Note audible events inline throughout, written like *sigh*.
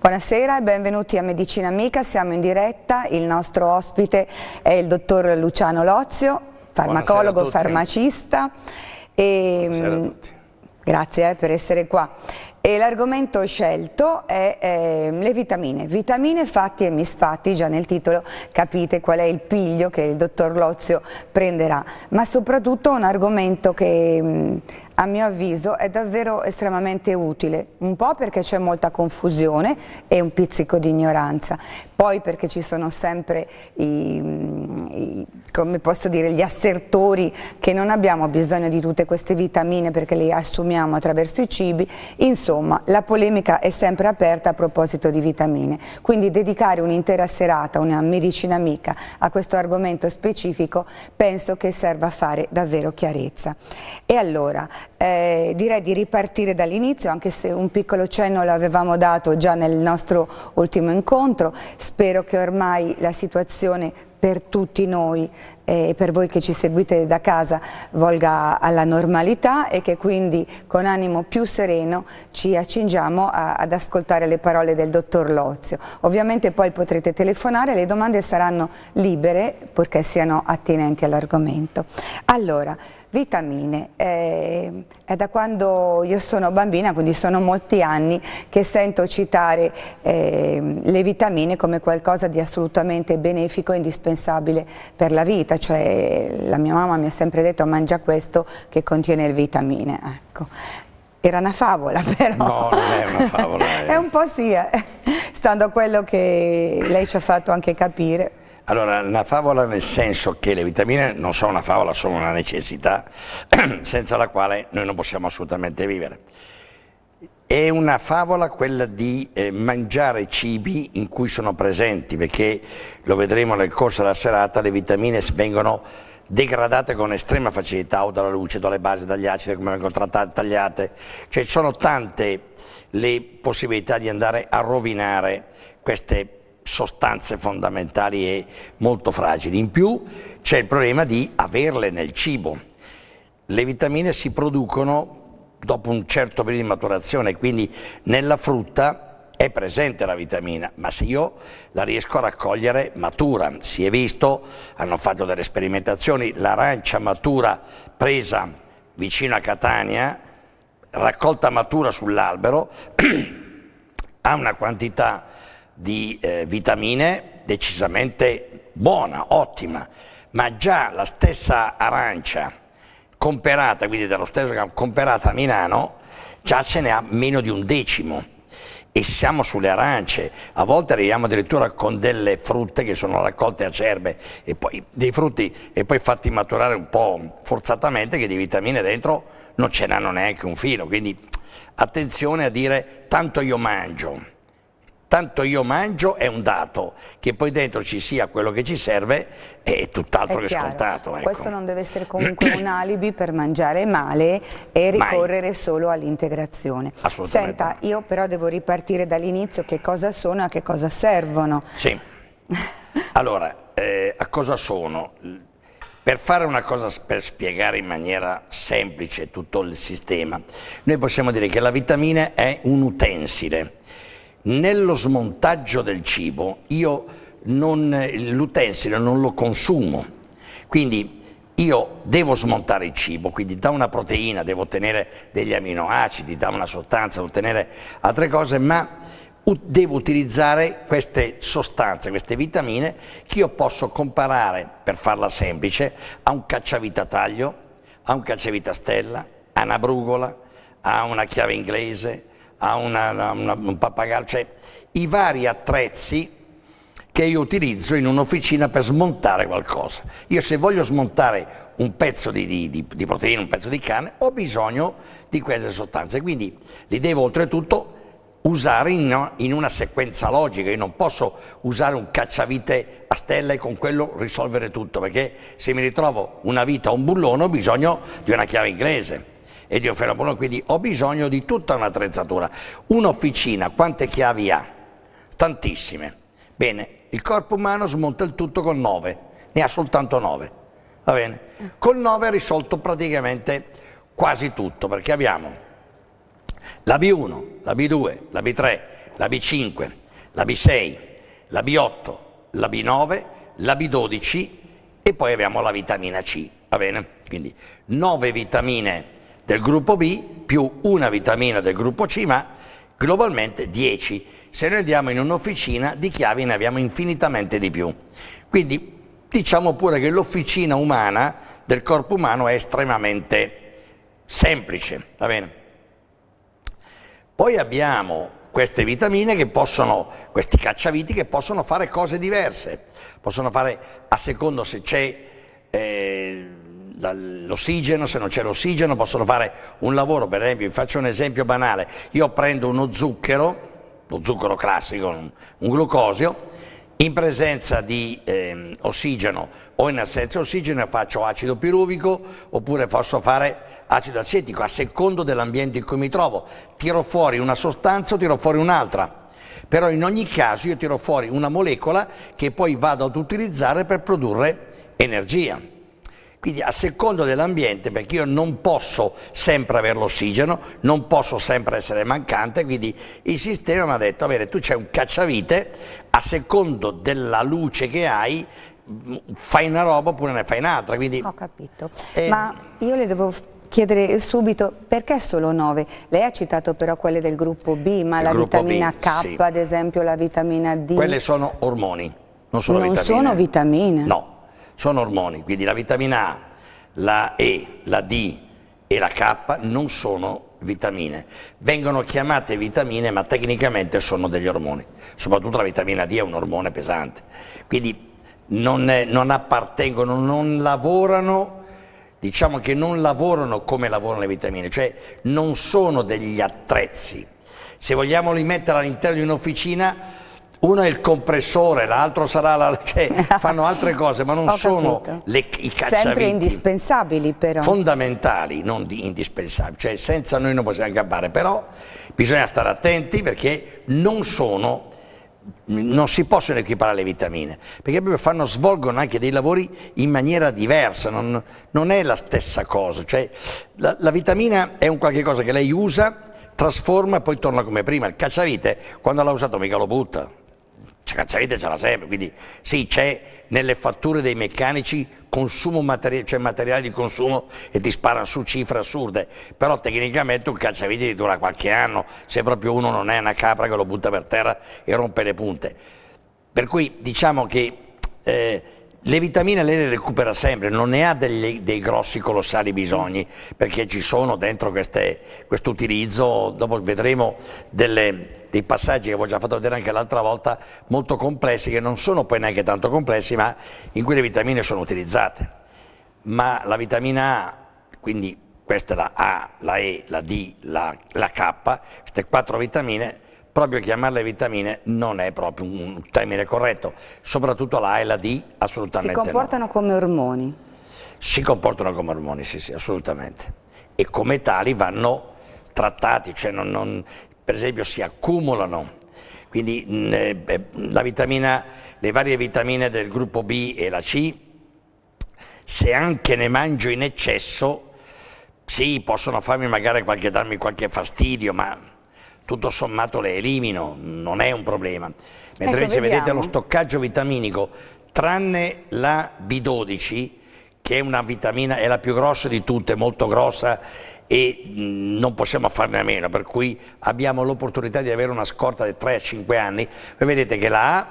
Buonasera e benvenuti a Medicina Amica, siamo in diretta, il nostro ospite è il dottor Luciano Lozio, farmacologo, farmacista. E, mm, grazie eh, per essere qua. l'argomento scelto è eh, le vitamine, vitamine fatti e misfatti, già nel titolo capite qual è il piglio che il dottor Lozio prenderà, ma soprattutto un argomento che... Mh, mm, a mio avviso è davvero estremamente utile, un po' perché c'è molta confusione e un pizzico di ignoranza, poi perché ci sono sempre i, mm, i, dire, gli assertori che non abbiamo bisogno di tutte queste vitamine perché le assumiamo attraverso i cibi, insomma la polemica è sempre aperta a proposito di vitamine, quindi dedicare un'intera serata, una medicina amica a questo argomento specifico penso che serva a fare davvero chiarezza. E allora eh, direi di ripartire dall'inizio anche se un piccolo cenno l'avevamo dato già nel nostro ultimo incontro, Spero che ormai la situazione per tutti noi eh, e eh, per voi che ci seguite da casa volga alla normalità e che quindi con animo più sereno ci accingiamo a, ad ascoltare le parole del dottor Lozio. Ovviamente poi potrete telefonare, le domande saranno libere purché siano attinenti all'argomento. Allora, Vitamine, eh, è da quando io sono bambina, quindi sono molti anni che sento citare eh, le vitamine come qualcosa di assolutamente benefico e indispensabile per la vita, cioè la mia mamma mi ha sempre detto mangia questo che contiene le vitamine, ecco. Era una favola *laughs* però. No, non è una favola. *laughs* Eh. è un po' sì, eh. stando a quello che lei ci ha fatto anche capire. Allora, una favola nel senso che le vitamine non sono una favola, sono una necessità *clears throat* senza la quale noi non possiamo assolutamente vivere. È una favola quella di eh, mangiare cibi in cui sono presenti, perché lo vedremo nel corso della serata, le vitamine vengono degradate con estrema facilità o dalla luce, dalle basi, dagli acidi, come vengono trattate, tagliate. Cioè sono tante le possibilità di andare a rovinare queste sostanze fondamentali e molto fragili. In più c'è il problema di averle nel cibo. Le vitamine si producono dopo un certo periodo di maturazione, quindi nella frutta è presente la vitamina, ma se io la riesco a raccogliere matura, si è visto, hanno fatto delle sperimentazioni, l'arancia matura presa vicino a Catania, raccolta matura sull'albero, *clears throat* ha una quantità di eh, vitamine decisamente buona, ottima, ma già la stessa arancia comperata, quindi dallo stesso che ha comperata a Milano, già ce ne ha meno di un decimo e siamo sulle arance, a volte arriviamo addirittura con delle frutte che sono raccolte acerbe e poi dei frutti e poi fatti maturare un po' forzatamente che di vitamine dentro non ce n'hanno neanche un filo, quindi attenzione a dire tanto io mangio tanto io mangio è un dato, che poi dentro ci sia quello che ci serve è tutt'altro che scontato. Ecco. Questo non deve essere comunque un alibi per mangiare male e ricorrere Mai. solo all'integrazione. Senta, io però devo ripartire dall'inizio, che cosa sono e a che cosa servono? Sì, *laughs* allora, eh, a cosa sono? Per fare una cosa, per spiegare in maniera semplice tutto il sistema, noi possiamo dire che la vitamina è un utensile, nello smontaggio del cibo io l'utensile non lo consumo, quindi io devo smontare il cibo, quindi da una proteina devo ottenere degli aminoacidi, da una sostanza devo ottenere altre cose, ma devo utilizzare queste sostanze, queste vitamine che io posso comparare, per farla semplice, a un cacciavita taglio, a un cacciavita stella, a una brugola, a una chiave inglese, a una, una, un pappagallo, cioè i vari attrezzi che io utilizzo in un'officina per smontare qualcosa. Io se voglio smontare un pezzo di, di, di, di proteina, un pezzo di carne, ho bisogno di queste sostanze, quindi li devo oltretutto usare in, in, una sequenza logica, io non posso usare un cacciavite a stella e con quello risolvere tutto, perché se mi ritrovo una vita o un bullone ho bisogno di una chiave inglese, e di offeramento, quindi ho bisogno di tutta un'attrezzatura. Un'officina, quante chiavi ha? Tantissime. Bene, il corpo umano smonta il tutto con 9, ne ha soltanto 9. Va bene? Col 9 ha risolto praticamente quasi tutto, perché abbiamo la B1, la B2, la B3, la B5, la B6, la B8, la B9, la B12 e poi abbiamo la vitamina C, va bene? Quindi 9 vitamine del gruppo B più una vitamina del gruppo C, ma globalmente 10. Se noi andiamo in un'officina di chiavi ne abbiamo infinitamente di più. Quindi diciamo pure che l'officina umana del corpo umano è estremamente semplice, va bene? Poi abbiamo queste vitamine che possono, questi cacciaviti che possono fare cose diverse, possono fare a secondo se c'è eh, dall'ossigeno, se non c'è l'ossigeno possono fare un lavoro, per esempio, vi faccio un esempio banale, io prendo uno zucchero, lo zucchero classico, un, un glucosio, in presenza di eh, ossigeno o in assenza di ossigeno faccio acido piruvico oppure posso fare acido acetico a secondo dell'ambiente in cui mi trovo. Tiro fuori una sostanza o tiro fuori un'altra. Però in ogni caso io tiro fuori una molecola che poi vado ad utilizzare per produrre energia. Quindi a secondo dell'ambiente, perché io non posso sempre avere l'ossigeno, non posso sempre essere mancante, quindi il sistema mi ha detto, bene, tu c'è un cacciavite, a secondo della luce che hai, fai una roba oppure ne fai un'altra. Ho capito, eh... ma io le devo chiedere subito perché solo 9? Lei ha citato però quelle del gruppo B, ma la vitamina B, K sì. ad esempio, la vitamina D. Quelle sono ormoni, non sono non vitamine. Non sono vitamine? No sono ormoni, quindi la vitamina A, la E, la D e la K non sono vitamine. Vengono chiamate vitamine ma tecnicamente sono degli ormoni, soprattutto la vitamina D è un ormone pesante, quindi non, è, non appartengono, non lavorano diciamo che non lavorano come lavorano le vitamine, cioè non sono degli attrezzi. Se vogliamo li mettere all'interno di un'officina uno è il compressore, l'altro sarà la... *laughs* Cioè, fanno altre cose, ma non sono le, i cacciaviti. Sempre indispensabili però. Fondamentali, non indispensabili, cioè senza noi non possiamo gabbare, però bisogna stare attenti perché non sono non si possono equiparare le vitamine, perché fanno, svolgono anche dei lavori in maniera diversa, non, non è la stessa cosa. Cioè, la, la, vitamina è un qualche cosa che lei usa, trasforma e poi torna come prima. Il cacciavite, quando l'ha usato, mica lo butta c'è cioè, Cacciavite ce l'ha sempre, quindi sì, c'è nelle fatture dei meccanici consumo materiale, cioè materiale di consumo e ti spara su cifre assurde, però tecnicamente un cacciavite ti dura qualche anno, se proprio uno non è una capra che lo butta per terra e rompe le punte. Per cui diciamo che eh, le vitamine lei le recupera sempre, non ne ha degli, dei grossi colossali bisogni perché ci sono dentro questo utilizzo, dopo vedremo delle dei passaggi che avevo già fatto vedere anche l'altra volta, molto complessi, che non sono poi neanche tanto complessi, ma in cui le vitamine sono utilizzate. Ma la vitamina A, quindi questa è la A, la E, la D, la, la K, queste quattro vitamine, proprio chiamarle vitamine non è proprio un termine corretto, soprattutto la A e la D assolutamente Si comportano no. come ormoni? Si comportano come ormoni, sì, sì, assolutamente. E come tali vanno trattati, cioè non, non, per esempio si accumulano, quindi mm, eh, vitamina, le varie vitamine del gruppo B e la C, se anche ne mangio in eccesso, sì, possono farmi magari qualche, darmi qualche fastidio, ma tutto sommato le elimino, non è un problema. Mentre ecco, invece vediamo. vedete lo stoccaggio vitaminico, tranne la B12, che è una vitamina, è la più grossa di tutte, molto grossa, e non possiamo farne a meno, per cui abbiamo l'opportunità di avere una scorta da 3 a 5 anni. Voi vedete che la A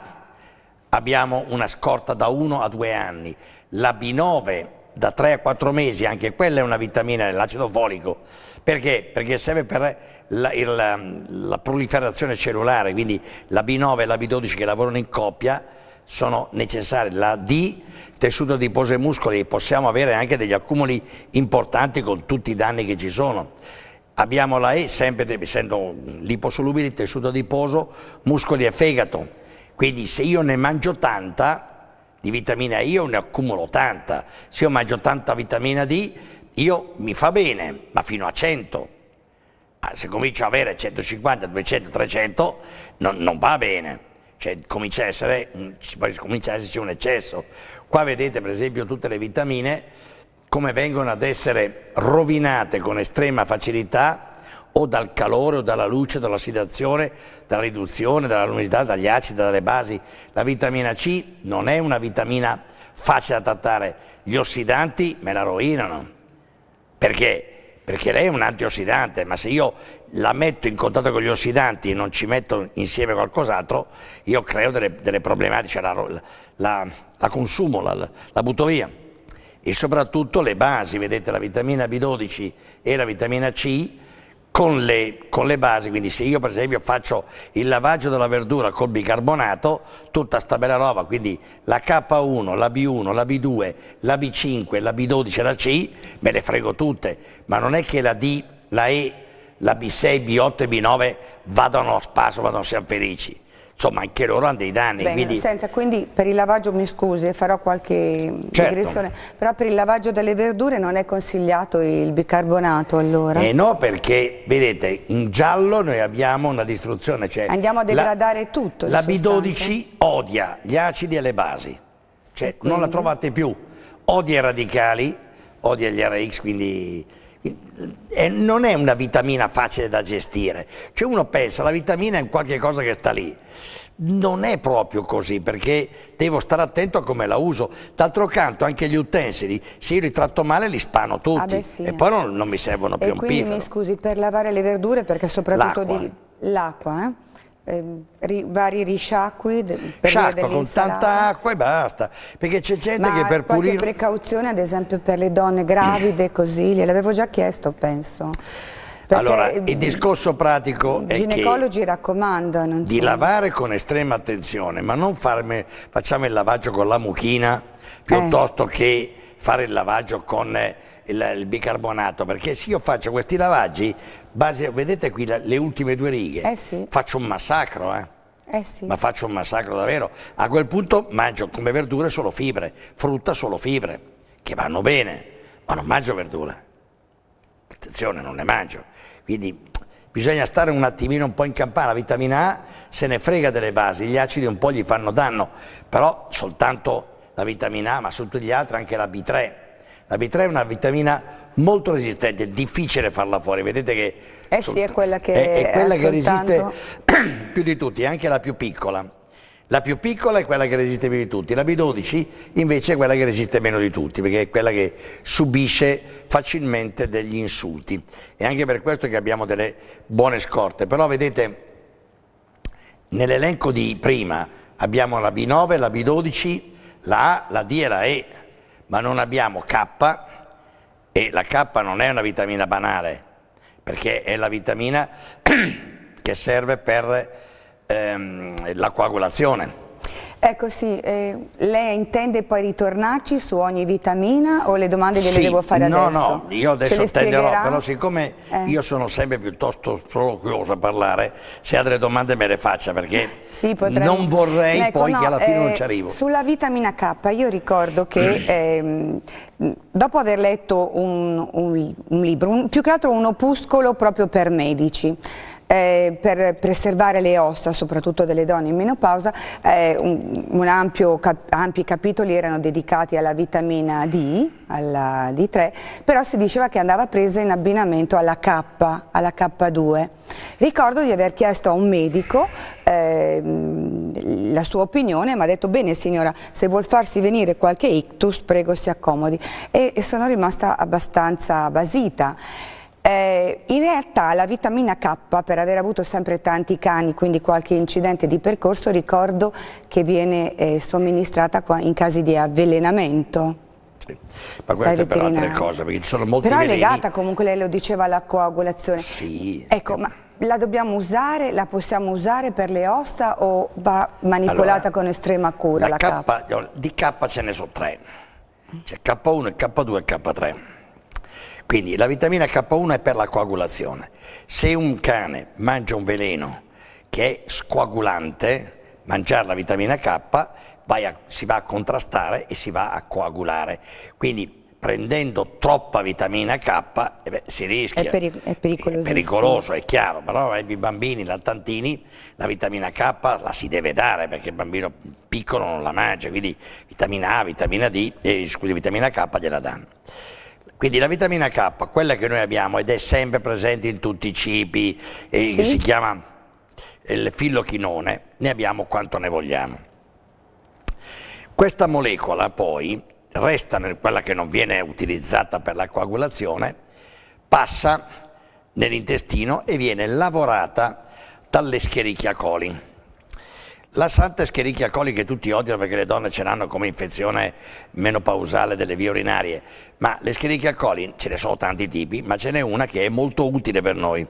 abbiamo una scorta da 1 a 2 anni, la B9 da 3 a 4 mesi, anche quella è una vitamina nell'acido folico, perché? Perché serve per la, il, la proliferazione cellulare, quindi la B9 e la B12 che lavorano in coppia sono necessarie, la D tessuto adiposo e muscoli, possiamo avere anche degli accumuli importanti con tutti i danni che ci sono. Abbiamo la E, sempre essendo liposolubili, tessuto adiposo, muscoli e fegato. Quindi se io ne mangio tanta di vitamina E, io ne accumulo tanta. Se io mangio tanta vitamina D, io mi fa bene, ma fino a 100. Ah, se comincio ad avere 150, 200, 300, non, non va bene. Cioè, comincia a, essere, comincia a esserci un eccesso. Qua vedete per esempio tutte le vitamine come vengono ad essere rovinate con estrema facilità o dal calore o dalla luce, dall'ossidazione, dalla riduzione, dall'umidità, dagli acidi, dalle basi. La vitamina C non è una vitamina facile da trattare, gli ossidanti me la rovinano. Perché? Perché lei è un antiossidante, ma se io la metto in contatto con gli ossidanti e non ci metto insieme qualcos'altro, io creo delle, delle problematiche. Cioè, la, la, la consumo, la, la butto via. E soprattutto le basi, vedete la vitamina B12 e la vitamina C, con le, con le, basi, quindi se io per esempio faccio il lavaggio della verdura col bicarbonato, tutta sta bella roba, quindi la K1, la B1, la B2, la B5, la B12 e la C, me le frego tutte, ma non è che la D, la E, la B6, B8 e B9 vadano a spasso, vadano a siamo felici insomma anche loro hanno dei danni. Bene, quindi... Senta, quindi per il lavaggio, mi scusi, eh, farò qualche certo. digressione, però per il lavaggio delle verdure non è consigliato il bicarbonato allora? Eh no, perché vedete, in giallo noi abbiamo una distruzione. Cioè Andiamo a degradare la, tutto. La B12 odia gli acidi e le basi, cioè non la trovate più, odia i radicali, odia gli RX, quindi eh, non è una vitamina facile da gestire. Cioè uno pensa la vitamina è qualche cosa che sta lì. Non è proprio così perché devo stare attento a come la uso. D'altro canto anche gli utensili, se io li tratto male li spano tutti ah beh, sì. e poi non, non, mi servono più e un quindi pifero. mi scusi per lavare le verdure perché soprattutto l'acqua, eh? eh, ri, vari risciacqui per sciacqua con tanta acqua e basta perché c'è gente Ma che per pulire precauzione ad esempio per le donne gravide *clears throat* così gliel'avevo già chiesto penso perché allora, il discorso pratico è che i ginecologi raccomandano di lavare con estrema attenzione, ma non farmi, facciamo il lavaggio con la mucchina piuttosto eh. che fare il lavaggio con eh, il, il, bicarbonato, perché se io faccio questi lavaggi, base, vedete qui la, le ultime due righe, eh sì. faccio un massacro, eh? Eh sì. ma faccio un massacro davvero. A quel punto mangio come verdure solo fibre, frutta solo fibre, che vanno bene, ma non mangio verdure. Attenzione, non ne mangio. Quindi bisogna stare un attimino un po' in campana, la vitamina A se ne frega delle basi, gli acidi un po' gli fanno danno, però soltanto la vitamina A, ma su tutti gli altri anche la B3, la B3 è una vitamina molto resistente, è difficile farla fuori, vedete che... Eh sì, è quella che, è, è quella che resiste *clears throat* più di tutti, anche la più piccola. La più piccola è quella che resiste più di tutti, la B12 invece è quella che resiste meno di tutti, perché è quella che subisce facilmente degli insulti. E' anche per questo che abbiamo delle buone scorte. Però vedete, nell'elenco di prima abbiamo la B9, la B12, la A, la D e la E ma non abbiamo K e la K non è una vitamina banale, perché è la vitamina *clears throat* che serve per ehm, la coagulazione Ecco sì, eh, lei intende poi ritornarci su ogni vitamina o le domande gliele sì, devo fare no, adesso? No, no, io adesso tenderò, però siccome eh. io sono sempre piuttosto proloquioso a parlare, se ha delle domande me le faccia perché sì, non vorrei ecco, poi no, che alla fine eh, non ci eh, arrivo. Sulla vitamina K io ricordo che mm. Ehm, dopo aver letto un, un, un libro, un, più che altro un opuscolo proprio per medici, eh, per preservare le ossa, soprattutto delle donne in menopausa, eh, un, un ampio, cap, ampi capitoli erano dedicati alla vitamina D, alla D3, però si diceva che andava presa in abbinamento alla K, alla K2. Ricordo di aver chiesto a un medico eh, la sua opinione, mi ha detto bene signora, se vuol farsi venire qualche ictus prego si accomodi e, e sono rimasta abbastanza basita. Eh, in realtà la vitamina K, per aver avuto sempre tanti cani, quindi qualche incidente di percorso, ricordo che viene eh, somministrata in casi di avvelenamento. Sì. Ma guardate per altre cose, perché ci sono molti Però è legata comunque, lei lo diceva, alla coagulazione. Sì. Ecco, ma la dobbiamo usare, la possiamo usare per le ossa o va manipolata allora, con estrema cura la, la K, K? Di K ce ne sono tre, c'è K1, K2 e K3 quindi la vitamina K1 è per la coagulazione. Se un cane mangia un veleno che è scoagulante, mangiare la vitamina K a, si va a contrastare e si va a coagulare. Quindi prendendo troppa vitamina K eh beh, si rischia. È, peri- è, è pericoloso. È chiaro, però eh, i bambini lattantini la vitamina K la si deve dare perché il bambino piccolo non la mangia, quindi vitamina A, vitamina D, eh, scusi, vitamina K gliela danno. Quindi la vitamina K, quella che noi abbiamo ed è sempre presente in tutti i cibi, eh, sì. si chiama eh, il fillochinone, ne abbiamo quanto ne vogliamo. Questa molecola poi resta quella che non viene utilizzata per la coagulazione, passa nell'intestino e viene lavorata dall'escherichia coli la santa Escherichia coli che tutti odiano perché le donne ce l'hanno come infezione menopausale delle vie urinarie, ma l'Escherichia coli ce ne sono tanti tipi, ma ce n'è una che è molto utile per noi.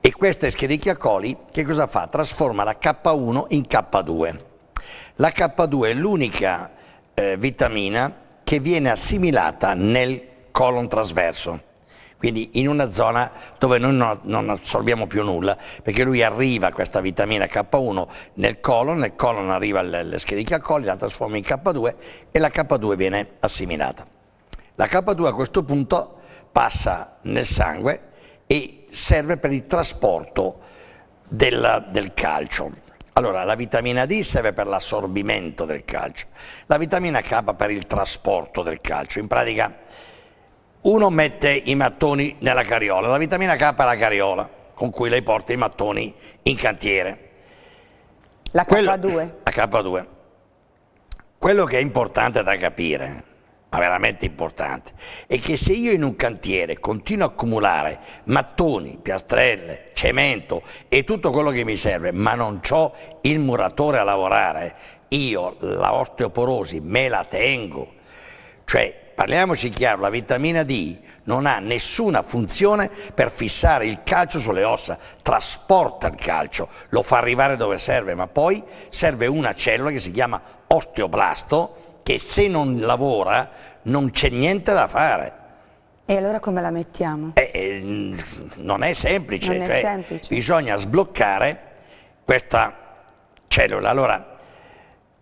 E questa Escherichia coli che cosa fa? Trasforma la K1 in K2. La K2 è l'unica eh, vitamina che viene assimilata nel colon trasverso quindi in una zona dove noi no, non assorbiamo più nulla, perché lui arriva questa vitamina K1 nel colon, nel colon arriva l'escherichia coli, la trasforma in K2 e la K2 viene assimilata. La K2 a questo punto passa nel sangue e serve per il trasporto del, del calcio. Allora, la vitamina D serve per l'assorbimento del calcio, la vitamina K per il trasporto del calcio. In pratica uno mette i mattoni nella cariola, la vitamina K è la cariola con cui lei porta i mattoni in cantiere. La K2. Quello, la K2. Quello che è importante da capire, ma veramente importante, è che se io in un cantiere continuo a accumulare mattoni, piastrelle, cemento e tutto quello che mi serve, ma non ho il muratore a lavorare, io la osteoporosi me la tengo. Cioè parliamoci chiaro, la vitamina D non ha nessuna funzione per fissare il calcio sulle ossa, trasporta il calcio, lo fa arrivare dove serve, ma poi serve una cellula che si chiama osteoblasto che se non lavora non c'è niente da fare. E allora come la mettiamo? Eh, eh, non è semplice, non cioè, è semplice. bisogna sbloccare questa cellula. Allora,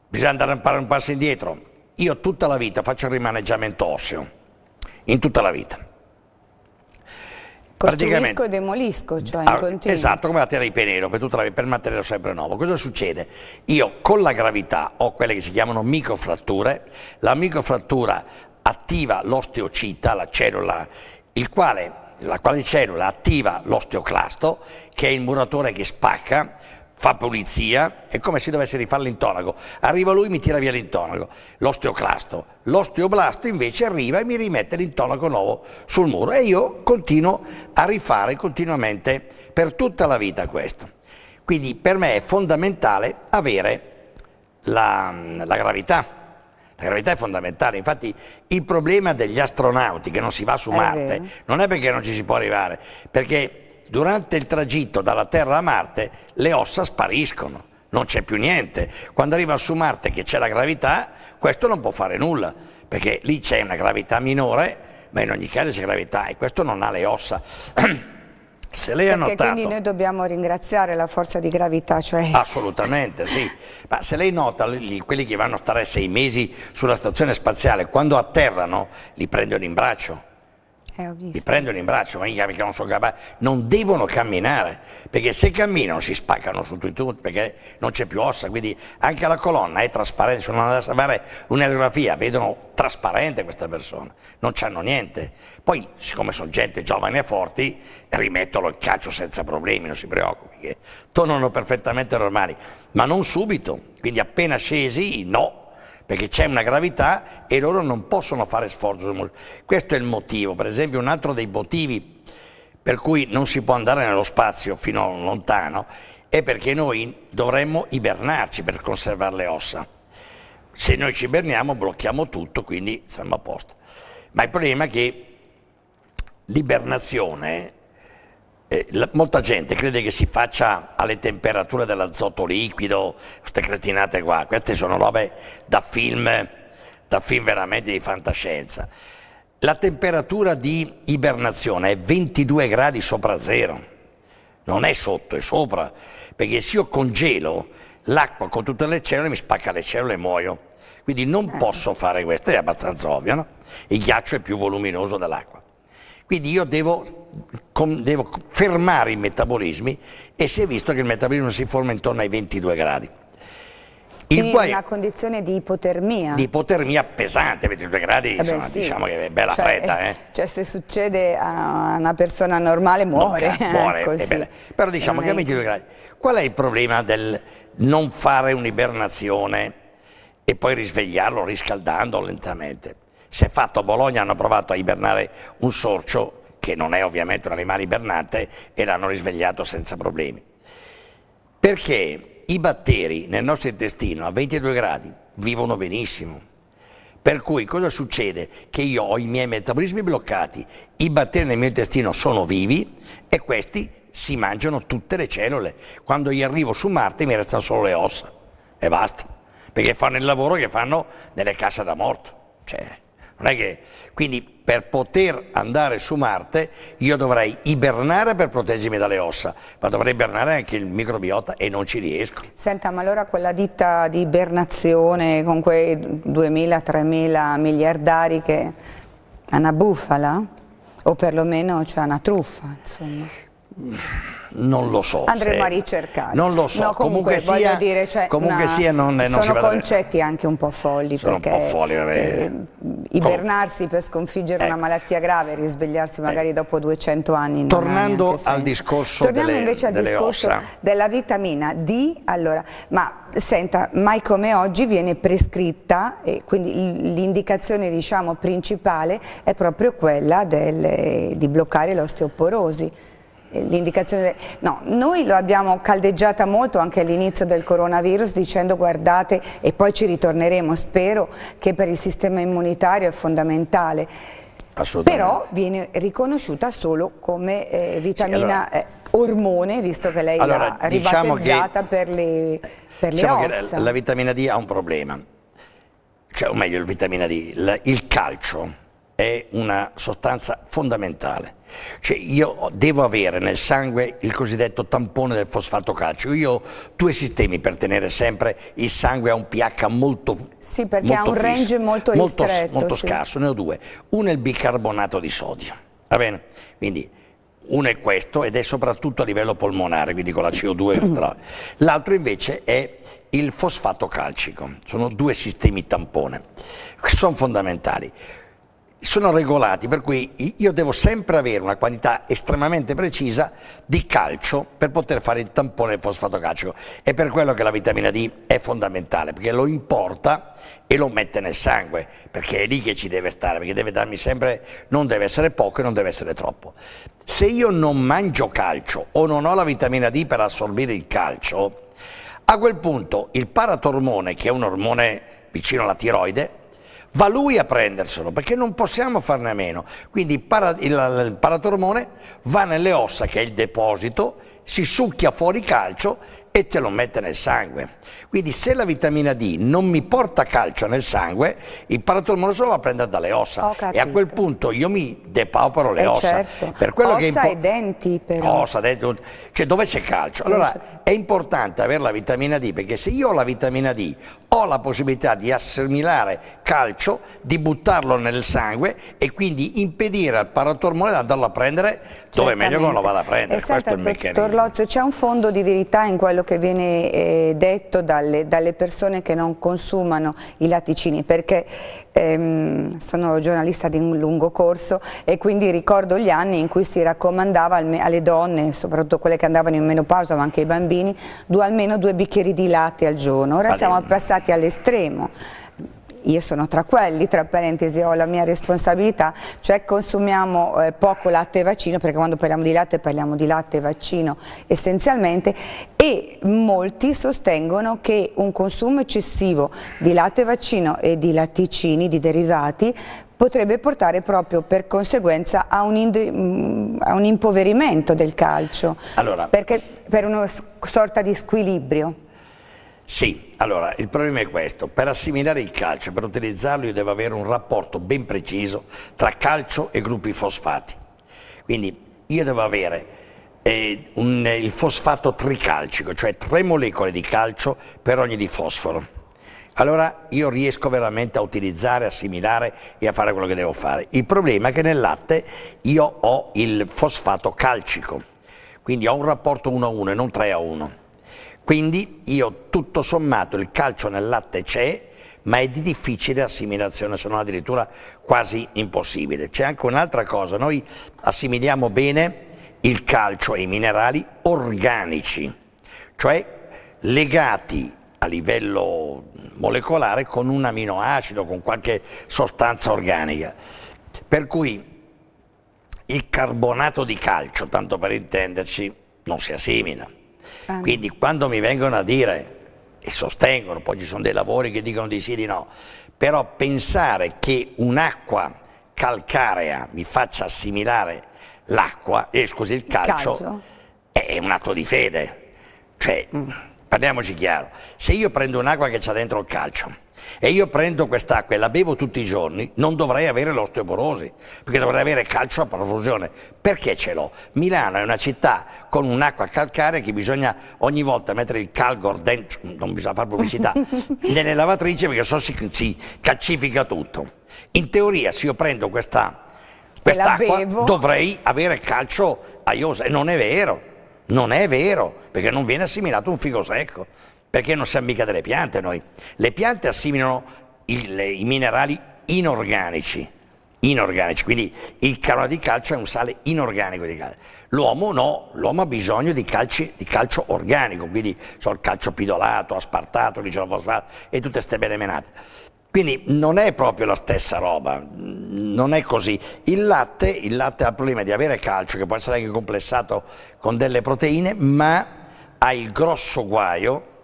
bisogna andare a fare un passo indietro io tutta la vita faccio il rimaneggiamento osseo, in tutta la vita. Costruisco e demolisco, cioè in allora, ah, continuo. Esatto, come la terra di Penelo, per, tutta la, per mantenerlo sempre nuovo. Cosa succede? Io con la gravità ho quelle che si chiamano microfratture, la microfrattura attiva l'osteocita, la cellula, il quale, la quale cellula attiva l'osteoclasto, che è il muratore che spacca, fa pulizia, è come se dovesse rifare l'intonaco. Arriva lui e mi tira via l'intonaco, l'osteoclasto. L'osteoblasto invece arriva e mi rimette l'intonaco nuovo sul muro e io continuo a rifare continuamente per tutta la vita questo. Quindi per me è fondamentale avere la, la gravità. La gravità è fondamentale, infatti il problema degli astronauti che non si va su Marte eh. non è perché non ci si può arrivare, perché durante il tragitto dalla Terra a Marte le ossa spariscono, non c'è più niente. Quando arriva su Marte che c'è la gravità, questo non può fare nulla, perché lì c'è una gravità minore, ma in ogni caso c'è gravità e questo non ha le ossa. *clears throat* Se lei Perché ha notato, quindi noi dobbiamo ringraziare la forza di gravità, cioè... *laughs* Assolutamente, sì. Ma se lei nota, li, quelli che vanno a stare sei mesi sulla stazione spaziale, quando atterrano, li prendono in braccio eh, li prendono in braccio, ma mica non sono capace. Non devono camminare, perché se camminano si spaccano su tutti, tutti perché non c'è più ossa, quindi anche la colonna è trasparente, se non andassero a fare un'etografia vedono trasparente questa persona, non c'hanno niente. Poi, siccome sono gente giovane e forti, rimettono il calcio senza problemi, non si preoccupi, che tornano perfettamente normali, ma non subito, quindi appena scesi, no, perché c'è una gravità e loro non possono fare sforzo. Questo è il motivo, per esempio un altro dei motivi per cui non si può andare nello spazio fino a lontano è perché noi dovremmo ibernarci per conservare le ossa. Se noi ci iberniamo blocchiamo tutto, quindi siamo a posto. Ma il problema è che l'ibernazione eh, la, molta gente crede che si faccia alle temperature dell'azoto liquido, queste cretinate qua, queste sono robe da film, da film veramente di fantascienza. La temperatura di ibernazione è 22 gradi sopra zero, non è sotto, è sopra, perché se io congelo l'acqua con tutte le cellule mi spacca le cellule e muoio. Quindi non posso fare questo, è abbastanza ovvio, no? Il ghiaccio è più voluminoso dell'acqua. Quindi io devo, devo fermare i metabolismi e si è visto che il metabolismo si forma intorno ai 22 gradi. Il in una condizione di ipotermia. Di ipotermia pesante, 22 gradi, eh beh, sì. diciamo che è bella cioè, fredda. Eh. eh. Cioè se succede a una persona normale muore. No, muore, *laughs* eh, così. Però diciamo che a 22 gradi. Qual è il problema del non fare un'ibernazione e poi risvegliarlo riscaldando lentamente? Si è fatto a Bologna, hanno provato a ibernare un sorcio, che non è ovviamente un animale ibernante, e l'hanno risvegliato senza problemi. Perché i batteri nel nostro intestino a 22 gradi vivono benissimo. Per cui cosa succede? Che io ho i miei metabolismi bloccati, i batteri nel mio intestino sono vivi e questi si mangiano tutte le cellule. Quando io arrivo su Marte mi restano solo le ossa e basta, perché fanno il lavoro che fanno nelle casse da morto. Cioè, non è Che... Quindi per poter andare su Marte io dovrei ibernare per proteggermi dalle ossa, ma dovrei ibernare anche il microbiota e non ci riesco. Senta, ma allora quella ditta di ibernazione con quei 2.000-3.000 miliardari che è una bufala? O perlomeno c'è una truffa, insomma non lo so andremo se... a ricercare non lo so no, comunque, comunque, sia, dire, cioè, comunque una... sia non, non sono concetti anche un po' folli sono perché un po' folli eh, ibernarsi Com... per sconfiggere eh. una malattia grave e risvegliarsi magari eh. dopo 200 anni tornando al discorso torniamo delle, invece al discorso ossa. della vitamina D allora ma senta mai come oggi viene prescritta e quindi l'indicazione diciamo principale è proprio quella del, di bloccare l'osteoporosi eh, l'indicazione... No, noi lo abbiamo caldeggiata molto anche all'inizio del coronavirus dicendo guardate e poi ci ritorneremo, spero che per il sistema immunitario è fondamentale. Però viene riconosciuta solo come eh, vitamina sì, allora, eh, ormone, visto che lei allora, l'ha diciamo ribattezzata che, per le, per diciamo le Che la, la, vitamina D ha un problema, cioè, o meglio, la vitamina D, la, il calcio è una sostanza fondamentale. Cioè io devo avere nel sangue il cosiddetto tampone del fosfato calcio. Io ho due sistemi per tenere sempre il sangue a un pH molto Sì, perché molto ha un range fisso, molto ristretto. Molto, molto sì. scarso, ne ho due. Uno è il bicarbonato di sodio, va bene? Quindi uno è questo ed è soprattutto a livello polmonare, quindi con la CO2. *clears throat* L'altro invece è il fosfato calcico. Sono due sistemi tampone, sono fondamentali sono regolati, per cui io devo sempre avere una quantità estremamente precisa di calcio per poter fare il tampone del fosfato calcico. È per quello che la vitamina D è fondamentale, perché lo importa e lo mette nel sangue, perché è lì che ci deve stare, perché deve darmi sempre, non deve essere poco e non deve essere troppo. Se io non mangio calcio o non ho la vitamina D per assorbire il calcio, a quel punto il paratormone, che è un ormone vicino alla tiroide, va lui a prenderselo perché non possiamo farne a meno. Quindi il, para, il, il paratormone va nelle ossa, che è il deposito, si succhia fuori calcio e te lo mette nel sangue. Quindi se la vitamina D non mi porta calcio nel sangue, il paratormone solo va a prendere dalle ossa e a quel punto io mi depaupero le eh ossa. Certo. Per quello ossa che impo- e denti però. Ossa, denti, cioè dove c'è calcio? Allora è importante avere la vitamina D perché se io ho la vitamina D ho la possibilità di assimilare calcio, di buttarlo nel sangue e quindi impedire al paratormone di andarlo a prendere dove è meglio che non lo vada a prendere. Esatto, dottor Lozzo, c'è un fondo di verità in quello che viene eh, detto dalle, dalle, persone che non consumano i latticini perché ehm, sono giornalista di un lungo corso e quindi ricordo gli anni in cui si raccomandava alle donne, soprattutto quelle che andavano in menopausa ma anche ai bambini, due, almeno due bicchieri di latte al giorno. Ora All siamo passati portati all'estremo. Io sono tra quelli, tra parentesi, ho la mia responsabilità, cioè consumiamo eh, poco latte e vaccino, perché quando parliamo di latte parliamo di latte e vaccino essenzialmente, e molti sostengono che un consumo eccessivo di latte e vaccino e di latticini, di derivati, potrebbe portare proprio per conseguenza a un, a un impoverimento del calcio, allora. perché, per una sorta di squilibrio. Sì, allora il problema è questo, per assimilare il calcio, per utilizzarlo io devo avere un rapporto ben preciso tra calcio e gruppi fosfati, quindi io devo avere eh, un, il fosfato tricalcico, cioè tre molecole di calcio per ogni di fosforo, allora io riesco veramente a utilizzare, assimilare e a fare quello che devo fare. Il problema è che nel latte io ho il fosfato calcico, quindi ho un rapporto 1 a 1 e non 3 a 1. Quindi io tutto sommato il calcio nel latte c'è, ma è di difficile assimilazione, se non addirittura quasi impossibile. C'è anche un'altra cosa, noi assimiliamo bene il calcio e i minerali organici, cioè legati a livello molecolare con un aminoacido, con qualche sostanza organica. Per cui il carbonato di calcio, tanto per intenderci, non si assimila. Quindi quando mi vengono a dire e sostengono, poi ci sono dei lavori che dicono di sì e di no, però pensare che un'acqua calcarea mi faccia assimilare l'acqua, eh, scusi, il calcio, il è un atto di fede. Cioè, mm. parliamoci chiaro, se io prendo un'acqua che c'ha dentro il calcio, e io prendo quest'acqua e la bevo tutti i giorni, non dovrei avere l'osteoporosi, perché dovrei avere calcio a profusione. Perché ce l'ho? Milano è una città con un'acqua calcarea che bisogna ogni volta mettere il calgor dentro, non bisogna fare pubblicità, *laughs* nelle lavatrici perché so si, si calcifica tutto. In teoria se io prendo questa, quest'acqua dovrei avere calcio a iosa e non è vero non è vero, perché non viene assimilato un figo secco perché non siamo mica delle piante noi. Le piante assimilano il, le, i minerali inorganici, inorganici, quindi il carbonato di calcio è un sale inorganico di calcio. L'uomo no, l'uomo ha bisogno di, calci, di calcio organico, quindi so, il calcio pidolato, aspartato, glicofosfato e tutte queste benemenate. Quindi non è proprio la stessa roba, non è così. Il latte, il latte ha il problema di avere calcio, che può essere anche complessato con delle proteine, ma ha il grosso guaio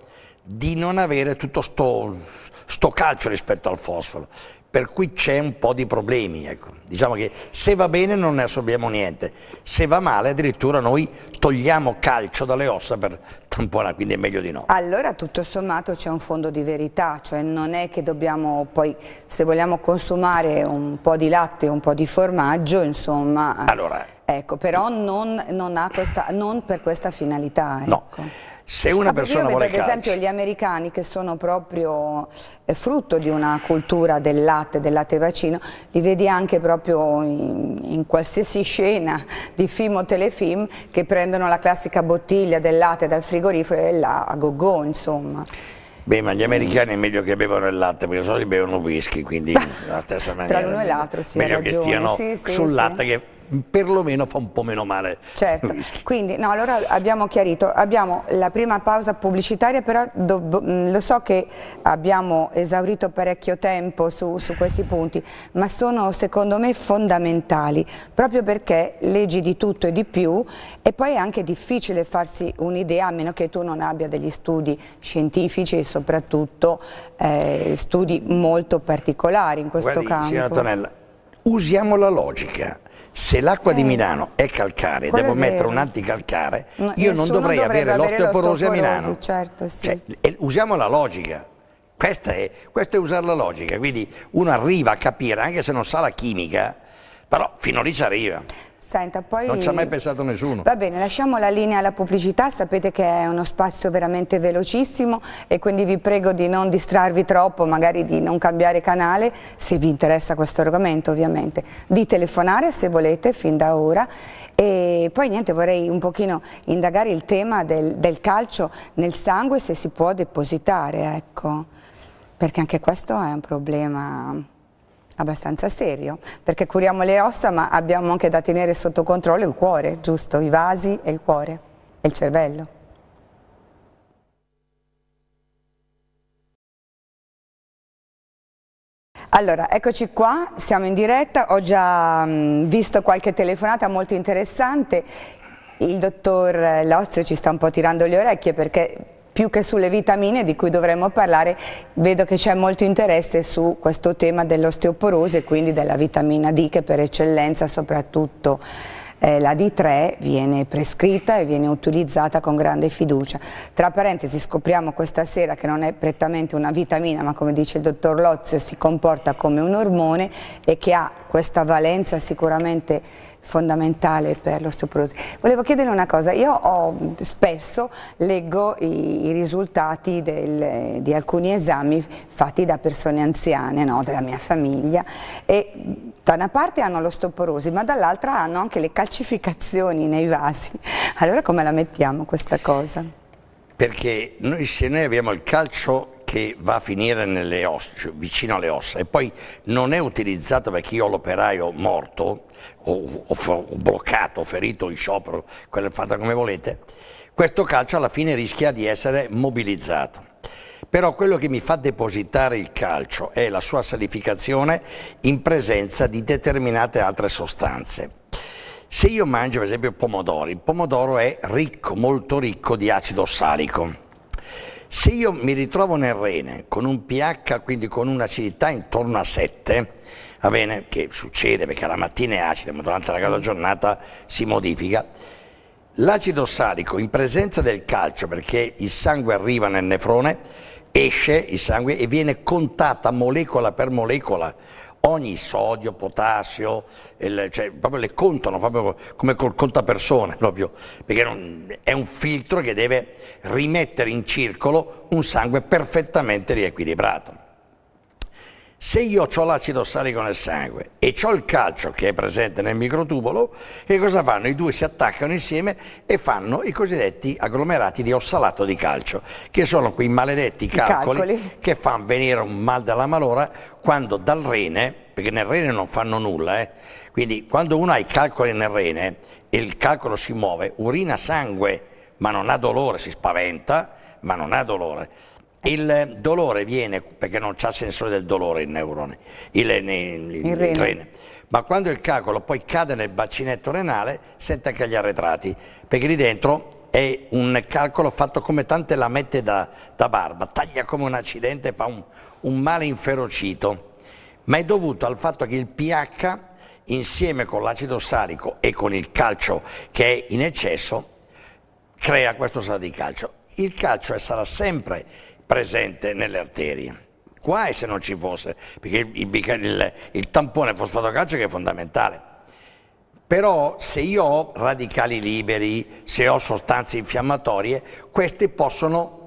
di non avere tutto sto, sto calcio rispetto al fosforo, per cui c'è un po' di problemi. Ecco. Diciamo che se va bene non ne assorbiamo niente, se va male addirittura noi togliamo calcio dalle ossa per tamponare, quindi è meglio di no. Allora tutto sommato c'è un fondo di verità, cioè non è che dobbiamo poi, se vogliamo consumare un po' di latte, un po' di formaggio, insomma... Allora, ecco, però non, non, questa, non per questa finalità. Ecco. No. Se una persona vuole per calcio... Per esempio gli americani che sono proprio eh, frutto di una cultura del latte, del latte vaccino, li vedi anche proprio in, in qualsiasi *laughs* scena di film o telefilm che prendono la classica bottiglia del latte dal frigorifero e la a go, go insomma. Beh, ma gli americani è meglio che bevono il latte, perché so che bevono whisky, quindi *laughs* la stessa maniera. Tra l'uno e l'altro, sì. Meglio che stiano sì, sì, sul sì. latte che perlomeno fa un po' meno male. Certo, *laughs* quindi no, allora abbiamo chiarito, abbiamo la prima pausa pubblicitaria, però mm, lo so che abbiamo esaurito parecchio tempo su, su questi punti, ma sono secondo me fondamentali, proprio perché leggi di tutto e di più e poi è anche difficile farsi un'idea, a meno che tu non abbia degli studi scientifici e soprattutto eh, studi molto particolari in questo Guardi, campo. Signora Tonella, usiamo la logica se l'acqua eh. di Milano è calcare, Quello devo è mettere un anticalcare, no, io non dovrei avere l'osteoporosi a Milano. Certo, sì. cioè, usiamo la logica. Questa è, questo è usare la logica, quindi uno arriva a capire, anche se non sa la chimica, però fino lì ci arriva. Senta, poi... Non ci ha mai pensato nessuno. Va bene, lasciamo la linea alla pubblicità, sapete che è uno spazio veramente velocissimo e quindi vi prego di non distrarvi troppo, magari di non cambiare canale, se vi interessa questo argomento ovviamente, di telefonare se volete fin da ora e poi niente, vorrei un pochino indagare il tema del, del calcio nel sangue se si può depositare, ecco, perché anche questo è un problema abbastanza serio, perché curiamo le ossa ma abbiamo anche da tenere sotto controllo il cuore, giusto? I vasi e il cuore e il cervello. Allora, eccoci qua, siamo in diretta, ho già mm, visto qualche telefonata molto interessante, il dottor Lozio ci sta un po' tirando le orecchie perché più che sulle vitamine di cui dovremmo parlare, vedo che c'è molto interesse su questo tema dell'osteoporosi e quindi della vitamina D che per eccellenza soprattutto eh, la D3 viene prescritta e viene utilizzata con grande fiducia. Tra parentesi scopriamo questa sera che non è prettamente una vitamina ma come dice il dottor Lozio si comporta come un ormone e che ha questa valenza sicuramente fondamentale per l'osteoporosi. Volevo chiedere una cosa, io ho, spesso leggo i, i risultati del, di alcuni esami fatti da persone anziane, no, della mia famiglia, e da una parte hanno l'ostoporosi ma dall'altra hanno anche le calcificazioni nei vasi. Allora come la mettiamo questa cosa? Perché noi, se noi abbiamo il calcio che va a finire nelle ossa, cioè vicino alle ossa e poi non è utilizzata perché io ho l'operaio morto o, o, o bloccato, ferito in sciopero, quella fatta come volete, questo calcio alla fine rischia di essere mobilizzato. Però quello che mi fa depositare il calcio è la sua salificazione in presenza di determinate altre sostanze. Se io mangio per esempio pomodori, il pomodoro è ricco, molto ricco di acido salico se io mi ritrovo nel rene con un pH, quindi con un'acidità intorno a 7, va bene, che succede perché la mattina è acida, ma durante la mm. giornata si modifica, l'acido salico in presenza del calcio, perché il sangue arriva nel nefrone, esce il sangue e viene contata molecola per molecola ogni sodio, potassio, il, cioè, proprio le contano proprio come col contapersone, proprio, perché non, è un filtro che deve rimettere in circolo un sangue perfettamente riequilibrato. Se io ho l'acido ossalico nel sangue e ho il calcio che è presente nel microtubolo, che cosa fanno? I due si attaccano insieme e fanno i cosiddetti agglomerati di ossalato di calcio, che sono quei maledetti calcoli, calcoli. che fanno venire un mal della malora quando dal rene, perché nel rene non fanno nulla, eh, quindi quando uno ha i calcoli nel rene e il calcolo si muove, urina sangue, ma non ha dolore, si spaventa, ma non ha dolore il dolore viene perché non c'è sensore del dolore il neurone, il, il, il, il rene. rene. Ma quando il calcolo poi cade nel bacinetto renale, sente anche gli arretrati, perché lì dentro è un calcolo fatto come tante lamette da, da barba, taglia come un accidente, fa un, un male inferocito. Ma è dovuto al fatto che il pH, insieme con l'acido salico e con il calcio che è in eccesso, crea questo stato di calcio. Il calcio sarà sempre presente nelle arterie. Qua Guai se non ci fosse, perché il, il, il tampone fosfato calcico è fondamentale. Però se io ho radicali liberi, se ho sostanze infiammatorie, queste possono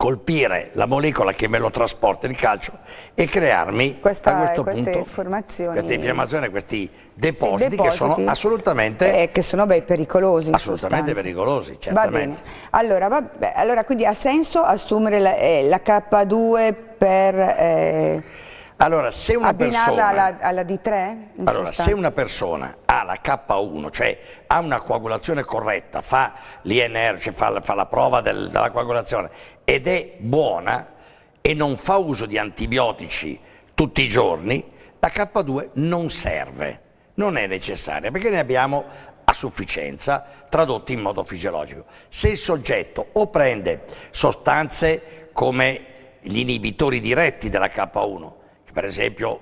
colpire la molecola che me lo trasporta il calcio e crearmi Questa, a questo punto informazioni, queste informazioni, questi depositi, depositi che sono assolutamente eh, che sono beh, pericolosi assolutamente pericolosi certamente. Allora, vabbè, allora, quindi ha senso assumere la, eh, la K2 per eh, allora, se una Abbinarla persona... alla, alla D3? Allora, sostanza. se una persona ha la K1, cioè ha una coagulazione corretta, fa l'INR, cioè fa, fa, la prova del, della coagulazione ed è buona e non fa uso di antibiotici tutti i giorni, la K2 non serve, non è necessaria, perché ne abbiamo a sufficienza, tradotti in modo fisiologico. Se il soggetto o prende sostanze come gli inibitori diretti della K1, per esempio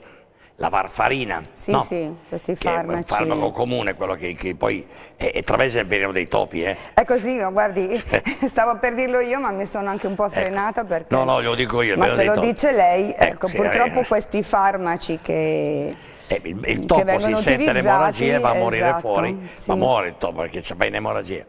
la varfarina, sì, no? sì, questi farmaci. è un farmaco comune, quello che, che poi e, è travese il veleno dei topi. Eh. È così, no, guardi, *laughs* *laughs* stavo per dirlo io, ma mi sono anche un po' frenata ecco. perché. No, no, glielo dico io. Ma se lo dice lei, ecco, ecco, purtroppo eh, eh. questi farmaci che. Eh, il, il topo si sente l'emorragia e va a morire esatto, fuori, sì. ma muore il topo perché c'è ben in emorragia.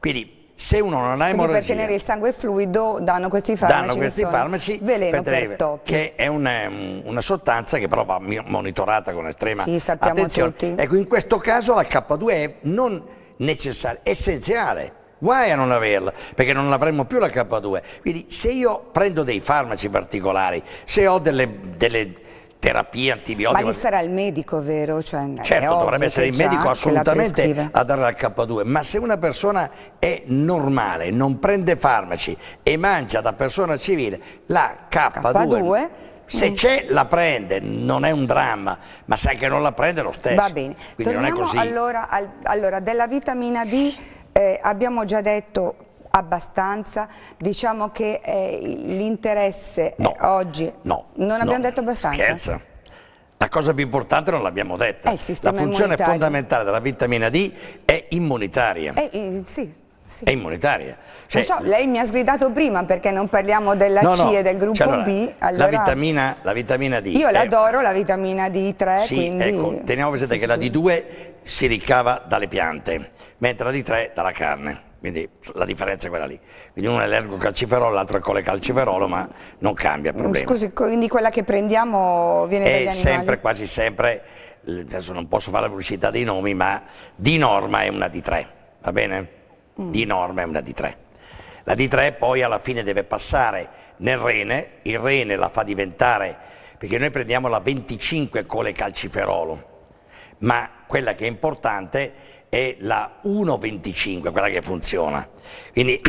Quindi se uno non ha emorragia per tenere il sangue fluido danno questi farmaci, danno questi farmaci veleno per, per topi. che è una, ehm, una, sostanza che però va monitorata con estrema sì, attenzione tutti. ecco in questo caso la K2 è non necessaria, essenziale guai a non averla, perché non avremmo più la K2. Quindi se io prendo dei farmaci particolari, se ho delle, delle terapie antibiotiche. Ma lì sarà il medico, vero? Cioè, certo, dovrebbe essere il medico assolutamente a dare la K2, ma se una persona è normale, non prende farmaci e mangia da persona civile la K2, K2 se mm. c'è la prende, non è un dramma, ma se anche non la prende lo stesso. Va bene, Quindi torniamo allora, al, allora, della vitamina D eh, abbiamo già detto abbastanza, diciamo che eh, l'interesse eh, no, oggi... No, non abbiamo no, detto abbastanza? Scherza. La cosa più importante non l'abbiamo detta. Eh, la funzione fondamentale della vitamina D è immunitaria. Eh, eh, sì, sì. È immunitaria. Cioè, so, lei mi ha sgridato prima perché non parliamo della no, C e del gruppo cioè, allora, B. Allora, la, vitamina, la, vitamina, D. Io l'adoro la vitamina D3. Sì, quindi... ecco, teniamo presente sì, che la D2 si ricava dalle piante, mentre la D3 dalla carne quindi la differenza è quella lì. Quindi uno è l'ergocalciferolo, l'altro è calciferolo, ma non cambia il problema. Scusi, quindi quella che prendiamo viene è dagli animali? È sempre, quasi sempre, adesso non posso fare la pubblicità dei nomi, ma di norma è una di tre, va bene? Mm. Di norma è una di tre. La di tre poi alla fine deve passare nel rene, il rene la fa diventare, perché noi prendiamo la 25 calciferolo, ma quella che è importante è è la 1,25, quella che funziona. Quindi *clears throat*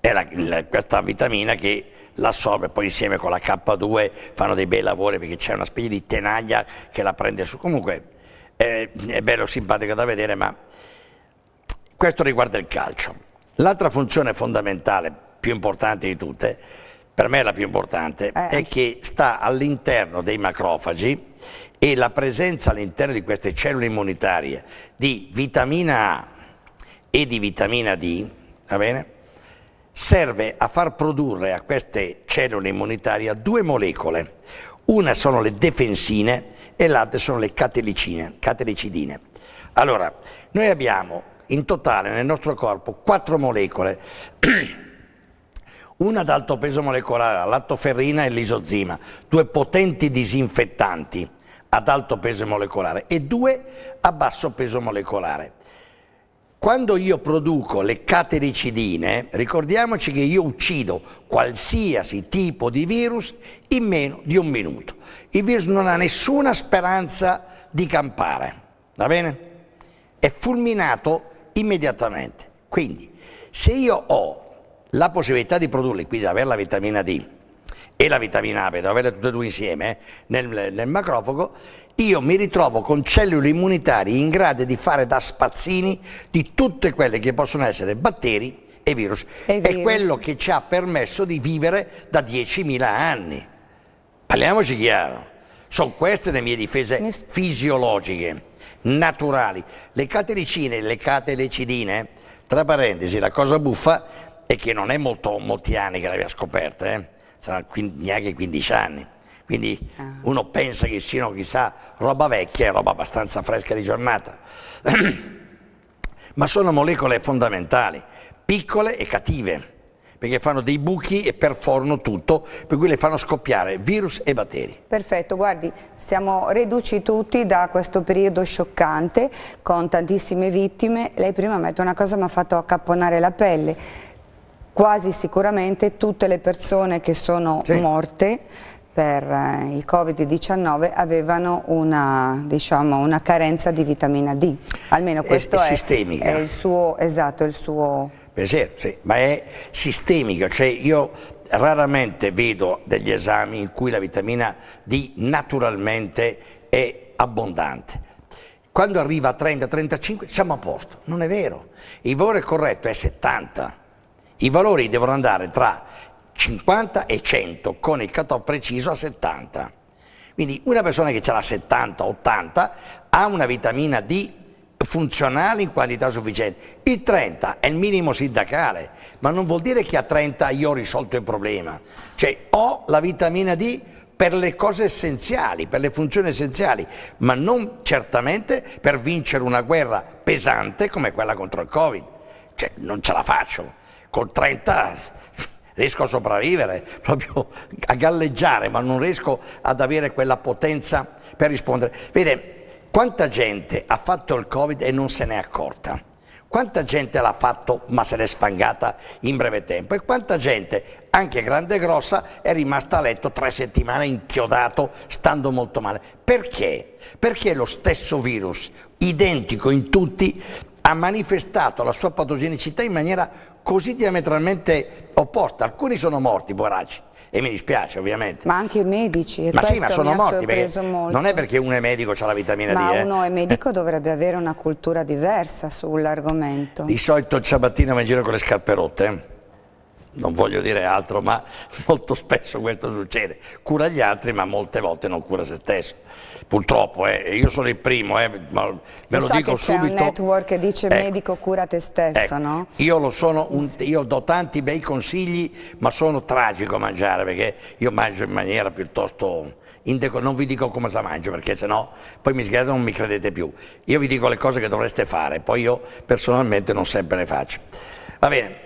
è la, la, questa vitamina che l'assorbe, poi insieme con la K2 fanno dei bei lavori perché c'è una specie di tenaglia che la prende su. Comunque è, è bello, simpatico da vedere, ma questo riguarda il calcio. L'altra funzione fondamentale, più importante di tutte, per me è la più importante, eh. è che sta all'interno dei macrofagi e la presenza all'interno di queste cellule immunitarie di vitamina A e di vitamina D, va bene? serve a far produrre a queste cellule immunitarie due molecole. Una sono le defensine e l'altra sono le catelicidine. Allora, noi abbiamo in totale nel nostro corpo quattro molecole, *clears throat* una ad alto peso molecolare, la lattoferrina e l'isozima, due potenti disinfettanti ad alto peso molecolare e due a basso peso molecolare. Quando io produco le catericidine, ricordiamoci che io uccido qualsiasi tipo di virus in meno di un minuto. Il virus non ha nessuna speranza di campare, va bene? È fulminato immediatamente. Quindi, se io ho la possibilità di produrle, quindi di avere la vitamina D, e la vitamina A, per averle tutte e due insieme eh, nel, nel macrofago, io mi ritrovo con cellule immunitarie in grado di fare da spazzini di tutte quelle che possono essere batteri e virus. E virus. È quello che ci ha permesso di vivere da 10.000 anni. Parliamoci chiaro. Sono queste le mie difese fisiologiche, naturali. Le catericine, le catelecidine, tra parentesi, la cosa buffa è che non è molto molti anni che le l'abbia scoperte, eh sarà neanche 15 anni. Quindi ah. uno pensa che siano chissà roba vecchia, è roba abbastanza fresca di giornata. *clears throat* Ma sono molecole fondamentali, piccole e cattive, perché fanno dei buchi e perforano tutto, per cui le fanno scoppiare virus e batteri. Perfetto, guardi, siamo riduci tutti da questo periodo scioccante con tantissime vittime. Lei prima ha detto una cosa mi ha fatto accapponare la pelle quasi sicuramente tutte le persone che sono sì. morte per eh, il Covid-19 avevano una, diciamo, una, carenza di vitamina D, almeno questo è, è, sistemica. è il suo, esatto, il suo... Pensiero, sì, ma è sistemica, cioè io raramente vedo degli esami in cui la vitamina D naturalmente è abbondante. Quando arriva a 30-35 siamo a posto, non è vero, il valore corretto è 70 i valori devono andare tra 50 e 100 con il cutoff preciso a 70. Quindi una persona che ce l'ha 70-80 ha una vitamina D funzionale in quantità sufficiente. Il 30 è il minimo sindacale, ma non vuol dire che a 30 io ho risolto il problema. Cioè ho la vitamina D per le cose essenziali, per le funzioni essenziali, ma non certamente per vincere una guerra pesante come quella contro il Covid. Cioè non ce la faccio con 30 riesco a sopravvivere, proprio a galleggiare, ma non riesco ad avere quella potenza per rispondere. Vede, quanta gente ha fatto il Covid e non se n'è accorta? Quanta gente l'ha fatto ma se l'è sfangata in breve tempo? E quanta gente, anche grande e grossa, è rimasta a letto tre settimane inchiodato, stando molto male? Perché? Perché lo stesso virus, identico in tutti, ha manifestato la sua patogenicità in maniera così diametralmente opposta. Alcuni sono morti, poraci, e mi dispiace ovviamente. Ma anche i medici. E Ma sì, ma sono morti perché molto. non è perché uno è medico ha la vitamina ma D. Ma eh. uno eh. è *laughs* medico dovrebbe avere una cultura diversa sull'argomento. Di solito il ciabattino va in giro con le scarpe rotte. Eh. Non voglio dire altro, ma *laughs* molto spesso questo succede. Cura gli altri, ma molte volte non cura se stesso purtroppo, eh, io sono il primo, eh, ma me lo, lo so dico subito. C'è un network che dice ecco, medico cura te stesso, ecco, no? Io, un, io, do tanti bei consigli, ma sono tragico a mangiare perché io mangio in maniera piuttosto... Indeco, non vi dico come la mangio perché sennò poi mi e non mi credete più. Io vi dico le cose che dovreste fare, poi io personalmente non sempre le faccio. Va bene,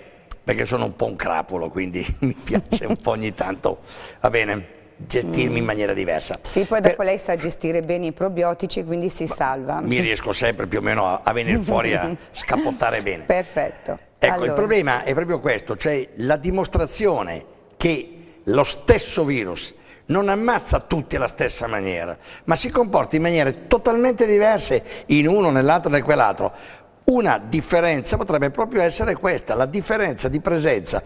perché sono un po' un crapulo, quindi *laughs* mi piace un po' ogni tanto. Va bene gestirmi mm. in maniera diversa. Sì, poi dopo per... lei sa gestire bene i probiotici, quindi si Ma salva. Mi riesco sempre più o meno a, a venire fuori, a *laughs* scappottare bene. Perfetto. Ecco, allora. il problema è proprio questo, cioè la dimostrazione che lo stesso virus non ammazza tutti alla stessa maniera, ma si comporta in maniere totalmente diverse in uno, nell'altro nel quell'altro. Una differenza potrebbe proprio essere questa, la differenza di presenza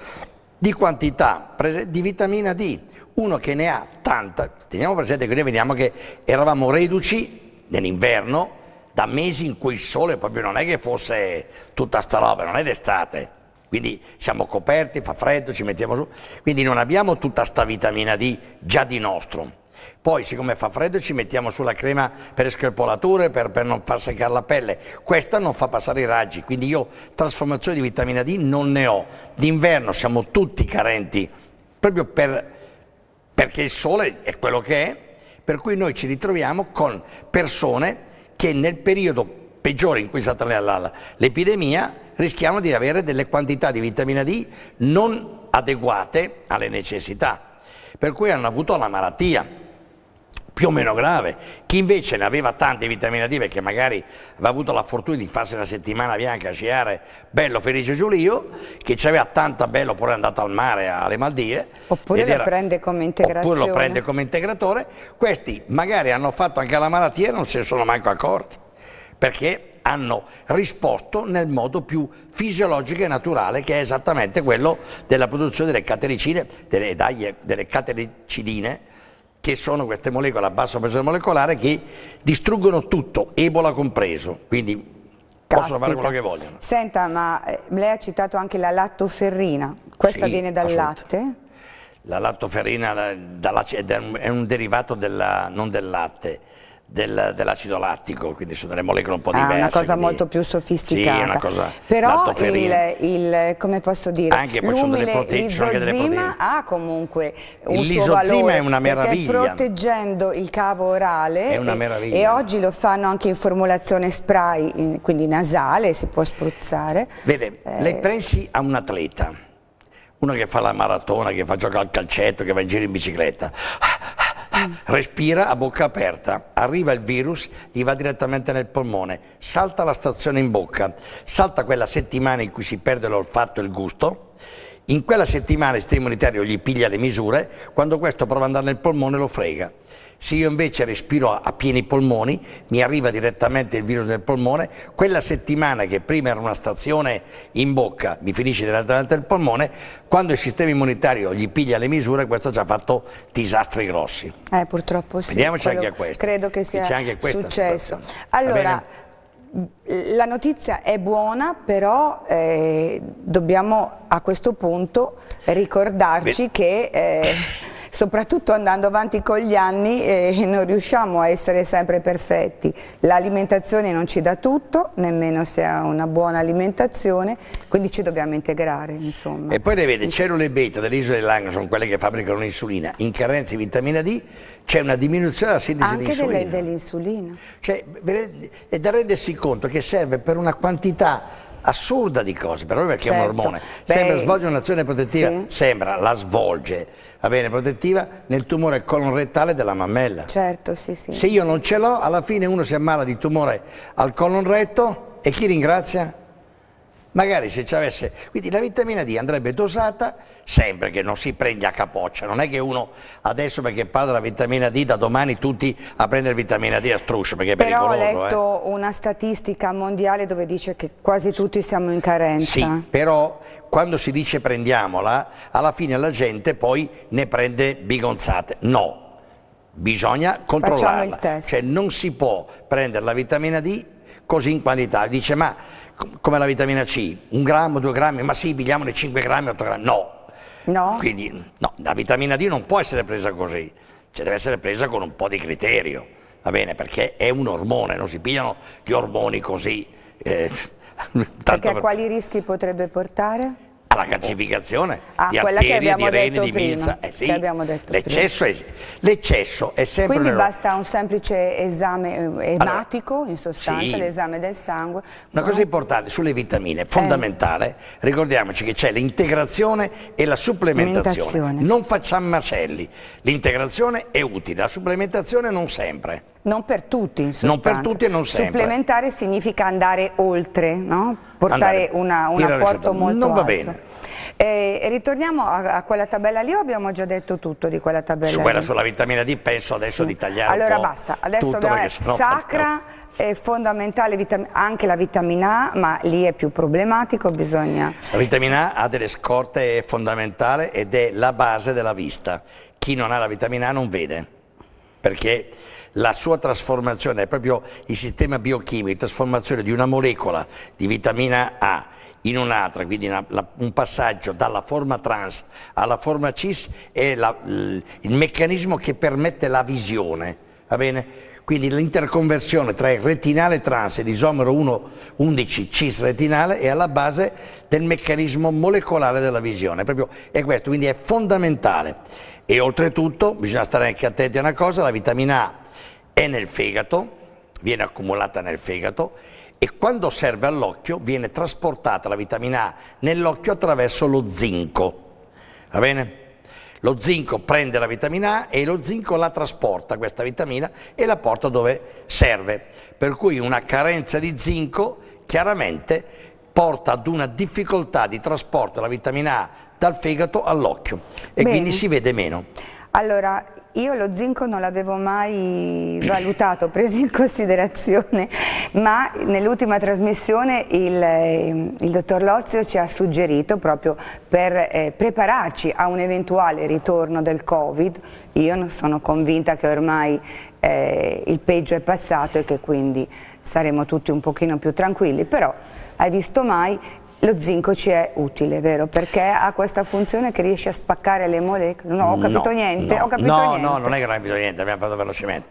di quantità di vitamina D uno che ne ha tanta, teniamo presente che noi veniamo che eravamo reduci nell'inverno da mesi in cui il sole proprio non è che fosse tutta sta roba, non è d'estate, quindi siamo coperti, fa freddo, ci mettiamo su, quindi non abbiamo tutta sta vitamina D già di nostro. Poi, siccome fa freddo, ci mettiamo sulla crema per scherpolature, per, per, non far seccare la pelle. Questa non fa passare i raggi, quindi io trasformazione di vitamina D non ne ho. D'inverno siamo tutti carenti, proprio per perché il sole è quello che è, per cui noi ci ritroviamo con persone che nel periodo peggiore in cui è stata l'epidemia rischiamo di avere delle quantità di vitamina D non adeguate alle necessità, per cui hanno avuto la malattia più o meno grave, chi invece ne aveva tante vitamina D perché magari aveva avuto la fortuna di farsi una settimana bianca a sciare bello felice Giulio, che ci aveva tanta bello pure è andato al mare alle Maldive, oppure lo, era, prende oppure lo prende come integratore questi magari hanno fatto anche la malattia e non se ne sono manco accorti perché hanno risposto nel modo più fisiologico e naturale che è esattamente quello della produzione delle catericine, delle, delle catericidine che sono queste molecole a bassa pressione molecolare che distruggono tutto, Ebola compreso, quindi possono fare quello che vogliono. Senta, ma eh, lei ha citato anche la lattoferrina, questa sì, viene dal latte? La lattoferrina eh, è un derivato della, non del latte, del, dell'acido lattico, quindi sono delle molecole un po' diverse. È ah, una cosa quindi, molto più sofisticata. Sì, una cosa Però il, il, come posso dire, anche poi sono delle proteine, ha comunque un il suo valore. è una meraviglia. proteggendo il cavo orale è una meraviglia. E, e oggi lo fanno anche in formulazione spray, in, quindi nasale, si può spruzzare. Vede, eh. lei pensi a un atleta, uno che fa la maratona, che fa gioca al calcetto, che va in giro in bicicletta Ah, respira a bocca aperta, arriva il virus, gli va direttamente nel polmone, salta la stazione in bocca, salta quella settimana in cui si perde l'olfatto e il gusto, in quella settimana il sistema immunitario gli piglia le misure, quando questo prova ad andare nel polmone lo frega. Se io invece respiro a pieni polmoni, mi arriva direttamente il virus nel polmone, quella settimana che prima era una stazione in bocca, mi finisce direttamente il polmone, quando il sistema immunitario gli piglia le misure, questo ci ha fatto disastri grossi. Eh, purtroppo sì. Vediamoci anche a questo. Credo che sia successo. Allora, la notizia è buona, però eh, dobbiamo a questo punto ricordarci Beh. che... Eh, *laughs* soprattutto andando avanti con gli anni eh, non riusciamo a essere sempre perfetti. L'alimentazione non ci dà tutto, nemmeno se ha una buona alimentazione, quindi ci dobbiamo integrare. Insomma. E poi ne vede, cellule beta dell'isola isole di Lang sono quelle che fabbricano l'insulina, in carenza di vitamina D c'è una diminuzione della sintesi di insulina. Anche dell'insulina. Cioè, è da rendersi conto che serve per una quantità assurda di cose, però perché certo. è un ormone. Sembra Beh, svolge un'azione protettiva, sì. sembra, la svolge, va bene, protettiva nel tumore colon rettale della mammella. Certo, sì, sì. Se io non ce l'ho, alla fine uno si ammala di tumore al colon retto e chi ringrazia? Magari se ci avesse... Quindi la vitamina D andrebbe dosata sempre che non si prenda a capoccia, non è che uno adesso perché parla della vitamina D da domani tutti a prendere vitamina D a struscio perché è Però pericoloso. Però eh. ho letto eh. una statistica mondiale dove dice che quasi tutti siamo in carenza. Sì, però quando si dice prendiamola, alla fine la gente poi ne prende bigonzate. No, bisogna controllarla, cioè non si può prendere la vitamina D così in quantità, dice ma come la vitamina C, un grammo, due grammi, ma sì, pigliamone 5 grammi, 8 grammi, no. No. Quindi no, la vitamina D non può essere presa così, cioè deve essere presa con un po' di criterio, va bene, perché è un ormone, non si pigliano gli ormoni così. Eh, *laughs* perché per... quali rischi potrebbe portare? alla calcificazione ah, di arterie, di reni, di milza. Eh sì, l'eccesso, è, l'eccesso è sempre... Quindi nello... basta un semplice esame eh, ematico, allora, in sostanza, sì. l'esame del sangue. Una cosa importante sulle vitamine, fondamentale, eh. ricordiamoci che c'è l'integrazione e la supplementazione. Non facciamo macelli, l'integrazione è utile, la supplementazione non sempre. Non per tutti, insomma. sostanza. Non per tutti e non sempre. Supplementare significa andare oltre, no? portare una, un apporto molto non va bene. Eh, ritorniamo a, a, quella tabella lì, o abbiamo già detto tutto di quella tabella Su quella lì? sulla vitamina D penso adesso sì. di tagliare Allora basta, adesso tutto, abbiamo sacra, è fondamentale anche la vitamina A, ma lì è più problematico, bisogna... La vitamina A ha delle scorte, è fondamentale ed è la base della vista. Chi non ha la vitamina A non vede, perché la sua trasformazione, è proprio il sistema biochimico, trasformazione di una molecola di vitamina A in un'altra, quindi una, la, un passaggio dalla forma trans alla forma cis è la, il meccanismo che permette la visione, va bene? Quindi l'interconversione tra il retinale trans e l'isomero 1,11 cis retinale è alla base del meccanismo molecolare della visione, proprio è questo, quindi è fondamentale. E oltretutto bisogna stare anche attenti a una cosa, la vitamina A è nel fegato, viene accumulata nel fegato e quando serve all'occhio viene trasportata la vitamina A nell'occhio attraverso lo zinco. Va bene? Lo zinco prende la vitamina A e lo zinco la trasporta, questa vitamina, e la porta dove serve. Per cui una carenza di zinco chiaramente porta ad una difficoltà di trasporto della vitamina A dal fegato all'occhio e Bene. quindi si vede meno. Allora, io lo zinco non l'avevo mai valutato, preso in considerazione, ma nell'ultima trasmissione il, ehm, il, dottor Lozio ci ha suggerito proprio per eh, prepararci a un eventuale ritorno del Covid, io sono convinta che ormai eh, il peggio è passato e che quindi saremo tutti un pochino più tranquilli, però hai visto mai lo zinco ci è utile, vero? Perché ha questa funzione che riesce a spaccare le molecole? No, ho capito no, niente. No, ho capito no, niente. no, non è che non ho capito niente, abbiamo parlato velocemente.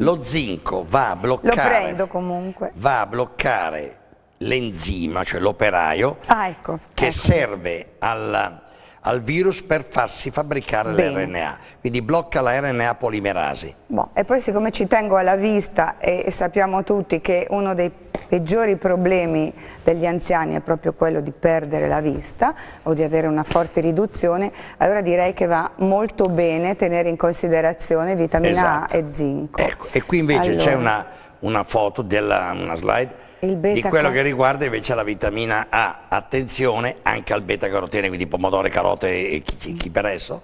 Lo zinco va a bloccare. Lo prendo comunque. Va a bloccare l'enzima, cioè l'operaio, ah, ecco, che ecco. serve alla al virus per farsi fabbricare l'RNA, quindi blocca la RNA polimerasi. Boh. E poi siccome ci tengo alla vista e sappiamo tutti che uno dei peggiori problemi degli anziani è proprio quello di perdere la vista o di avere una forte riduzione, allora direi che va molto bene tenere in considerazione vitamina esatto. A e zinco. Ecco. E qui invece allora. c'è una, una foto, della, una slide di quello che riguarda invece la vitamina A. Attenzione anche al beta-carotene, quindi pomodoro, carote e chi, chi per esso,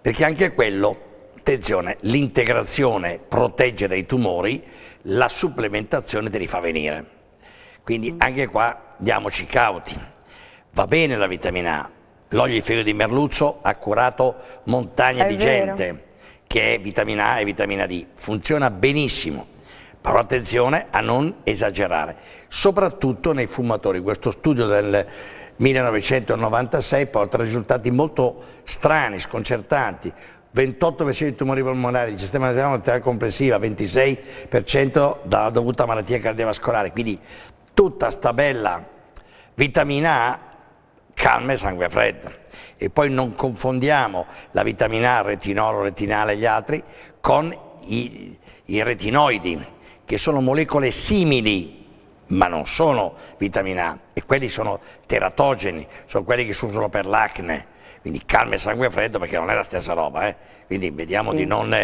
perché anche quello, attenzione, l'integrazione protegge dai tumori, la supplementazione te li fa venire. Quindi anche qua diamoci cauti. Va bene la vitamina A, l'olio di figlio di merluzzo ha curato montagne è di vero. gente che è vitamina A e vitamina D, funziona benissimo però attenzione a non esagerare, soprattutto nei fumatori. Questo studio del 1996 porta risultati molto strani, sconcertanti. 28% di tumori polmonari, di sistema cardiovascolare complessiva, 26% dalla dovuta malattia cardiovascolare. Quindi tutta sta bella vitamina A calma e sangue freddo. E poi non confondiamo la vitamina A, retinolo, retinale e gli altri con i, i retinoidi che sono molecole simili ma non sono vitamina A e quelli sono teratogeni, sono quelli che si usano per l'acne, quindi calma e sangue freddo perché non è la stessa roba, eh? quindi vediamo sì. di, non,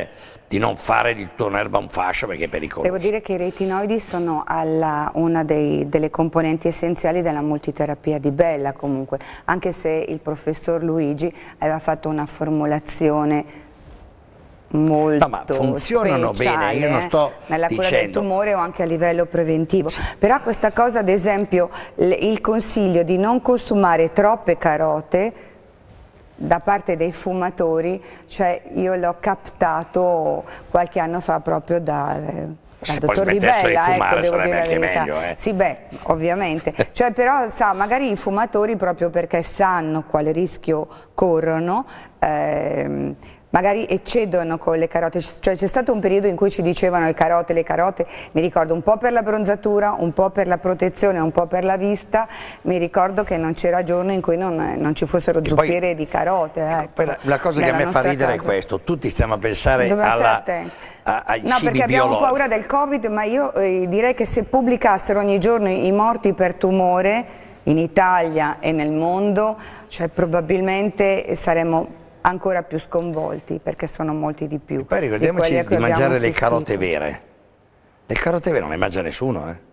di, non, fare di tutto un'erba un fascio perché è pericoloso. Devo dire che i retinoidi sono alla, una dei, delle componenti essenziali della multiterapia di Bella comunque, anche se il professor Luigi aveva fatto una formulazione molto no, ma funzionano bene, io non eh, sto nella cura dicendo. del tumore o anche a livello preventivo. Sì. Però questa cosa, ad esempio, il consiglio di non consumare troppe carote da parte dei fumatori, cioè io l'ho captato qualche anno fa proprio da... il eh, dottor Ribella, di ecco, fumare, ecco, devo dire la verità. Meglio, eh. Sì, beh, ovviamente. *laughs* cioè, però, sa, magari i fumatori, proprio perché sanno quale rischio corrono, ehm, magari eccedono con le carote, cioè c'è stato un periodo in cui ci dicevano le carote, le carote, mi ricordo un po' per la bronzatura, un po' per la protezione, un po' per la vista, mi ricordo che non c'era giorno in cui non, non ci fossero zuppiere di carote. Ecco, la, la, cosa che a me fa ridere casa. è questo, tutti stiamo a pensare Dobbiamo alla, a, ai No perché abbiamo biologici. paura del Covid, ma io eh, direi che se pubblicassero ogni giorno i morti per tumore in Italia e nel mondo, cioè probabilmente saremmo ancora più sconvolti perché sono molti di più. E poi ricordiamoci di, di mangiare le carote vere. Le carote vere non le mangia nessuno, eh?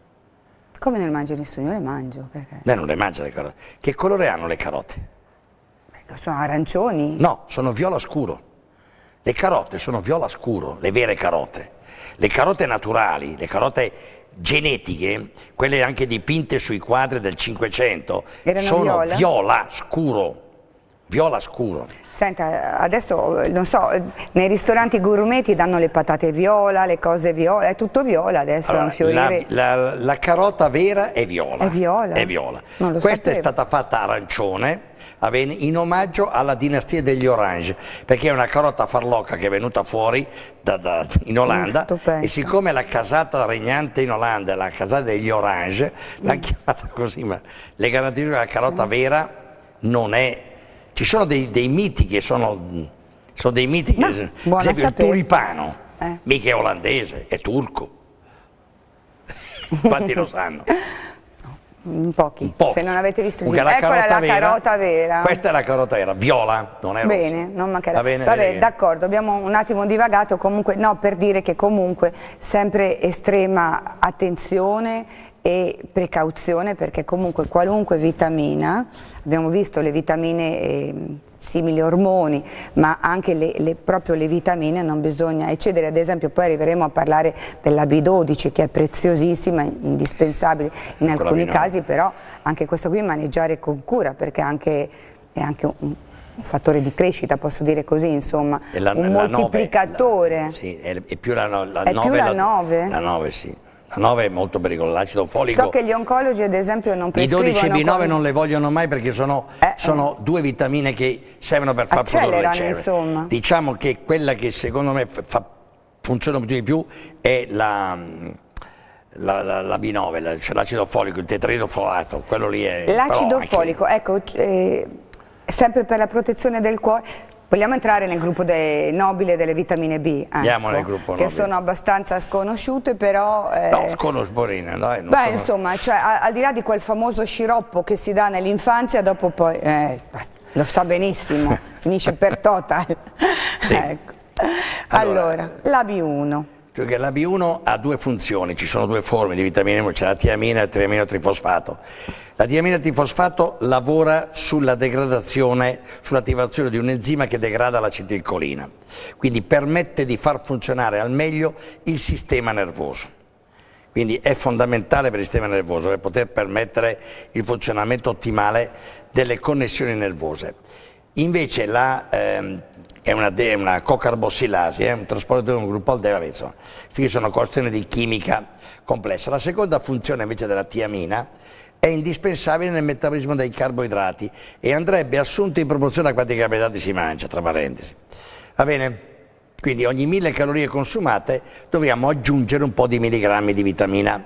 Come non le mangia nessuno? Io le mangio. Perché... Beh, non le mangia le carote. Che colore hanno le carote? Perché sono arancioni? No, sono viola scuro. Le carote sono viola scuro, le vere carote. Le carote naturali, le carote genetiche, quelle anche dipinte sui quadri del Cinquecento, sono viola? viola scuro viola scuro. Senta, adesso eh, non so, eh, nei ristoranti gourmet danno le patate viola, le cose viola, è tutto viola adesso, allora, fiorire... la, la, la, carota vera è viola. È viola. È viola. Questa sapevo. è stata fatta arancione in omaggio alla dinastia degli Orange, perché è una carota farlocca che è venuta fuori da, da, in Olanda mm, e siccome la casata regnante in Olanda è la casata degli Orange, l'hanno mm. chiamata così, ma le garantisco che la carota sì. vera non è ci sono dei, dei miti che sono, sono dei miti che, Ma, per esempio il tulipano, eh. mica è olandese, è turco. Quanti *laughs* lo sanno? In pochi. pochi. Se non avete visto il giro, eccola carota la vera. carota vera. Questa è la carota vera, viola, non è rossa. Bene, non mancherà. Bene, Vabbè, d'accordo, abbiamo un attimo divagato, comunque, no, per dire che comunque sempre estrema attenzione e precauzione perché comunque qualunque vitamina, abbiamo visto le vitamine eh, simili ormoni, ma anche le, le, proprio le vitamine non bisogna eccedere, ad esempio poi arriveremo a parlare della B12 che è preziosissima, indispensabile in alcuni casi, però anche questo qui maneggiare con cura perché anche, è anche un, un fattore di crescita, posso dire così, insomma, la, un moltiplicatore. 9, la, sì, è, è, più la 9. No, è più la 9? La 9, sì. 9 è molto pericoloso, l'acido folico. So che gli oncologi ad esempio non prescrivono... I 12 B9 con... non le vogliono mai perché sono, eh, sono due vitamine che servono per far produrre le cellule. Insomma. Diciamo che quella che secondo me fa, funziona di più è la, la, la, la B9, cioè l'acido folico, il tetridofolato, quello lì è... L'acido folico, ecco, eh, sempre per la protezione del cuore Vogliamo entrare nel gruppo dei nobile delle vitamine B, ecco, Andiamo nel gruppo nobile. che sono abbastanza sconosciute però... Eh, no, sconosborine, dai. beh, sono... insomma, cioè, al di là di quel famoso sciroppo che si dà nell'infanzia, dopo poi... Eh, lo sa benissimo, *laughs* finisce per total. Sì. ecco. allora, allora, la B1. Cioè che la B1 ha due funzioni, ci sono due forme di vitamina 1, c'è la tiamina e il tiamino trifosfato. La tiamina trifosfato lavora sulla degradazione, sull'attivazione di un enzima che degrada la citilcolina, quindi permette di far funzionare al meglio il sistema nervoso. Quindi è fondamentale per il sistema nervoso per poter permettere il funzionamento ottimale delle connessioni nervose. Invece la ehm, è una, è una cocarbossilasi, è un trasportatore di un gruppo al insomma, queste sono questioni di chimica complessa. La seconda funzione invece della tiamina è indispensabile nel metabolismo dei carboidrati e andrebbe assunto in proporzione a quanti carboidrati si mangia, tra parentesi. Va bene? Quindi ogni 1000 calorie consumate dobbiamo aggiungere un po' di milligrammi di vitamina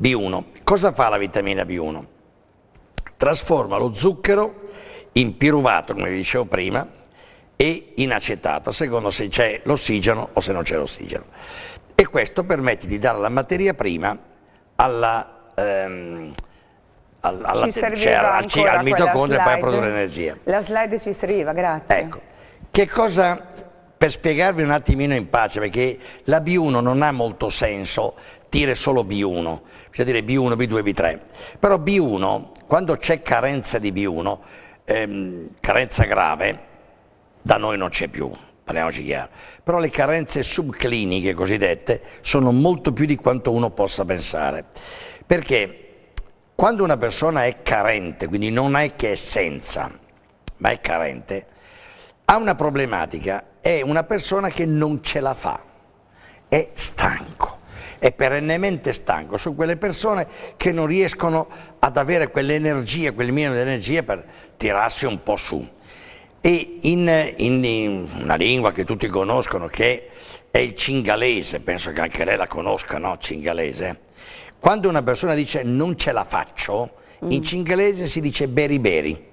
B1. Cosa fa la vitamina B1? Trasforma lo zucchero in piruvato, come vi dicevo prima, e in secondo se c'è l'ossigeno o se non c'è l'ossigeno. E questo permette di dare la materia prima alla, ehm, alla, alla cioè, al, al mitocondrio e poi a produrre energia. La slide ci serviva, grazie. Ecco, che cosa, per spiegarvi un attimino in pace, perché la B1 non ha molto senso dire solo B1, bisogna dire B1, B2, B3. Però B1, quando c'è carenza di B1, ehm, carenza grave, da noi non c'è più, parliamoci chiaro, però le carenze subcliniche cosiddette sono molto più di quanto uno possa pensare, perché quando una persona è carente, quindi non è che è senza, ma è carente, ha una problematica, è una persona che non ce la fa, è stanco, è perennemente stanco, sono quelle persone che non riescono ad avere quell'energia, quel minimo di energia per tirarsi un po' su e in, in, in, una lingua che tutti conoscono che è il cingalese, penso che anche lei la conosca, no? Cingalese. Quando una persona dice non ce la faccio, mm. in cingalese si dice beriberi.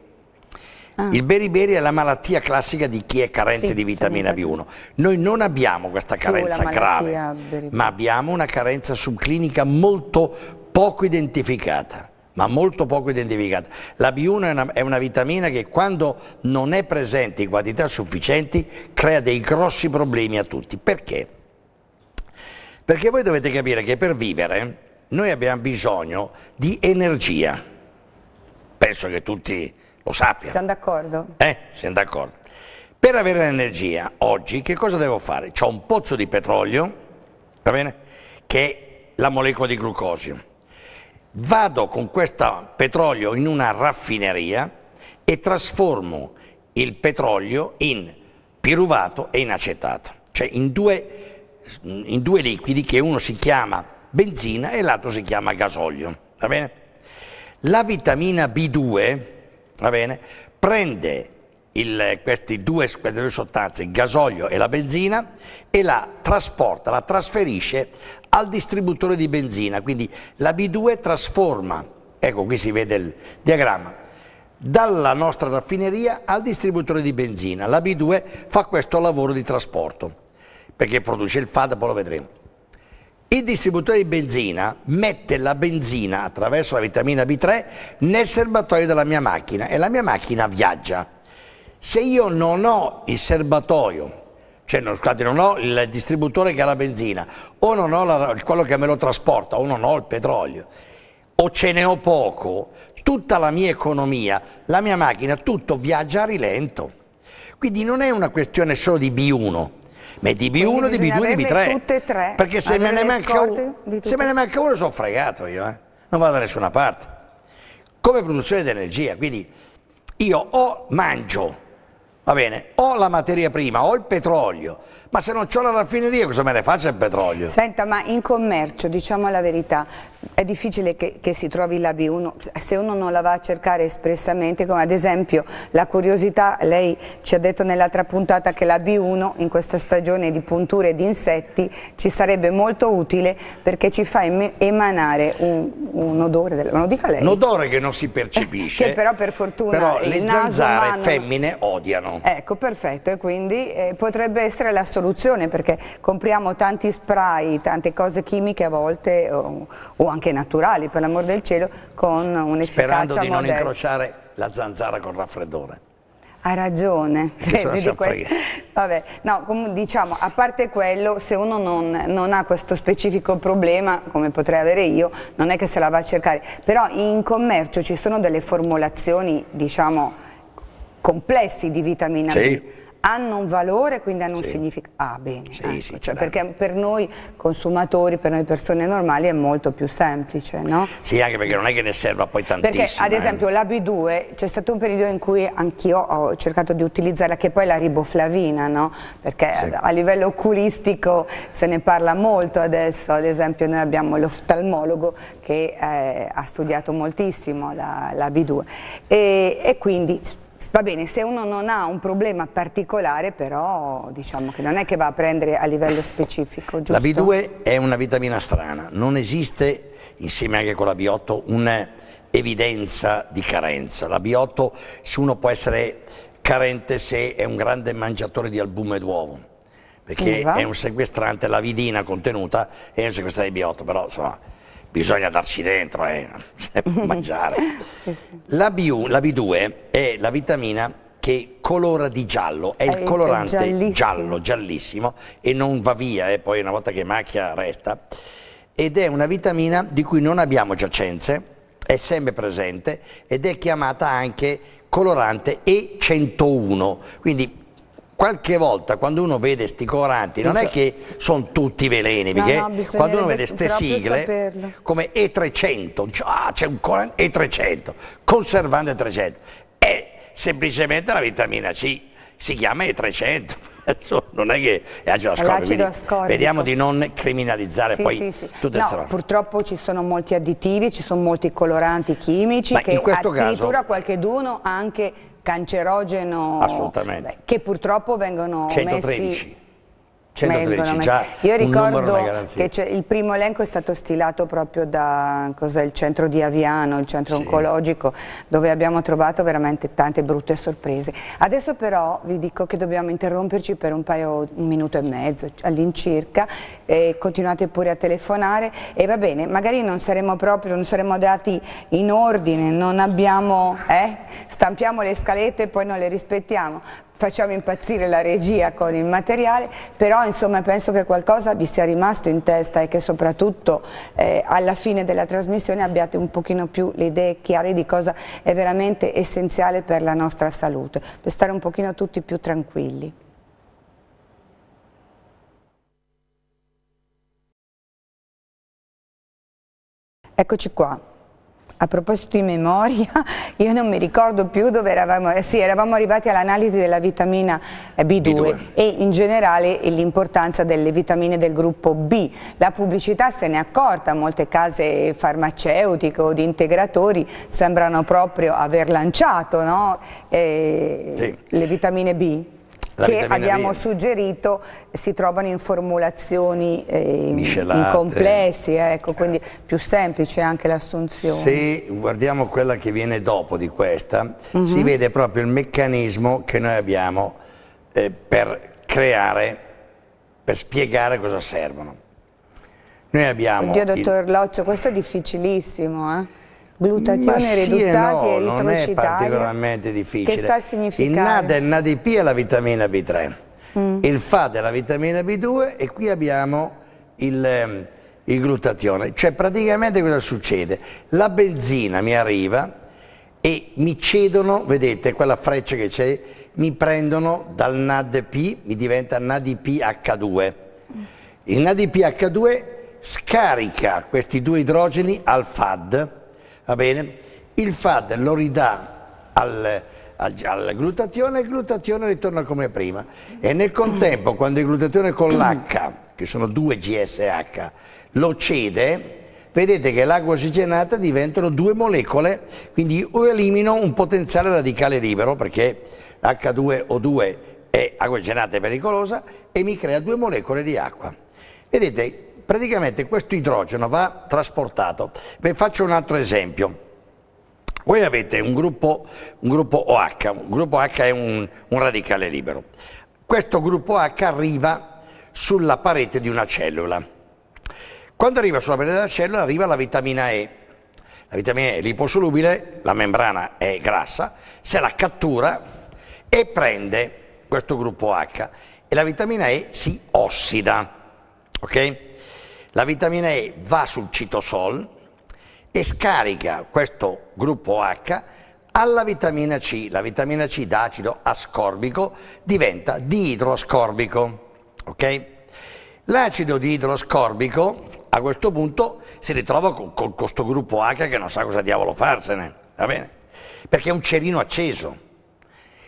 Ah. Il beriberi è la malattia classica di chi è carente sì, di vitamina B1. Noi non abbiamo questa carenza grave, beriberi. ma abbiamo una carenza subclinica molto poco identificata ma molto poco identificata. La B1 è una, è una, vitamina che quando non è presente in quantità sufficienti crea dei grossi problemi a tutti. Perché? Perché voi dovete capire che per vivere noi abbiamo bisogno di energia. Penso che tutti lo sappiano. Siamo d'accordo. Eh, siamo d'accordo. Per avere energia oggi che cosa devo fare? Ho un pozzo di petrolio, va bene? Che è la molecola di glucosio vado con questo petrolio in una raffineria e trasformo il petrolio in piruvato e in acetato, cioè in due, in due liquidi che uno si chiama benzina e l'altro si chiama gasolio. La vitamina B2 bene, prende il, due, queste due sostanze, il gasolio e la benzina, e la trasporta, la trasferisce al distributore di benzina. Quindi la B2 trasforma, ecco qui si vede il diagramma, dalla nostra raffineria al distributore di benzina. La B2 fa questo lavoro di trasporto, perché produce il FAD, poi lo vedremo. Il distributore di benzina mette la benzina attraverso la vitamina B3 nel serbatoio della mia macchina e la mia macchina viaggia se io non ho il serbatoio, cioè non, scusate, non ho il distributore che ha la benzina, o non ho la, quello che me lo trasporta, o non ho il petrolio, o ce ne ho poco, tutta la mia economia, la mia macchina, tutto viaggia a rilento. Quindi non è una questione solo di B1, ma di B1, di B2, di B3. Tutte e tre. Perché se me, ne manca uno, se me ne manca uno sono fregato io, eh? non vado da nessuna parte. Come produzione di energia, quindi io o mangio Va bene, ho la materia prima, ho il petrolio, ma se non ho la raffineria cosa me ne faccio il petrolio? Senta, ma in commercio, diciamo la verità, è difficile che, che si trovi la B1 se uno non la va a cercare espressamente, come ad esempio la curiosità, lei ci ha detto nell'altra puntata che la B1 in questa stagione di punture e di insetti ci sarebbe molto utile perché ci fa emanare un, un odore, lo dica lei. Un odore che non si percepisce. *laughs* che però per fortuna però le zanzare umano... femmine odiano. Ecco, perfetto, e quindi eh, potrebbe essere la soluzione soluzione perché compriamo tanti spray, tante cose chimiche a volte o, o anche naturali per l'amor del cielo con un'efficacia modesta. Sperando di non incrociare la zanzara col raffreddore. Ha ragione, Vabbè, no, diciamo, a parte quello, se uno non, non, ha questo specifico problema, come potrei avere io, non è che se la va a cercare. Però in commercio ci sono delle formulazioni, diciamo, complessi di vitamina sì. B hanno un valore, quindi hanno sì. un significato. Ah, bene. Sì, ecco, sì, cioè, perché per noi consumatori, per noi persone normali è molto più semplice, no? Sì, anche perché non è che ne serva poi tantissimo. Perché ad eh. esempio eh. la B2 c'è stato un periodo in cui anch'io ho cercato di utilizzarla, che poi è la riboflavina, no? Perché sì. a livello oculistico se ne parla molto adesso, ad esempio noi abbiamo l'oftalmologo che eh, ha studiato moltissimo la, la B2 e, e quindi Va bene, se uno non ha un problema particolare però diciamo che non è che va a prendere a livello specifico, giusto? La B2 è una vitamina strana, non esiste insieme anche con la B8 un'evidenza di carenza. La B8 su uno può essere carente se è un grande mangiatore di albume d'uovo perché è un sequestrante, la vidina contenuta è un sequestrante di B8, però insomma bisogna darci dentro eh, *laughs* mangiare. *laughs* La, B1, la B2 è la vitamina che colora di giallo, è, eh, è il colorante è giallissimo. giallo, giallissimo e non va via, eh, poi una volta che macchia resta. Ed è una vitamina di cui non abbiamo giacenze, è sempre presente ed è chiamata anche colorante E101, quindi qualche volta quando uno vede sti coranti non è che sono tutti veleni perché no, no, quando uno vede ste sigle come E300 cioè, ah, un corante E300 conservante 300 è semplicemente la vitamina C si chiama E300 *laughs* non è che è acido ascorbico, vediamo di non criminalizzare sì, poi sì, sì. tutte no, strane. purtroppo ci sono molti additivi, ci sono molti coloranti chimici Ma che addirittura caso... qualcheduno anche cancerogeno che purtroppo vengono 113. messi 113, già Io ricordo che il primo elenco è stato stilato proprio da il centro di Aviano, il centro sì. oncologico, dove abbiamo trovato veramente tante brutte sorprese. Adesso però vi dico che dobbiamo interromperci per un paio, un minuto e mezzo all'incirca, continuate pure a telefonare e va bene, magari non saremo proprio, non saremo dati in ordine, non abbiamo, eh, stampiamo le scalette e poi non le rispettiamo, facciamo impazzire la regia con il materiale, però insomma penso che qualcosa vi sia rimasto in testa e che soprattutto eh, alla fine della trasmissione abbiate un pochino più le idee chiare di cosa è veramente essenziale per la nostra salute, per stare un pochino tutti più tranquilli. Eccoci qua. A proposito di memoria, *laughs* io non mi ricordo più dove eravamo, eh, sì, eravamo arrivati all'analisi della vitamina B2, eh, B2, e in generale l'importanza delle vitamine del gruppo B. La pubblicità se ne è accorta, molte case farmaceutiche o di integratori sembrano proprio aver lanciato no? eh, sì. le vitamine B che abbiamo B. suggerito si trovano in formulazioni eh, in complessi, ecco, eh. quindi eh. più semplice anche l'assunzione. Se guardiamo quella che viene dopo di questa, uh mhm. -huh. si vede proprio il meccanismo che noi abbiamo eh, per creare, per spiegare cosa servono. Noi abbiamo... Oddio, dottor il... Lozzo, questo è difficilissimo, eh? glutatione, sì riduttasi e, no, e non è particolarmente difficile. Che sta a significare? Il NAD e il NADP è la vitamina B3, mm. il FAD è la vitamina B2 e qui abbiamo il, ehm, il glutatione. Cioè praticamente cosa succede? La benzina mi arriva e mi cedono, vedete quella freccia che c'è, mi prendono dal NADP, mi diventa NADPH2. Il NADPH2 scarica questi due idrogeni al FAD, va bene? Il FAD lo ridà al, al, al glutatione e il glutatione ritorna come prima. E nel contempo, quando il glutatione con l'H, che sono due GSH, lo cede, vedete che l'acqua ossigenata diventano due molecole, quindi io elimino un potenziale radicale libero, perché H2O2 è acqua ossigenata e pericolosa, e mi crea due molecole di acqua. Vedete, praticamente questo idrogeno va trasportato. Vi faccio un altro esempio. Voi avete un gruppo, un gruppo OH, un gruppo OH è un, un radicale libero. Questo gruppo OH arriva sulla parete di una cellula. Quando arriva sulla parete della cellula arriva la vitamina E. La vitamina E è liposolubile, la membrana è grassa, se la cattura e prende questo gruppo H e la vitamina E si ossida. Okay? La vitamina E va sul citosol e scarica questo gruppo H alla vitamina C. La vitamina C da acido ascorbico diventa diidroascorbico. Okay? L'acido diidroascorbico a questo punto si ritrova con, con questo gruppo H che non sa cosa diavolo farsene, va bene? Perché è un cerino acceso.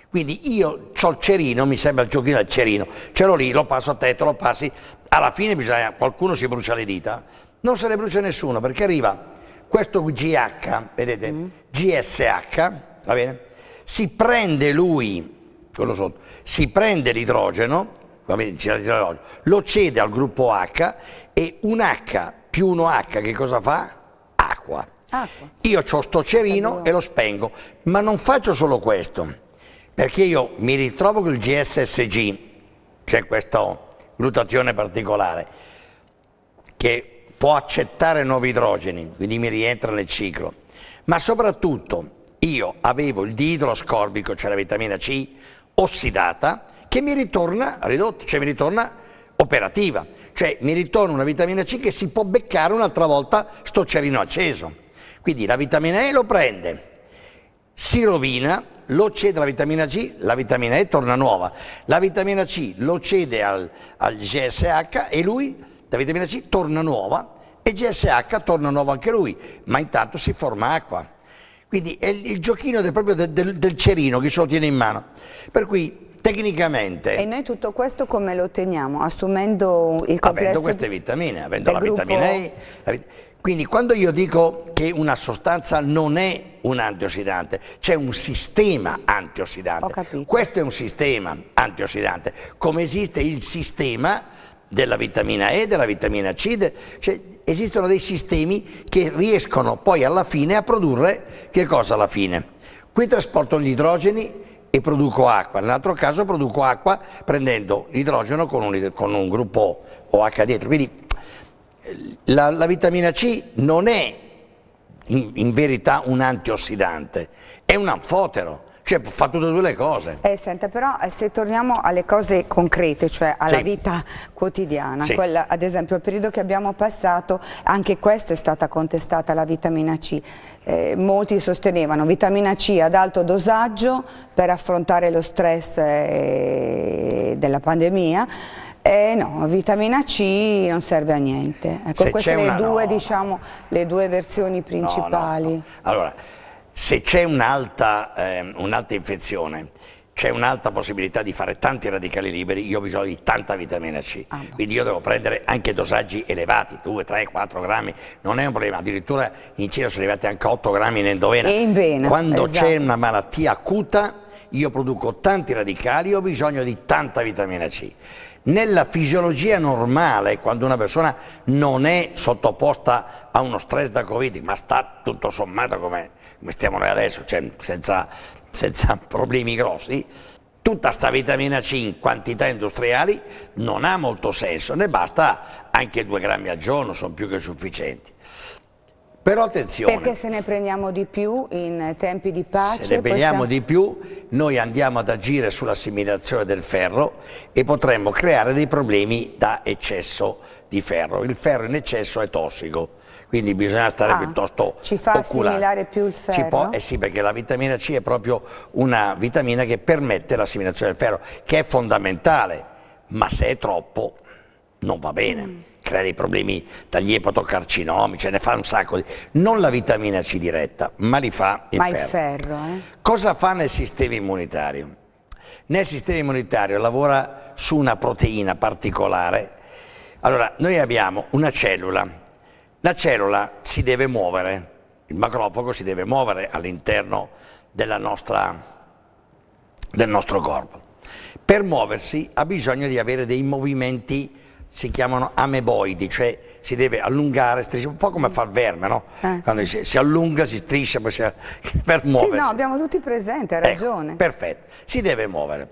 Quindi io ho il cerino, mi sembra il giochino del cerino, ce l'ho lì, lo passo a te, te lo passi, alla fine bisogna, qualcuno si brucia le dita, non se le brucia nessuno perché arriva questo GH, vedete, mm. GSH, va bene? Si prende lui, quello sotto, si prende l'idrogeno, lo cede al gruppo H e un H più un H che cosa fa? Acqua. Acqua. Io ho sto cerino e lo spengo, ma non faccio solo questo, perché io mi ritrovo con il GSSG, cioè questo glutazione particolare, che può accettare nuovi idrogeni, quindi mi rientra nel ciclo. Ma soprattutto io avevo il diidroscorbico, cioè la vitamina C, ossidata, che mi ritorna ridotta, cioè mi ritorna operativa, cioè mi ritorna una vitamina C che si può beccare un'altra volta sto cerino acceso. Quindi la vitamina E lo prende, si rovina, lo cede alla vitamina C, la vitamina E torna nuova. La vitamina C lo cede al, al GSH e lui, la vitamina C torna nuova e GSH torna nuovo anche lui, ma intanto si forma acqua. Quindi è il, il giochino del, proprio del, del, del cerino che ce lo tiene in mano. Per cui tecnicamente. E noi tutto questo come lo otteniamo? Assumendo il complesso Avendo queste vitamine, avendo la gruppo... vitamina E. La vit- quindi quando io dico che una sostanza non è un antiossidante, c'è un sistema antiossidante. Questo è un sistema antiossidante, come esiste il sistema della vitamina E, della vitamina C, cioè esistono dei sistemi che riescono poi alla fine a produrre che cosa alla fine? Qui trasporto gli idrogeni e produco acqua, nell'altro caso produco acqua prendendo l'idrogeno con un, con un gruppo OH dietro. Quindi la, la vitamina C non è in, in, verità un antiossidante, è un anfotero. Cioè fa tutte e due le cose. Eh, senta, però eh, se torniamo alle cose concrete, cioè alla sì. vita quotidiana, sì. quella, ad esempio il periodo che abbiamo passato, anche questa è stata contestata la vitamina C. Eh, molti sostenevano vitamina C ad alto dosaggio per affrontare lo stress eh, della pandemia eh no, vitamina C non serve a niente. Ecco, se queste sono le, due, no. diciamo, le due versioni principali. No, no, allora, se c'è un'alta eh, un infezione, c'è un'alta possibilità di fare tanti radicali liberi, io ho bisogno di tanta vitamina C, ah, quindi io devo prendere anche dosaggi elevati, 2, 3, 4 grammi, non è un problema, addirittura in Cina sono arrivati anche 8 grammi in endovena. E in vena, Quando esatto. c'è una malattia acuta, io produco tanti radicali, ho bisogno di tanta vitamina C nella fisiologia normale, quando una persona non è sottoposta a uno stress da Covid, ma sta tutto sommato come, come stiamo noi adesso, cioè senza, senza *laughs* problemi grossi, tutta sta vitamina C in quantità industriali non ha molto senso, ne basta anche 2 grammi al giorno, sono più che sufficienti. Però attenzione. Perché se ne prendiamo di più in tempi di pace? Se ne prendiamo possiamo... di più, noi andiamo ad agire sull'assimilazione del ferro e potremmo creare dei problemi da eccesso di ferro. Il ferro in eccesso è tossico quindi bisogna stare ah, piuttosto ci fa oculati. assimilare più il ferro? Può, eh sì, perché la vitamina C è proprio una vitamina che permette l'assimilazione del ferro, che è fondamentale, ma se è troppo non va bene. Mm crea dei problemi dagli epatocarcinomi, ce ne fa un sacco. Di... Non la vitamina C diretta, ma li fa il ma ferro. Il ferro eh? Cosa fa nel sistema immunitario? Nel sistema immunitario lavora su una proteina particolare. Allora, noi abbiamo una cellula, la cellula si deve muovere, il macrofago si deve muovere all'interno del nostro corpo. Per muoversi ha bisogno di avere dei movimenti si chiamano ameboidi, cioè si deve allungare, strisciare, un po' come fa il verme, no? Eh, Quando sì. si, si, allunga, si striscia *laughs* si, per muoversi. Sì, no, abbiamo tutti presente, hai ecco, ragione. Ecco, perfetto, si deve muovere.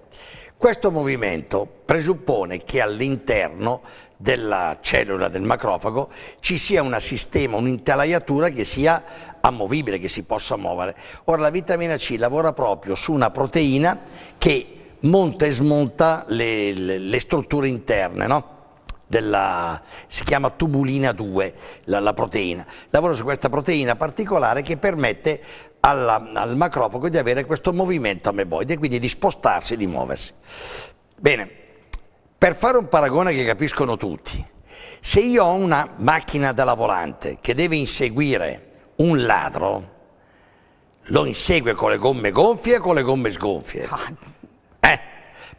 Questo movimento presuppone che all'interno della cellula del macrofago ci sia un sistema, un'intelaiatura che sia ammovibile, che si possa muovere. Ora la vitamina C lavora proprio su una proteina che monta e smonta le, le, le strutture interne, no? della, si chiama tubulina 2, la, la, proteina. Lavora su questa proteina particolare che permette alla, al macrofago di avere questo movimento ameboide, quindi di spostarsi, e di muoversi. Bene, per fare un paragone che capiscono tutti, se io ho una macchina da lavorante che deve inseguire un ladro, lo insegue con le gomme gonfie e con le gomme sgonfie. Ah, eh?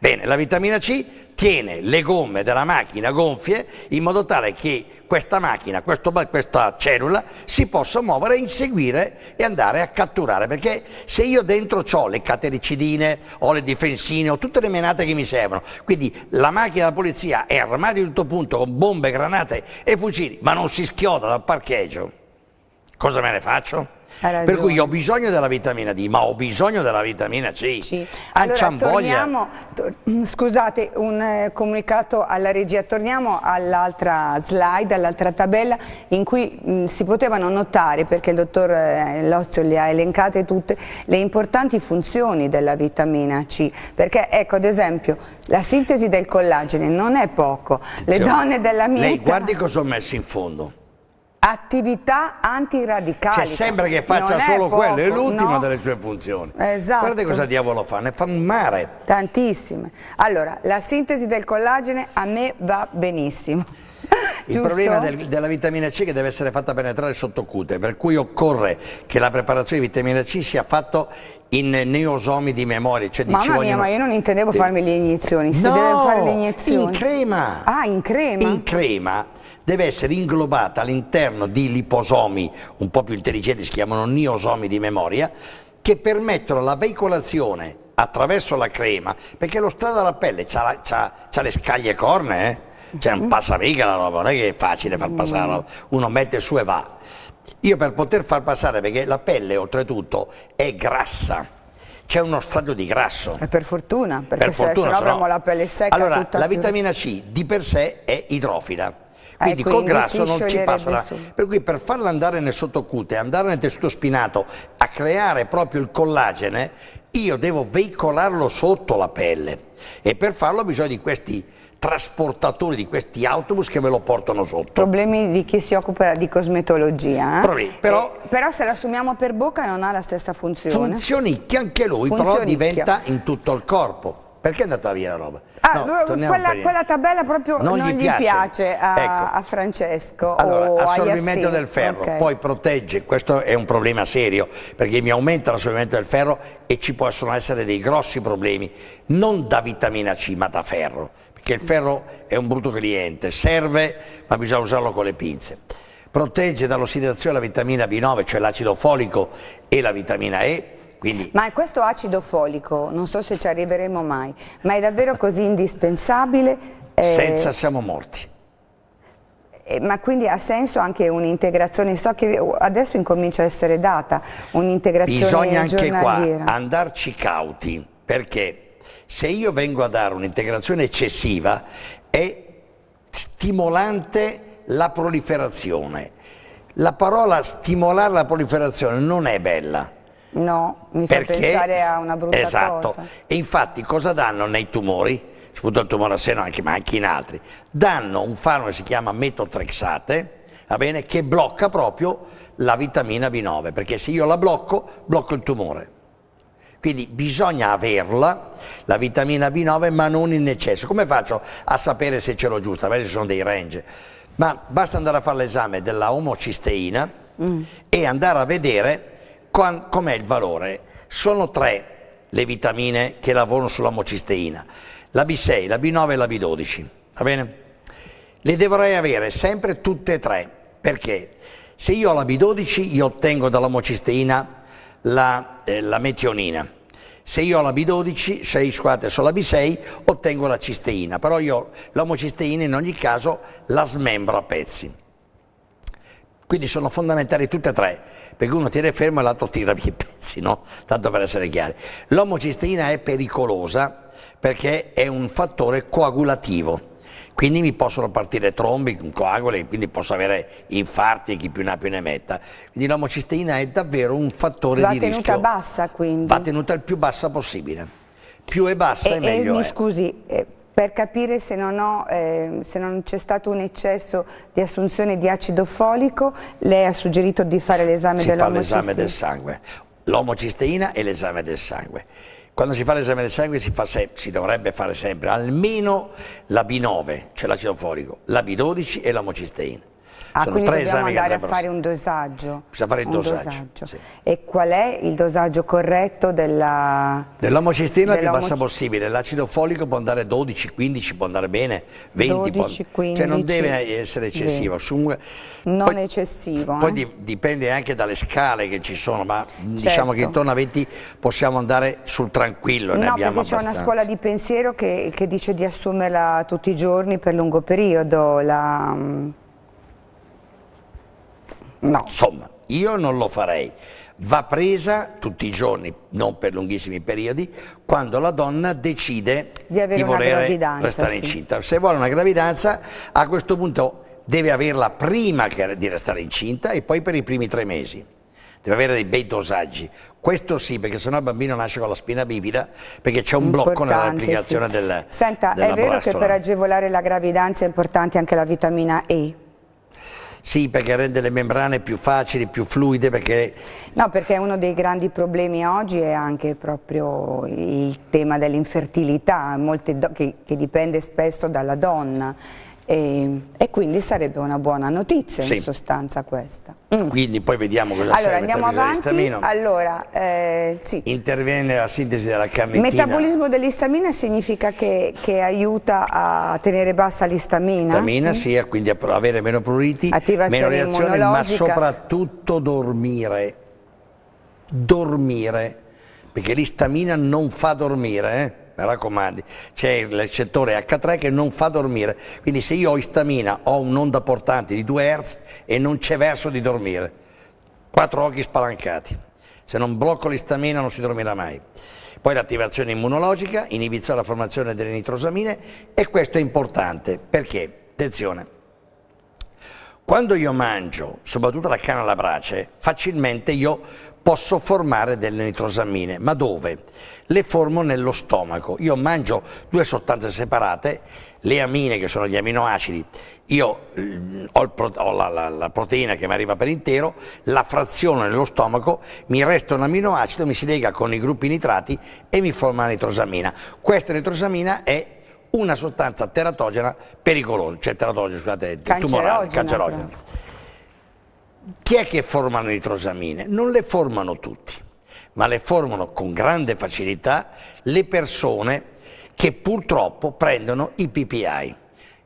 Bene, la vitamina C tiene le gomme della macchina gonfie in modo tale che questa macchina, questo, questa cellula si possa muovere, inseguire e andare a catturare, perché se io dentro ho le catericidine, ho le difensine, ho tutte le menate che mi servono, quindi la macchina della polizia è armata in tutto punto con bombe, granate e fucili, ma non si schioda dal parcheggio, cosa me ne faccio? Per cui ho bisogno della vitamina D, ma ho bisogno della vitamina C. Sì. Allora, torniamo, to mm, scusate, un eh, comunicato alla regia, torniamo all'altra slide, all'altra tabella in cui mh, mm, si potevano notare, perché il dottor eh, Lozio le ha elencate tutte, le importanti funzioni della vitamina C. Perché ecco, ad esempio, la sintesi del collagene non è poco. Attenzione. Le donne della mia Lei guardi cosa ho messo in fondo attività antiradicali. Cioè, sembra che faccia solo poco, quello, è l'ultima no? delle sue funzioni. Esatto. Guardate cosa diavolo fa, ne fa un mare. Tantissime. Allora, la sintesi del collagene a me va benissimo. Il Giusto? problema del, della vitamina C è che deve essere fatta penetrare sotto cute, per cui occorre che la preparazione di vitamina C sia fatta in neosomi di memoria. Cioè Mamma mia, vogliono... ma io non intendevo farmi le iniezioni, si no, deve fare le iniezioni. in crema. Ah, in crema? In crema deve essere inglobata all'interno di liposomi un po' più intelligenti, si chiamano niosomi di memoria, che permettono la veicolazione attraverso la crema, perché lo strato della pelle ha le scaglie corne, eh? cioè non mhm. passa mica la roba, non è che è facile far passare la roba, mm. uno mette su e va. Io per poter far passare, perché la pelle oltretutto è grassa, c'è uno strato di grasso. E eh, per fortuna, perché per se, fortuna, se no avremmo la pelle secca. Allora, la vitamina C di per sé è idrofila quindi eh, col grasso non ci passa per cui per farla andare nel sottocute andare nel tessuto spinato a creare proprio il collagene io devo veicolarlo sotto la pelle e per farlo ho bisogno di questi trasportatori di questi autobus che me lo portano sotto. Problemi di chi si occupa di cosmetologia. Eh? Problemi, però, eh, però, se l'assumiamo per bocca non ha la stessa funzione. Funzionicchia anche lui, però diventa in tutto il corpo. Perché è andata via la roba? Ah, no, quella, quella, tabella proprio non, non gli, piace, gli piace a, ecco. a, Francesco. Allora, assorbimento del ferro, okay. poi protegge, questo è un problema serio, perché mi aumenta l'assorbimento del ferro e ci possono essere dei grossi problemi, non da vitamina C ma da ferro, perché il mm. ferro è un brutto cliente, serve ma bisogna usarlo con le pinze protegge dall'ossidazione la vitamina B9, cioè l'acido folico e la vitamina E, quindi... Ma questo acido folico, non so se ci arriveremo mai, ma è davvero così indispensabile? Eh... Senza siamo morti. Eh, ma quindi ha senso anche un'integrazione, so che adesso incomincia a essere data un'integrazione Bisogna anche qua andarci cauti, perché se io vengo a dare un'integrazione eccessiva è stimolante la proliferazione. La parola stimolare la proliferazione non è bella No, mi Perché? fa pensare a una brutta esatto. cosa. E infatti cosa danno nei tumori? Soprattutto il tumore a seno, anche, ma anche in altri. Danno un farmaco che si chiama metotrexate, va bene, che blocca proprio la vitamina B9, perché se io la blocco, blocco il tumore. Quindi bisogna averla, la vitamina B9, ma non in eccesso. Come faccio a sapere se ce l'ho giusta? Beh, ci sono dei range. Ma basta andare a fare l'esame della omocisteina mm. e andare a vedere com'è il valore? Sono tre le vitamine che lavorano sulla mocisteina, la B6, la B9 e la B12, va bene? Le dovrei avere sempre tutte e tre, perché se io ho la B12 io ottengo dalla mocisteina la, eh, la metionina, se io ho la B12, se scusate, sono la B6, ottengo la cisteina, però io l'omocisteina in ogni caso la smembro a pezzi. Quindi sono fondamentali tutte e tre perché uno tiene fermo e l'altro tira via i pezzi, no? Tanto per essere chiari. L'omocisteina è pericolosa perché è un fattore coagulativo quindi mi possono partire trombi, coaguli, quindi posso avere infarti, e chi più ne ha più ne metta. Quindi l'omocisteina è davvero un fattore Va di rischio. Va tenuta bassa quindi? Va tenuta il più bassa possibile. Più è bassa e, è meglio. E mi è. scusi, eh, per capire se non, eh, non c'è stato un eccesso di assunzione di acido folico, lei ha suggerito di fare l'esame dell'omocisteina. Si fa l'esame del sangue, l'omocisteina e l'esame del sangue. Quando si fa l'esame del sangue si, fa si, dovrebbe fare sempre almeno la B9, cioè l'acido folico, la B12 e l'omocisteina. Ah, Sono quindi tre dobbiamo andare a fare un dosaggio. Bisogna fare il dosaggio. dosaggio. Sì. E qual è il dosaggio corretto della... Dell'omocestina più bassa possibile. L'acido folico può andare 12, 15, può andare bene, 20. 12, 15, cioè non deve essere eccessivo. Un... Non poi, eccessivo. Poi eh? dipende anche dalle scale che ci sono, ma certo. diciamo che certo. intorno a 20 possiamo andare sul tranquillo. No, perché c'è una scuola di pensiero che, che dice di assumerla tutti i giorni per lungo periodo. La, mm, No. Insomma, io non lo farei. Va presa tutti i giorni, non per lunghissimi periodi, quando la donna decide di, di voler restare sì. incinta. Se vuole una gravidanza, a questo punto deve averla prima di restare incinta e poi per i primi tre mesi. Deve avere dei bei dosaggi. Questo sì, perché sennò il bambino nasce con la spina bivida perché c'è un importante, blocco nell'applicazione sì. del. Senta, della è vero blastola. che per agevolare la gravidanza è importante anche la vitamina E? Sì, perché rende le membrane più facili, più fluide. Perché... No, perché uno dei grandi problemi oggi è anche proprio il tema dell'infertilità, che, che dipende spesso dalla donna e, e, quindi sarebbe una buona notizia sì. in sostanza questa. Mm. Quindi poi vediamo cosa allora, Andiamo avanti. Allora, eh, sì. Interviene la sintesi della carnitina. Metabolismo dell'istamina significa che, che, aiuta a tenere bassa l'istamina. L'istamina, mm. sì, quindi a avere meno pruriti, meno reazioni, ma soprattutto dormire. Dormire, perché l'istamina non fa dormire, eh? mi raccomandi, c'è il settore H3 che non fa dormire, quindi se io ho istamina, ho un'onda portante di 2 Hz e non c'è verso di dormire, quattro occhi spalancati, se non blocco l'istamina non si dormirà mai. Poi l'attivazione immunologica, inibizione la formazione delle nitrosamine e questo è importante perché, attenzione, quando io mangio, soprattutto la canna alla brace, facilmente io posso formare delle nitrosamine, ma dove? Le formo nello stomaco. Io mangio due sostanze separate, le amine che sono gli aminoacidi, io eh, ho, pro, ho la, la, la, proteina che mi arriva per intero, la fraziono nello stomaco, mi resta un aminoacido, mi si lega con i gruppi nitrati e mi forma la nitrosamina. Questa nitrosamina è una sostanza teratogena pericolosa, cioè teratogena, scusate, tumorale, cancerogena. Però chi è che formano le nitrosamine? Non le formano tutti, ma le formano con grande facilità le persone che purtroppo prendono i PPI,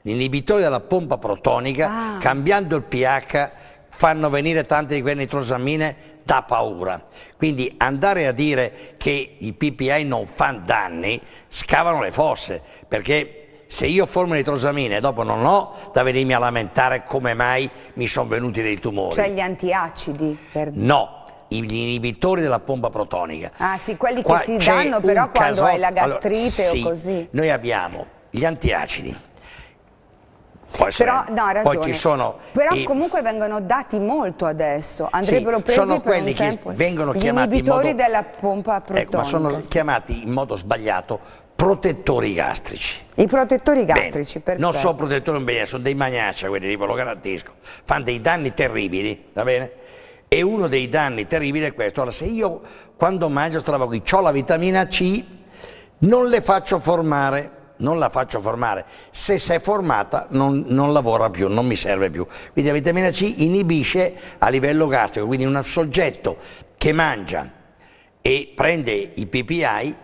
L'inibitore della pompa protonica, ah. cambiando il pH fanno venire tante di quelle nitrosamine da paura. Quindi andare a dire che i PPI non fanno danni, scavano le fosse, perché se io formo nitrosamine e dopo non ho da venirmi a lamentare come mai mi sono venuti dei tumori. Cioè gli antiacidi? Per... No, gli inibitori della pompa protonica. Ah sì, quelli Qua che si danno però quando hai la gastrite allora, sì, o così. Noi abbiamo gli antiacidi. Poi, però, sono, no, poi ci sono però i, comunque vengono dati molto adesso andrebbero sì, presi sono quelli che vengono gli chiamati inibitori in modo, della pompa protonica ecco, ma sono chiamati in modo sbagliato protettori gastrici. I protettori gastrici, bene. perfetto. Non sono protettori, sono dei magnaccia quelli, ve lo garantisco. Fanno dei danni terribili, va bene? E uno dei danni terribili è questo. Allora, se io quando mangio strava qui ho la vitamina C, non le faccio formare, non la faccio formare. Se si è formata non, non lavora più, non mi serve più. Quindi la vitamina C inibisce a livello gastrico, quindi un soggetto che mangia e prende i PPI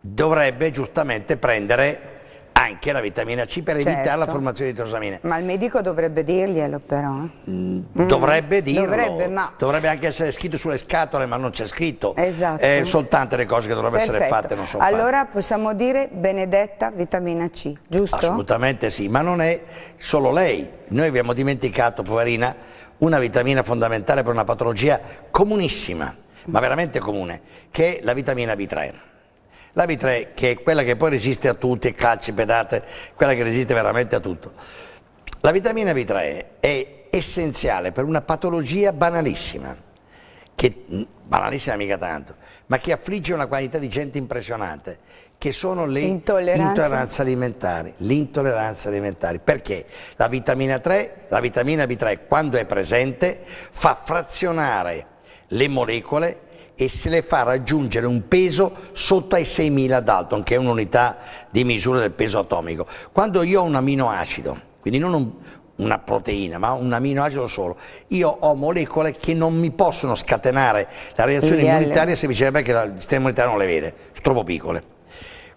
dovrebbe giustamente prendere anche la vitamina C per certo. evitare la certo. formazione di trosamine. Ma il medico dovrebbe dirglielo però. Eh. Mm. Dovrebbe mm, dirlo, dovrebbe, ma... dovrebbe, anche essere scritto sulle scatole ma non c'è scritto. Esatto. Eh, sono tante le cose che dovrebbero essere fatte, non sono Allora fatte. possiamo dire benedetta vitamina C, giusto? Assolutamente sì, ma non è solo lei. Noi abbiamo dimenticato, poverina, una vitamina fondamentale per una patologia comunissima, ma veramente comune, che è la vitamina B3. La v 3 che è quella che poi resiste a tutti, calci, pedate, quella che resiste veramente a tutto. La vitamina v 3 è essenziale per una patologia banalissima, che, mm, banalissima mica tanto, ma che affligge una quantità di gente impressionante, che sono le intolleranze alimentari. L'intolleranza alimentare. Perché la vitamina 3, la vitamina B3, quando è presente, fa frazionare le molecole e se le fa raggiungere un peso sotto ai 6.000 Dalton, che è un'unità di misura del peso atomico. Quando io ho un aminoacido, quindi non un, una proteina, ma un aminoacido solo. Io ho molecole che non mi possono scatenare la reazione immunitaria semplicemente perché il sistema immunitario non le vede, sono troppo piccole.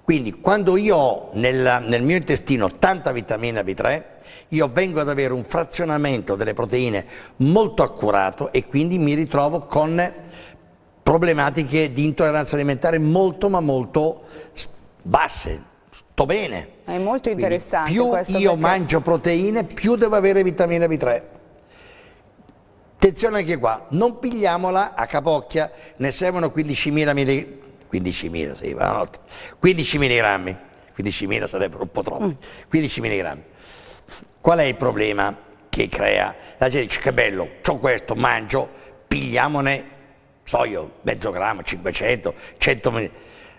Quindi quando io ho nel, nel, mio intestino tanta vitamina B3, io vengo ad avere un frazionamento delle proteine molto accurato e quindi mi ritrovo con problematiche di intolleranza alimentare molto ma molto basse. Sto bene. È molto interessante. Quindi più questo io perché... mangio proteine, più devo avere vitamina B3. Attenzione anche qua, non pigliamola a capocchia, ne servono 15.000 mg. 15.000, sì, va notte. 15 mg. 15.000 sarebbero un po' troppi. Mm. 15 milligrammi. Qual è il problema che crea? La gente dice che bello, ho questo, mangio, pigliamone so io, mezzo grammo, 500, 100 milioni.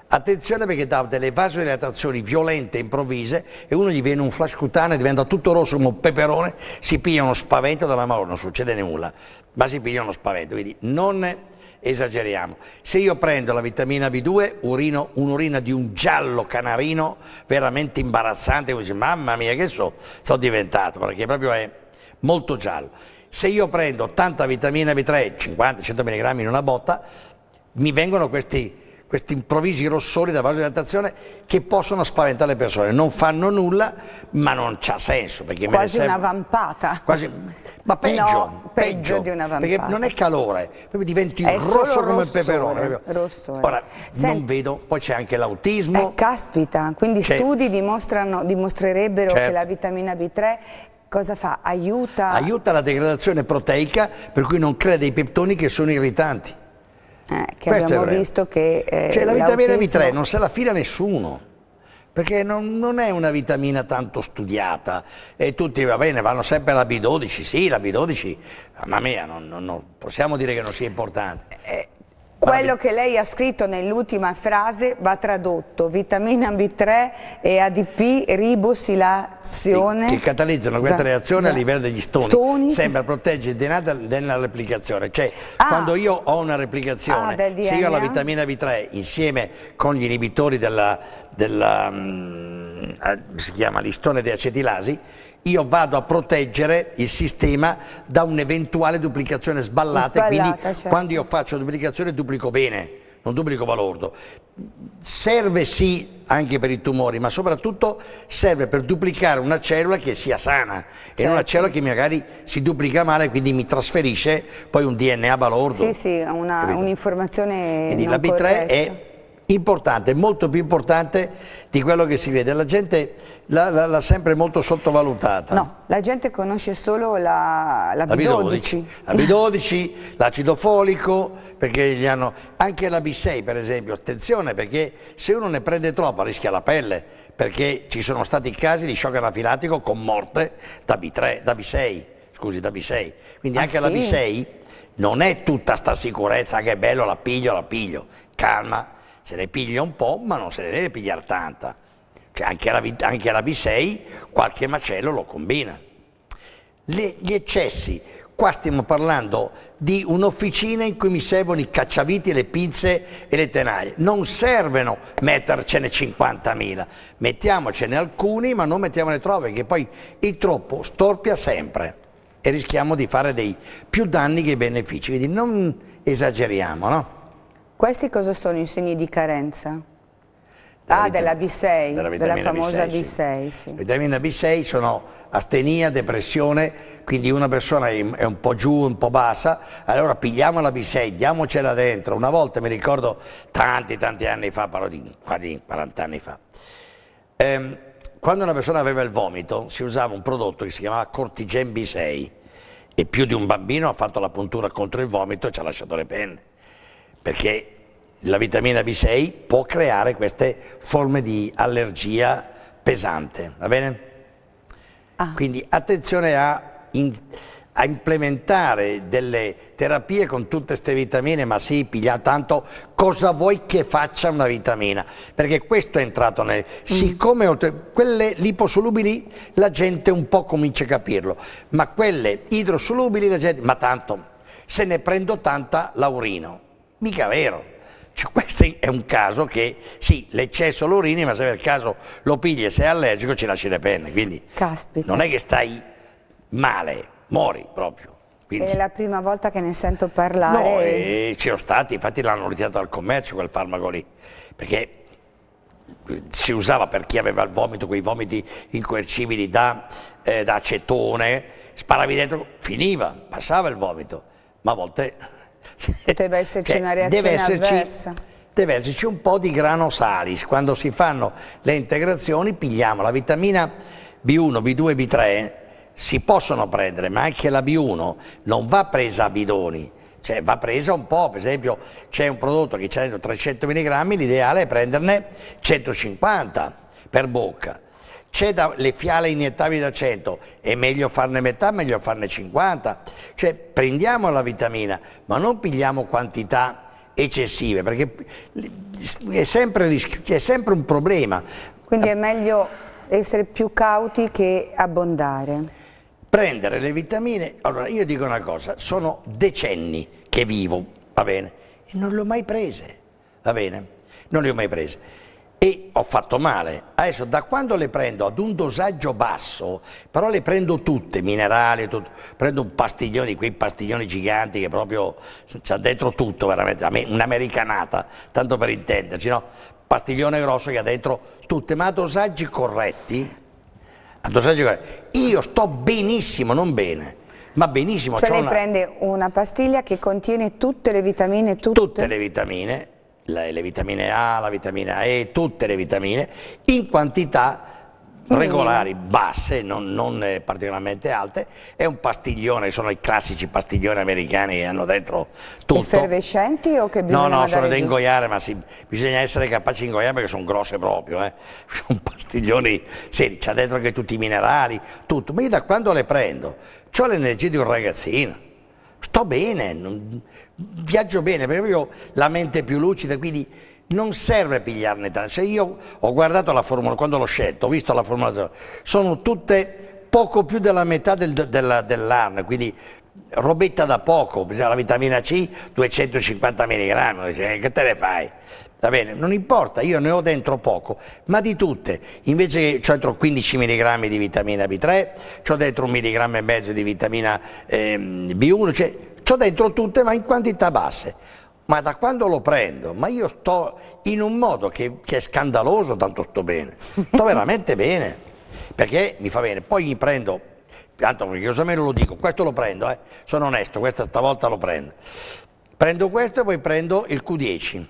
Attenzione perché dà delle vasodilatazioni violente, improvvise, e uno gli viene un flash cutaneo, diventa tutto rosso come un peperone, si piglia uno spavento dalla mano, non succede nulla, ma si piglia uno spavento, quindi non esageriamo. Se io prendo la vitamina B2, urino un'urina di un giallo canarino veramente imbarazzante, così mamma mia che so, sono diventato, perché proprio è molto giallo. Se io prendo tanta vitamina B3, 50-100 mg in una botta, mi vengono questi, questi improvvisi rossori da di vasodilatazione che possono spaventare le persone. Non fanno nulla, ma non c'ha senso. Perché quasi serve... una vampata. Quasi... Ma peggio, no, peggio, peggio, di una vampata. Perché non è calore, diventi è rosso come il peperone. Rossore. Ora, Senti, non vedo, poi c'è anche l'autismo. Eh, caspita, quindi c'è. studi dimostrerebbero certo. che la vitamina B3 cosa fa? Aiuta... Aiuta la degradazione proteica per cui non crea dei peptoni che sono irritanti. Eh, che Questo abbiamo visto che... Eh, cioè la vitamina B3 non se la fila nessuno perché non, non, è una vitamina tanto studiata e tutti va bene, vanno sempre alla B12, sì la B12, mamma mia, non, non, non possiamo dire che non sia importante. Eh, quello che lei ha scritto nell'ultima frase va tradotto, vitamina B3 e ADP ribosilazione. Che, che catalizzano questa esatto. reazione a esatto. livello degli stoni, stoni. sembra proteggere il DNA replicazione. cioè ah. quando io ho una replicazione, ah, se io ho la vitamina B3 insieme con gli inibitori della, della mh, mm, eh, si chiama l'istone deacetilasi, io vado a proteggere il sistema da un'eventuale duplicazione sballata, sballata quindi certo. quando io faccio duplicazione duplico bene non duplico balordo. Serve sì anche per i tumori, ma soprattutto serve per duplicare una cellula che sia sana certo. e non una cellula che magari si duplica male e quindi mi trasferisce poi un DNA balordo. Sì, sì, un'informazione Quindi la B3 corretta. è importante, molto più importante di quello che si vede. La gente l'ha sempre molto sottovalutata. No, la gente conosce solo la, la B12. La B12, l'acido folico, perché gli hanno, anche la B6 per esempio, attenzione perché se uno ne prende troppo rischia la pelle, perché ci sono stati casi di shock anafilatico con morte da B3, da B6, scusi, da B6. Quindi ah, anche sì? la B6 non è tutta sta sicurezza che è bello, la piglio, la piglio. Calma, se ne piglia un po', ma non se ne deve pigliare tanta cioè anche alla, anche alla B6 qualche macello lo combina. Le, gli eccessi, qua stiamo parlando di un'officina in cui mi servono i cacciaviti, le pinze e le tenaglie. Non servono mettercene 50.000, mettiamocene alcuni ma non mettiamone troppo perché poi il troppo storpia sempre e rischiamo di fare dei più danni che benefici, quindi non esageriamo. No? Questi cosa sono i segni di carenza? Ah, della ah, della B6, della, della famosa B6. B6 sì. Vitamina B6 sono astenia, depressione, quindi una persona è un po' giù, un po' bassa, allora pigliamo la B6, diamocela dentro. Una volta mi ricordo tanti, tanti anni fa, parlo di quasi 40 anni fa, ehm, quando una persona aveva il vomito si usava un prodotto che si chiamava Cortigen B6 e più di un bambino ha fatto la puntura contro il vomito e ci ha lasciato le penne, perché la vitamina B6 può creare queste forme di allergia pesante, va bene? Ah. Quindi attenzione a, in, a, implementare delle terapie con tutte queste vitamine, ma sì, piglia tanto, cosa vuoi che faccia una vitamina? Perché questo è entrato nel... Mm. Siccome oltre, quelle liposolubili la gente un po' comincia a capirlo, ma quelle idrosolubili la gente... Ma tanto, se ne prendo tanta l'aurino, mica vero cioè, questo è un caso che sì, l'eccesso lo urini, ma se per caso lo pigli e sei allergico ci lasci le penne, quindi Caspita. non è che stai male, muori proprio. Quindi, è la prima volta che ne sento parlare. No, e... E ci sono stati, infatti l'hanno ritirato dal commercio quel farmaco lì, perché si usava per chi aveva il vomito, quei vomiti incoercibili da, eh, da acetone, sparavi dentro, finiva, passava il vomito, ma a volte *laughs* Poteva esserci cioè, una reazione deve esserci, avversa. Deve esserci un po' di grano salis. Quando si fanno le integrazioni pigliamo la vitamina B1, B2, B3, si possono prendere, ma anche la B1 non va presa a bidoni, cioè va presa un po', per esempio c'è un prodotto che ha 300 mg, l'ideale è prenderne 150 per bocca, c'è da, le fiale iniettabili da 100, è meglio farne metà, meglio farne 50. Cioè prendiamo la vitamina, ma non pigliamo quantità eccessive, perché è sempre, è sempre un problema. Quindi è meglio essere più cauti che abbondare. Prendere le vitamine, allora io dico una cosa, sono decenni che vivo, va bene, e non le ho mai prese, va bene, non le ho mai prese e ho fatto male. Adesso da quando le prendo ad un dosaggio basso, però le prendo tutte, minerali, tutto, prendo un pastiglione di quei pastiglioni giganti che proprio c'ha dentro tutto, veramente, un'americanata, tanto per intenderci, no? Pastiglione grosso che ha dentro tutte, ma a dosaggi corretti, a dosaggi corretti, io sto benissimo, non bene. Ma benissimo. Cioè lei una... prende una pastiglia che contiene tutte le vitamine? Tutte, tutte le vitamine, le, le vitamine A, la vitamina E, tutte le vitamine, in quantità regolari, basse, non, non, eh, particolarmente alte, è un pastiglione, sono i classici pastiglioni americani che hanno dentro tutto. Effervescenti o che bisogna No, no, sono da ingoiare, ma si, bisogna essere capaci di ingoiare perché sono grosse proprio, eh. *laughs* sono pastiglioni, sì, c'ha dentro anche tutti i minerali, tutto, ma io da quando le prendo? Ho l'energia di un ragazzino, sto bene, non, viaggio bene perché io ho la mente più lucida, quindi non serve pigliarne tanto. Cioè io ho guardato la Formula, quando l'ho scelto, ho visto la Formula sono tutte poco più della metà del, della, dell'anno, quindi robetta da poco, la vitamina C 250 mg, eh, che te ne fai? Va bene, non importa, io ne ho dentro poco, ma di tutte. Invece che ho dentro 15 mg di vitamina B3, ho dentro un mg e mezzo di vitamina ehm, B1, cioè ho dentro tutte ma in quantità basse. Ma da quando lo prendo? Ma io sto in un modo che, che è scandaloso, tanto sto bene. Sto *laughs* veramente bene, perché mi fa bene. Poi mi prendo, tanto perché io me lo dico, questo lo prendo, eh. sono onesto, questa stavolta lo prendo. Prendo questo e poi prendo il Q10,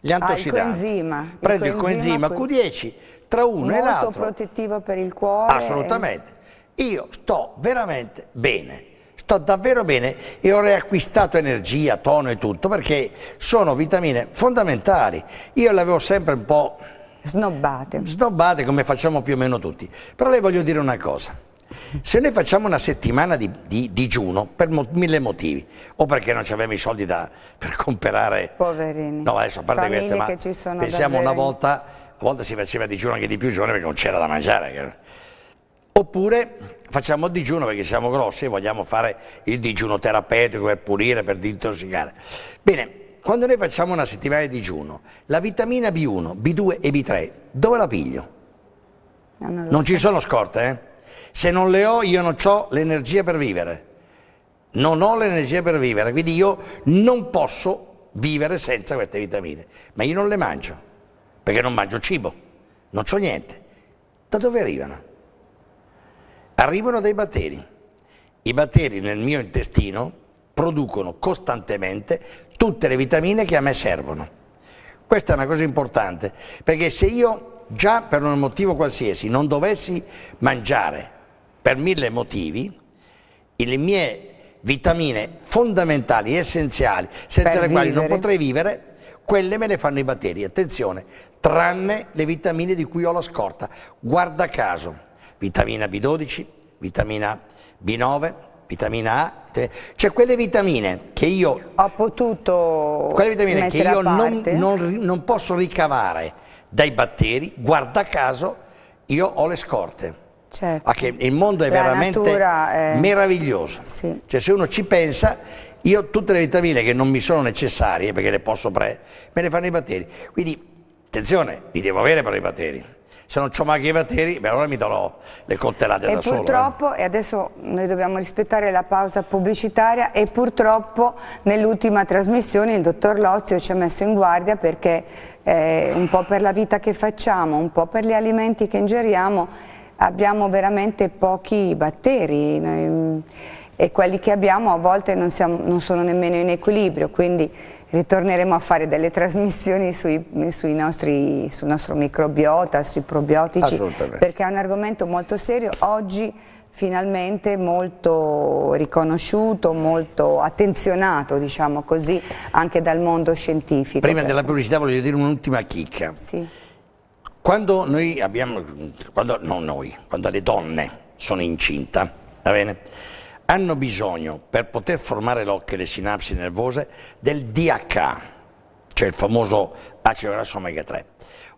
gli antiossidanti. Ah, il coenzima. Prendo il coenzima, il coenzima Q10 tra uno e l'altro. Molto protettivo per il cuore. Eh. Assolutamente. E... Io sto veramente bene sto davvero bene e ho riacquistato energia, tono e tutto, perché sono vitamine fondamentali. Io le avevo sempre un po'... Snobbate. Snobbate come facciamo più o meno tutti. Però le voglio dire una cosa. Se noi facciamo una settimana di, di digiuno per mo, mille motivi, o perché non avevamo i soldi da, per comprare... Poverini. No, adesso a parte queste, ma pensiamo davvero... una volta, a volte si faceva digiuno anche di più giorni perché non c'era da mangiare. Oppure facciamo il digiuno perché siamo grossi e vogliamo fare il digiuno terapeutico per pulire, per disintossicare. Bene, quando noi facciamo una settimana di digiuno, la vitamina B1, B2 e B3, dove la piglio? Ah, non, non ci sono scorte, eh? Se non le ho, io non ho l'energia per vivere. Non ho l'energia per vivere, quindi io non posso vivere senza queste vitamine. Ma io non le mangio, perché non mangio cibo, non ho niente. Da dove arrivano? Arrivano dei batteri. I batteri nel mio intestino producono costantemente tutte le vitamine che a me servono. Questa è una cosa importante, perché se io già per un motivo qualsiasi non dovessi mangiare per mille motivi, le mie vitamine fondamentali, essenziali, senza per le vivere. quali non potrei vivere, quelle me le fanno i batteri, attenzione, tranne le vitamine di cui ho la scorta, guarda caso vitamina B12, vitamina B9, vitamina A, cioè quelle vitamine che io ho potuto quelle vitamine che io non, non, non posso ricavare dai batteri, guarda caso io ho le scorte. Certo. Ah, il mondo è La veramente è... meraviglioso. Sì. Cioè, se uno ci pensa, io tutte le vitamine che non mi sono necessarie, perché le posso pre me le fanno i batteri. Quindi, attenzione, li devo avere per i batteri se non ho maghi i batteri, beh, allora mi darò le coltellate da solo. E eh. purtroppo, eh. e adesso noi dobbiamo rispettare la pausa pubblicitaria, e purtroppo nell'ultima trasmissione il dottor Lozio ci ha messo in guardia perché eh, un po' per la vita che facciamo, un po' per gli alimenti che ingeriamo, abbiamo veramente pochi batteri. Noi, mm, e quelli che abbiamo a volte non, siamo, non sono nemmeno in equilibrio, quindi ritorneremo a fare delle trasmissioni sui, sui nostri, sul nostro microbiota, sui probiotici, perché è un argomento molto serio. Oggi finalmente molto riconosciuto, molto attenzionato, diciamo così, anche dal mondo scientifico. Prima della pubblicità voglio dire un'ultima chicca. Sì. Quando noi abbiamo, quando, non noi, quando le donne sono incinta, va bene? hanno bisogno, per poter formare l'occhio e le sinapsi nervose, del DH, cioè il famoso acido grasso omega 3.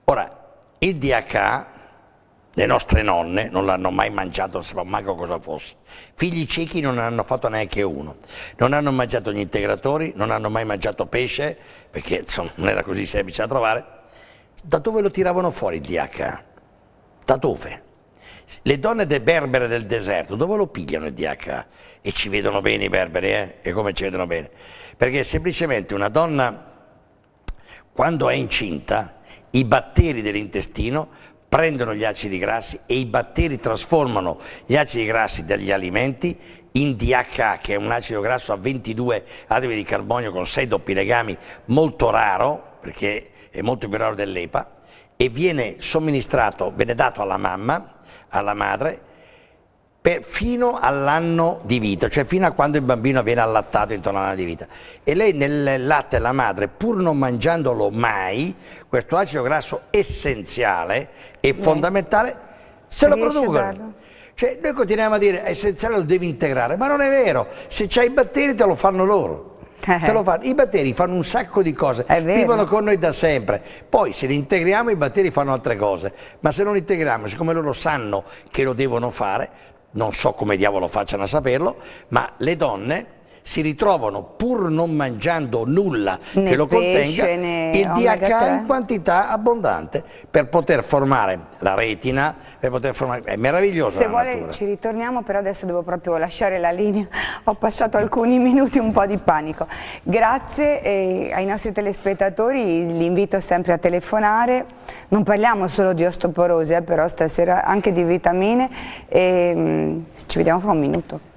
Ora, il DH, le nostre nonne non l'hanno mai mangiato, non sapevano mai cosa fosse. Figli ciechi non ne hanno fatto neanche uno. Non hanno mangiato gli integratori, non hanno mai mangiato pesce, perché insomma, non era così semplice da trovare. Da dove lo tiravano fuori il DH? Da dove? le donne de berbere del deserto, dove lo pigliano il DH? E ci vedono bene i berberi, eh? E come ci vedono bene? Perché semplicemente una donna, quando è incinta, i batteri dell'intestino prendono gli acidi grassi e i batteri trasformano gli acidi grassi dagli alimenti in DHA, che è un acido grasso a 22 atomi di carbonio con 6 doppi legami, molto raro, perché è molto più raro dell'EPA, e viene somministrato, viene dato alla mamma alla madre per, fino all'anno di vita, cioè fino a quando il bambino viene allattato intorno all'anno di vita. E lei nel latte della madre, pur non mangiandolo mai, questo acido grasso essenziale e fondamentale, se lo producono. Cioè noi continuiamo a dire è essenziale lo devi integrare, ma non è vero, se c'hai i batteri te lo fanno loro. Eh. te lo fanno. I batteri fanno un sacco di cose, vivono con noi da sempre. Poi se li integriamo i batteri fanno altre cose, ma se non li integriamo, siccome loro sanno che lo devono fare, non so come diavolo facciano a saperlo, ma le donne si ritrovano pur non mangiando nulla né che lo pesce, contenga né il DHA in quantità abbondante per poter formare la retina, per poter formare... è meraviglioso Se vuole natura. ci ritorniamo però adesso devo proprio lasciare la linea, ho passato alcuni minuti un po' di panico. Grazie eh, ai nostri telespettatori, li invito sempre a telefonare, non parliamo solo di osteoporosi eh, però stasera anche di vitamine e, ehm, mh, ci vediamo fra un minuto.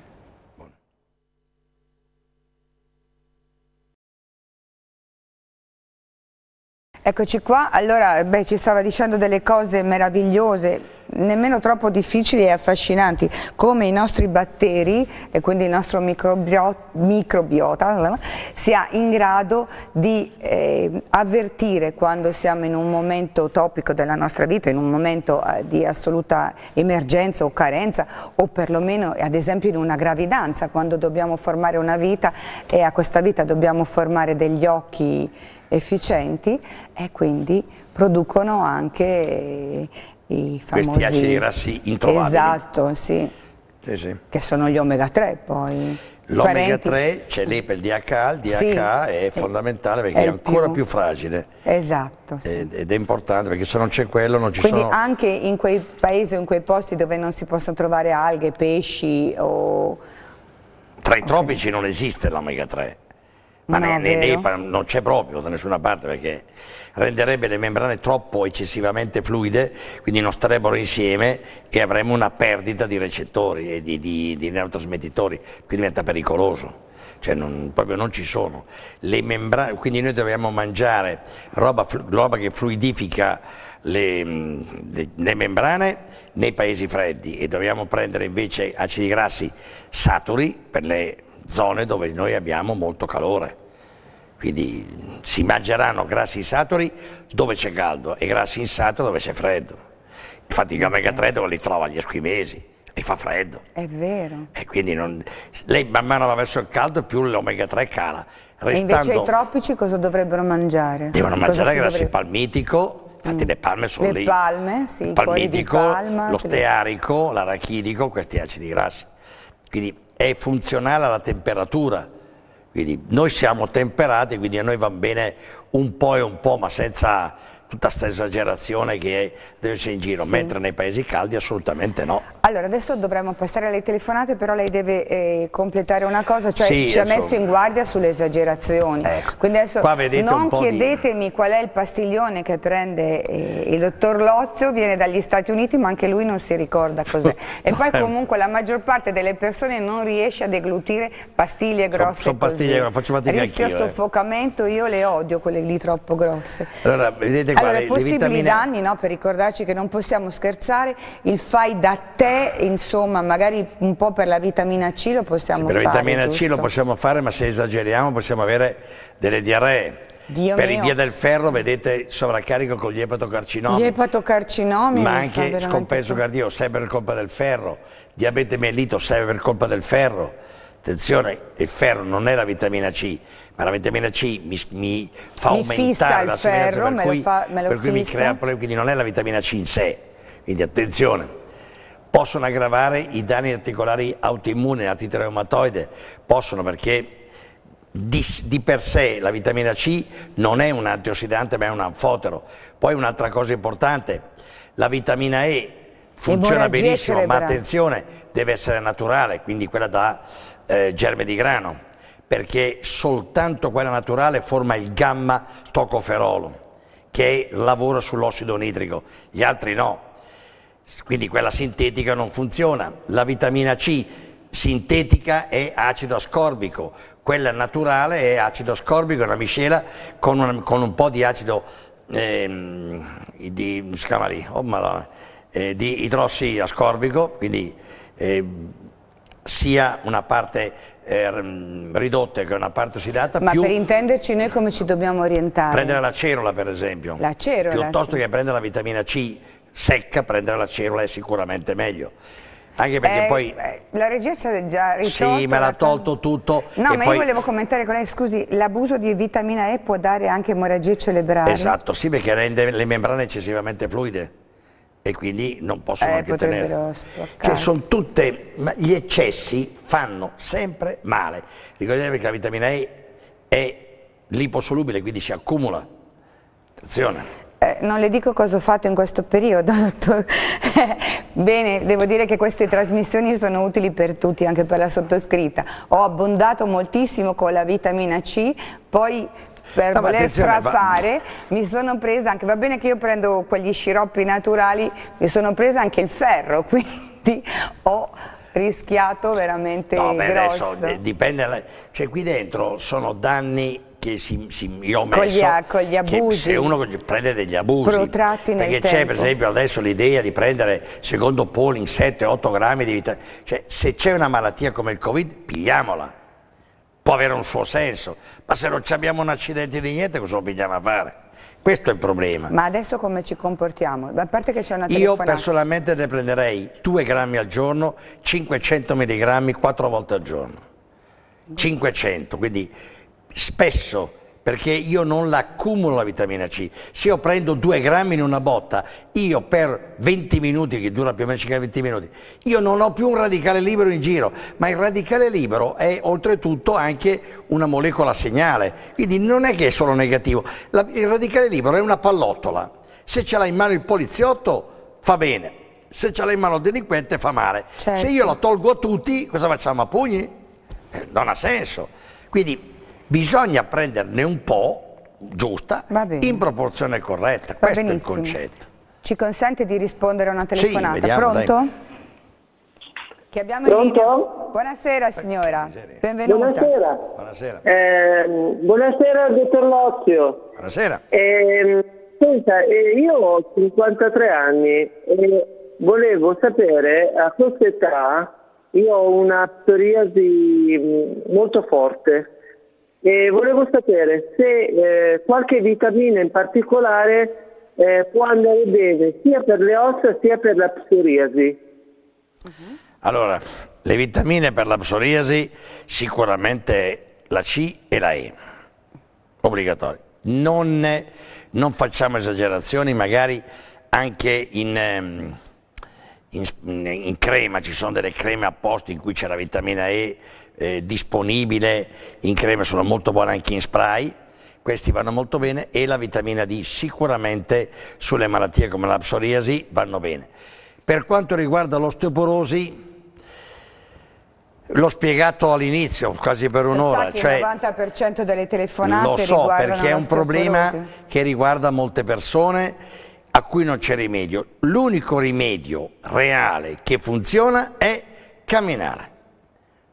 Eccoci qua, allora beh, ci stava dicendo delle cose meravigliose, nemmeno troppo difficili e affascinanti, come i nostri batteri e quindi il nostro microbiota sia in grado di eh, avvertire quando siamo in un momento topico della nostra vita, in un momento eh, di assoluta emergenza o carenza o perlomeno ad esempio in una gravidanza, quando dobbiamo formare una vita e a questa vita dobbiamo formare degli occhi efficienti e quindi producono anche i famosi... Questi acidi grassi introvabili. Esatto, sì. sì, sì. Che sono gli omega 3 poi. L'omega 3 ce l'è per il DHA, il DHA sì, è fondamentale perché è, è ancora più, più fragile. Esatto. Sì. Ed, ed è importante perché se non c'è quello non ci Quindi sono... Quindi anche in quei paesi o in quei posti dove non si possono trovare alghe, pesci o... Tra i tropici non esiste l'omega 3 ma no, ne, ne, ne, non c'è proprio da nessuna parte perché renderebbe le membrane troppo eccessivamente fluide, quindi non starebbero insieme e avremmo una perdita di recettori e di, di, di neurotrasmettitori, quindi diventa pericoloso. Cioè non, proprio non ci sono. Membrane, quindi noi dobbiamo mangiare roba, roba che fluidifica le, le, le, membrane nei paesi freddi e dobbiamo prendere invece acidi grassi saturi per le zone dove noi abbiamo molto calore. Quindi mm, si mangeranno grassi saturi dove c'è caldo e grassi insaturi dove c'è freddo. Infatti gli omega 3 dove li trova gli esquimesi? li fa freddo. È vero. E quindi non, lei man mano va verso il caldo più l'omega 3 cala. Restando, e invece i tropici cosa dovrebbero mangiare? Devono mangiare grassi dovrebbe... palmitico, infatti mm. le palme sono le lì. Le palme, sì, il palmitico, palma, lo stearico, l'arachidico, questi acidi grassi. Quindi è funzionale alla temperatura. Quindi noi siamo temperati, quindi a noi va bene un po' e un po', ma senza tutta questa esagerazione che deve c'è in giro, sì. mentre nei paesi caldi assolutamente no. Allora adesso dovremmo passare alle telefonate, però lei deve eh, completare una cosa, cioè sì, ci ha messo in guardia sulle esagerazioni. Ecco. Quindi adesso non chiedetemi di... qual è il pastiglione che prende eh, il dottor Lozio, viene dagli Stati Uniti, ma anche lui non si ricorda cos'è. *laughs* e poi comunque la maggior parte delle persone non riesce a deglutire pastiglie grosse. Sono, sono pastiglie grosse, faccio fatica Rischio eh. soffocamento, eh. io le odio quelle lì troppo grosse. Allora, vedete allora, possibili danni, no, per ricordarci che non possiamo scherzare, il fai da te, insomma, magari un po' per la vitamina C lo possiamo sì, fare. Per la vitamina giusto? C lo possiamo fare, ma se esageriamo possiamo avere delle diarree. Dio per mio. via del ferro vedete sovraccarico con gli epatocarcinomi, gli epatocarcinomi ma anche scompenso cardio sempre per colpa del ferro, diabete mellito, sempre per colpa del ferro. Attenzione, il ferro non è la vitamina C, ma la vitamina C mi, mi fa mi aumentare la ferro, per, cui, fa, per cui mi crea problemi, quindi non è la vitamina C in sé, quindi attenzione. Possono aggravare i danni articolari autoimmuni, l'artite reumatoide, possono perché di, di, per sé la vitamina C non è un antiossidante ma è un anfotero. Poi un'altra cosa importante, la vitamina E funziona benissimo cerebrale. ma attenzione, deve essere naturale, quindi quella da eh, germe di grano perché soltanto quella naturale forma il gamma tocoferolo che lavora sull'ossido nitrico, gli altri no. Quindi quella sintetica non funziona. La vitamina C sintetica è acido ascorbico, quella naturale è acido ascorbico, una miscela con, una, con un po' di acido ehm, di, lì, oh madonna, eh, di idrossi ascorbico, quindi eh, sia una parte Ehm, ridotte che una parte ossidata data ma per intenderci noi come ci dobbiamo orientare? prendere la cerola per esempio la cerola, piuttosto sì. che prendere la vitamina C secca prendere la cerola è sicuramente meglio anche perché eh, poi... Eh, la regia ci ha già risolto... Sì, me l'ha tolto tutto. No, ma poi... io volevo commentare con lei, scusi, l'abuso di vitamina E può dare anche emorragie cerebrali? Esatto, sì, perché rende le membrane eccessivamente fluide e quindi non possono eh, anche tenere. Cioè, sono tutte, gli eccessi fanno sempre male. Ricordatevi che la vitamina E è liposolubile, quindi si accumula. Attenzione. Eh, non le dico cosa ho fatto in questo periodo, *laughs* dottor. Bene, devo dire che queste trasmissioni sono utili per tutti, anche per la sottoscritta. Ho abbondato moltissimo con la vitamina C, poi per no, voler strafare, va. mi sono presa anche, va bene che io prendo quegli sciroppi naturali, mi sono presa anche il ferro, *laughs* quindi ho rischiato veramente no, beh, grosso. Adesso, dipende, la, cioè qui dentro sono danni che si, si, io ho messo con gli, con gli se uno prende degli abusi protratti nel perché c'è per esempio adesso l'idea di prendere secondo polling 7-8 grammi di vita cioè se c'è una malattia come il covid pigliamola può avere un suo senso, ma se non abbiamo un accidente di niente cosa lo pigliamo a fare? Questo è il problema. Ma adesso come ci comportiamo? A parte che c'è una telefonata... Io personalmente ne prenderei 2 grammi al giorno, 500 mg 4 volte al giorno. 500, quindi spesso perché io non la accumulo la vitamina C. Se io prendo 2 grammi in una botta, io per 20 minuti, che dura più o meno circa 20 minuti, io non ho più un radicale libero in giro, ma il radicale libero è oltretutto anche una molecola segnale, quindi non è che è solo negativo, la, il radicale libero è una pallottola, se ce l'ha in mano il poliziotto fa bene, se ce l'ha in mano il delinquente fa male, certo. se io certo. la tolgo a tutti cosa facciamo a pugni? Eh, non ha senso. Quindi bisogna prenderne un po', giusta, in proporzione corretta. Va Questo benissimo. è il concetto. Ci consente di rispondere a una telefonata. Sì, vediamo, Pronto? Dai. Che abbiamo Pronto? Buonasera signora, benvenuta. Buonasera. Buonasera, eh, buonasera dottor Lozio. Buonasera. Ehm, eh, senta, io ho 53 anni e volevo sapere a questa età io ho una psoriasi mm, molto forte e volevo sapere se eh, qualche vitamina in particolare eh, può andare bene sia per le ossa sia per la psoriasi. Uh-huh. Allora, le vitamine per la psoriasi sicuramente la C e la E, obbligatorie. Non, non, facciamo esagerazioni, magari anche in, ehm, in, in, crema, ci sono delle creme apposte in cui c'è la vitamina E eh, disponibile in crema, sono molto buone anche in spray, questi vanno molto bene e la vitamina D sicuramente sulle malattie come la psoriasi vanno bene. Per quanto riguarda l'osteoporosi, L'ho spiegato all'inizio, quasi per un'ora. Cioè, il 90% delle telefonate Lo so, perché è un problema che riguarda molte persone a cui non c'è rimedio. L'unico rimedio reale che funziona è camminare.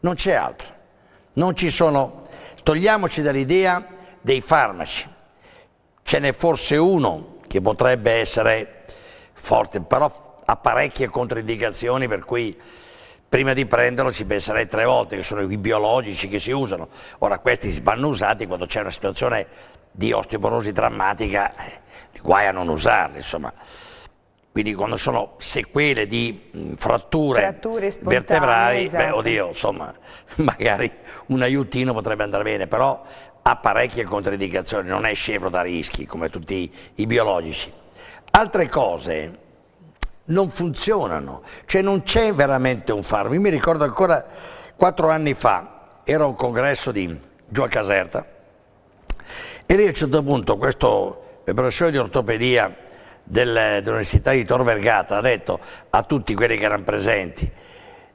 Non c'è altro. Non ci sono... Togliamoci dall'idea dei farmaci. Ce n'è forse uno che potrebbe essere forte, però ha parecchie controindicazioni per cui prima di prenderlo ci penserei tre volte, che sono i biologici che si usano. Ora questi vanno usati quando c'è una situazione di osteoporosi drammatica, eh, guai a non usarli, insomma quindi quando sono sequele di fratture, fratture vertebrali, esatto. beh, oddio, insomma, *laughs* magari un aiutino potrebbe andare bene, però ha parecchie controindicazioni, non è scevro da rischi come tutti i biologici. Altre cose non funzionano, cioè non c'è veramente un farmaco. Io mi ricordo ancora quattro anni fa, era un congresso di giù a Caserta, e lì a un certo punto questo professore di ortopedia dell'Università di Tor Vergata ha detto a tutti quelli che erano presenti,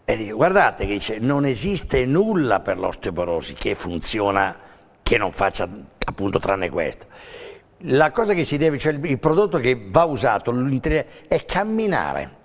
dice, guardate che dice, non esiste nulla per l'osteoporosi che funziona, che non faccia appunto tranne questo. La cosa che si deve, cioè il, il prodotto che va usato è camminare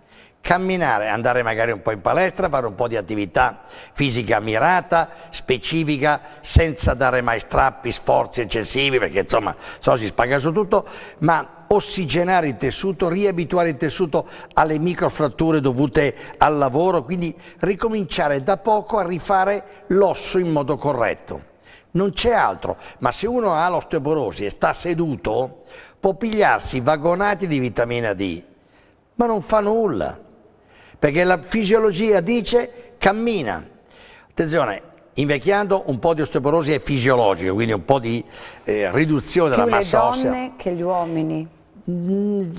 camminare, andare magari un po' in palestra, fare un po' di attività fisica mirata, specifica, senza dare mai strappi, sforzi eccessivi, perché insomma so si spaga su tutto, ma ossigenare il tessuto, riabituare il tessuto alle microfratture dovute al lavoro, quindi ricominciare da poco a rifare l'osso in modo corretto. Non c'è altro, ma se uno ha l'osteoporosi e sta seduto, può pigliarsi vagonati di vitamina D, ma non fa nulla, perché la fisiologia dice cammina. Attenzione, invecchiando un po' di osteoporosi è fisiologico, quindi un po' di eh, riduzione Più della massa ossea. Più le donne che gli uomini. Mm,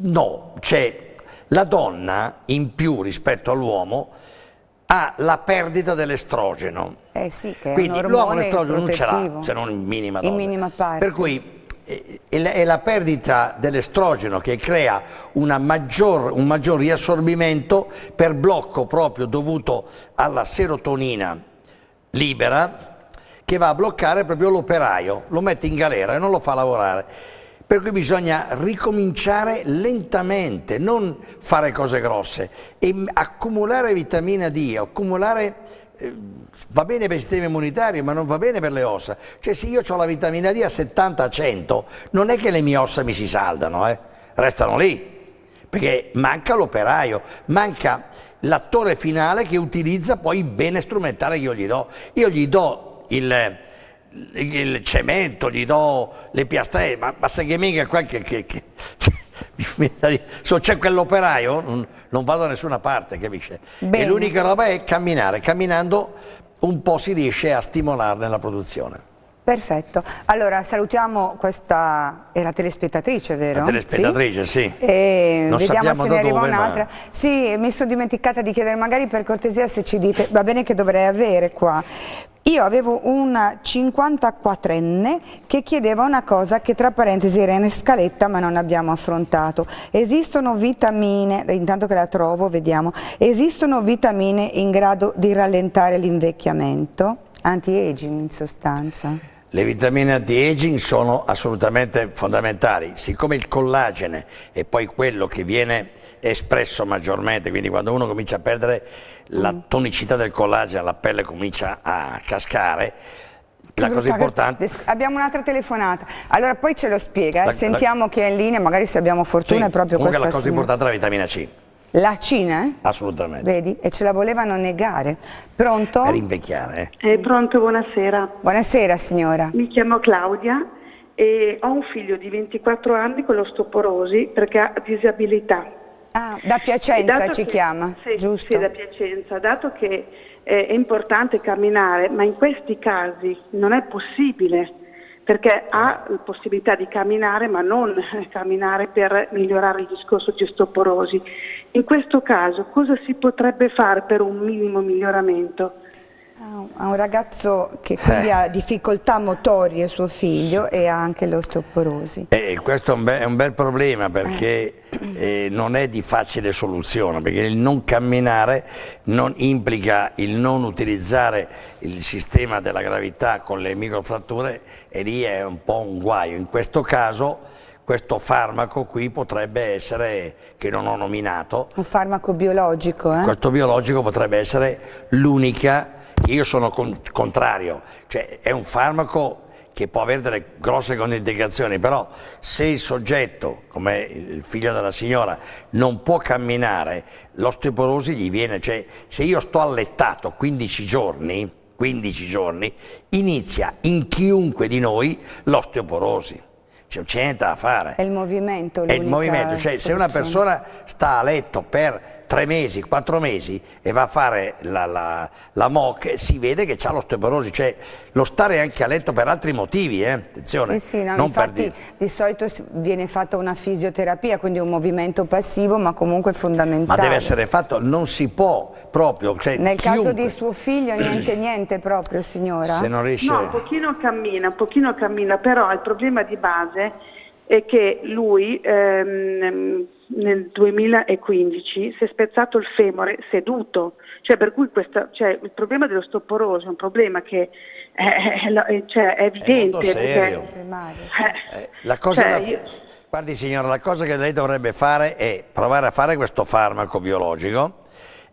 no, cioè la donna in più rispetto all'uomo ha la perdita dell'estrogeno. Eh sì, che Quindi l'uomo l'estrogeno non ce l'ha, se non in minima dose. In minima parte. Per cui è eh, la perdita dell'estrogeno che crea maggior, un maggior riassorbimento per blocco proprio dovuto alla serotonina libera che va a bloccare proprio l'operaio, lo mette in galera e non lo fa lavorare. Per cui bisogna ricominciare lentamente, non fare cose grosse e accumulare vitamina D, accumulare eh, va bene per il sistema immunitario ma non va bene per le ossa cioè se io ho la vitamina D a 70 a 100 non è che le mie ossa mi si saldano eh? restano lì perché manca l'operaio manca l'attore finale che utilizza poi il bene strumentale che io gli do io gli do il, il cemento, gli do le piastrelle, ma, ma sai che mica qua che, che, che *laughs* se c'è quell'operaio non, non, vado da nessuna parte, capisce? Bene. E l'unica roba è camminare, camminando un po' si riesce a stimolarne la produzione. Perfetto, allora salutiamo questa, era telespettatrice vero? La telespettatrice sì, sì. E non vediamo se ne arriva un'altra, ma... sì mi sono dimenticata di chiedere magari per cortesia se ci dite, va bene che dovrei avere qua, io avevo una 54enne che chiedeva una cosa che tra parentesi era in scaletta ma non abbiamo affrontato. Esistono vitamine, intanto che la trovo vediamo, esistono vitamine in grado di rallentare l'invecchiamento? Anti-aging in sostanza. Le vitamine anti-aging sono assolutamente fondamentali, siccome il collagene è poi quello che viene espresso maggiormente, quindi quando uno comincia a perdere la mm. tonicità del collagene, la pelle comincia a cascare, la cosa importante... Abbiamo un'altra telefonata, allora poi ce lo spiega, la, sentiamo la, chi è in linea, magari se abbiamo fortuna sì, è proprio questa. Comunque la cosa signora. importante è la vitamina C. La Cina? Eh? Assolutamente. Vedi? E ce la volevano negare. Pronto? Per invecchiare. Eh. eh? pronto, buonasera. Buonasera signora. Mi chiamo Claudia e ho un figlio di 24 anni con l'ostoporosi perché ha disabilità. Ah, da Piacenza ci che, chiama, sì, giusto? Sì, da Piacenza. Dato che eh, è importante camminare, ma in questi casi non è possibile perché ha la possibilità di camminare ma non *laughs* camminare per migliorare il discorso di ostoporosi. In questo caso cosa si potrebbe fare per un minimo miglioramento? Ha un ragazzo che quindi eh. ha difficoltà motorie suo figlio e ha anche l'osteoporosi. Eh, eh questo è un, bel, è un, bel problema eh. perché eh. non è di facile soluzione, perché il non camminare non implica il non utilizzare il sistema della gravità con le microfratture e lì è un po' un guaio. In questo caso questo farmaco qui potrebbe essere, che non ho nominato. Un farmaco biologico, eh? Questo biologico potrebbe essere l'unica, io sono con, contrario, cioè è un farmaco che può avere delle grosse controindicazioni, però se il soggetto, come il figlio della signora, non può camminare, l'osteoporosi gli viene, cioè se io sto allettato 15 giorni, 15 giorni, inizia in chiunque di noi l'osteoporosi c'è niente da fare. È il movimento. È il movimento, cioè soluzione. se una persona sta a letto per tre mesi, quattro mesi e va a fare la, la, la MOC, si vede che ha l'osteoporosi, cioè lo stare anche a letto per altri motivi, eh? attenzione, sì, sì, no, non infatti, per Di solito viene fatta una fisioterapia, quindi un movimento passivo ma comunque fondamentale. Ma deve essere fatto, non si può proprio. Cioè, Nel chiunque... caso di suo figlio niente *clears throat* niente proprio signora? Se non riesce... No, un pochino cammina, un pochino cammina, però il problema di base è che lui... Ehm, nel 2015 si è spezzato il femore seduto, cioè per cui questa, cioè, il problema dello stopporoso è un problema che eh, eh, eh, cioè, è, è, cioè, è evidente. È serio. Perché, la cosa cioè, da, io... Guardi signora, la cosa che lei dovrebbe fare è provare a fare questo farmaco biologico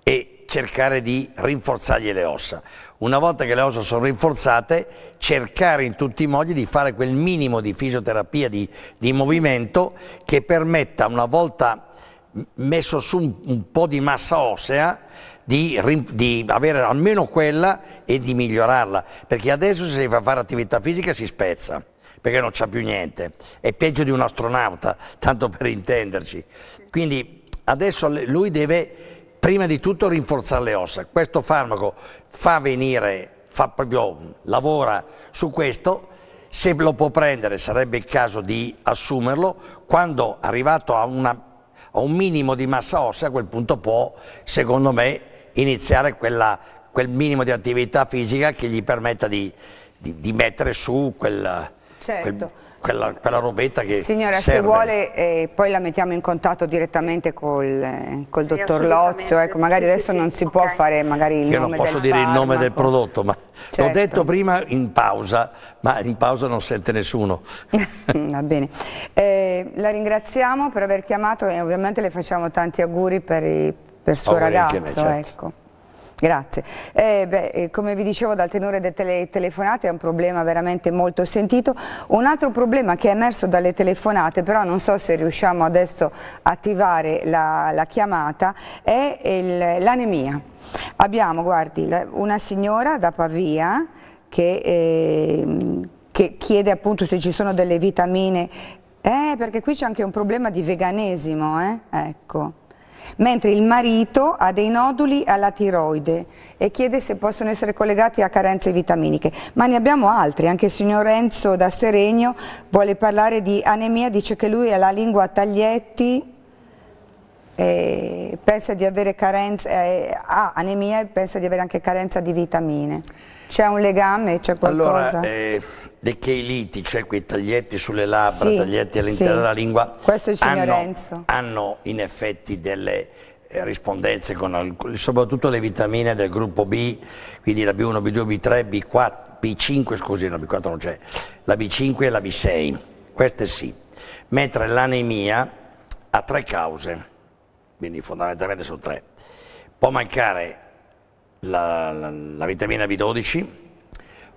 e cercare di rinforzargli le ossa. Una volta che le ossa sono rinforzate, cercare in tutti i modi di fare quel minimo di fisioterapia, di, di movimento che permetta una volta messo su un, un po' di massa ossea di, di, avere almeno quella e di migliorarla, perché adesso se si fa fare attività fisica si spezza, perché non c'ha più niente, è peggio di un astronauta, tanto per intenderci. Quindi adesso lui deve prima di tutto rinforzare le ossa. Questo farmaco fa venire, fa proprio, lavora su questo, se lo può prendere sarebbe il caso di assumerlo, quando arrivato a, una, a un minimo di massa ossea a quel punto può, secondo me, iniziare quella, quel minimo di attività fisica che gli permetta di, di, di mettere su quel... Certo. Quel, quella, quella, robetta che Signora, serve. se vuole eh, poi la mettiamo in contatto direttamente col, eh, col sì, dottor Lozzo, ecco, magari adesso non si può okay. fare magari il Io nome non posso dire farmaco. il nome del prodotto, ma certo. l'ho detto prima in pausa, ma in pausa non sente nessuno. *laughs* Va bene, eh, la ringraziamo per aver chiamato e ovviamente le facciamo tanti auguri per, i, per suo Auguri ragazzo. Me, certo. ecco. Grazie. Eh, beh, eh, come vi dicevo dal tenore delle tele telefonate è un problema veramente molto sentito. Un altro problema che è emerso dalle telefonate, però non so se riusciamo adesso a attivare la, la chiamata, è l'anemia. Abbiamo, guardi, la, una signora da Pavia che, eh, che chiede appunto se ci sono delle vitamine, eh, perché qui c'è anche un problema di veganesimo, eh? ecco mentre il marito ha dei noduli alla tiroide e chiede se possono essere collegati a carenze vitaminiche. Ma ne abbiamo altri, anche il signor Enzo da Seregno vuole parlare di anemia, dice che lui ha la lingua a taglietti e pensa di avere carenze, eh, ha anemia e pensa di avere anche carenza di vitamine. C'è un legame, c'è qualcosa? Allora, eh le cheiliti, cioè quei taglietti sulle labbra, sì, taglietti all'interno sì. della lingua, hanno, hanno, in effetti delle eh, rispondenze con alcune, soprattutto le vitamine del gruppo B, quindi la B1, B2, B3, B4, B5, scusi, la B4 non c'è, la B5 e la B6, queste sì, mentre l'anemia ha tre cause, quindi fondamentalmente sono tre. Può mancare la, la, la vitamina B12,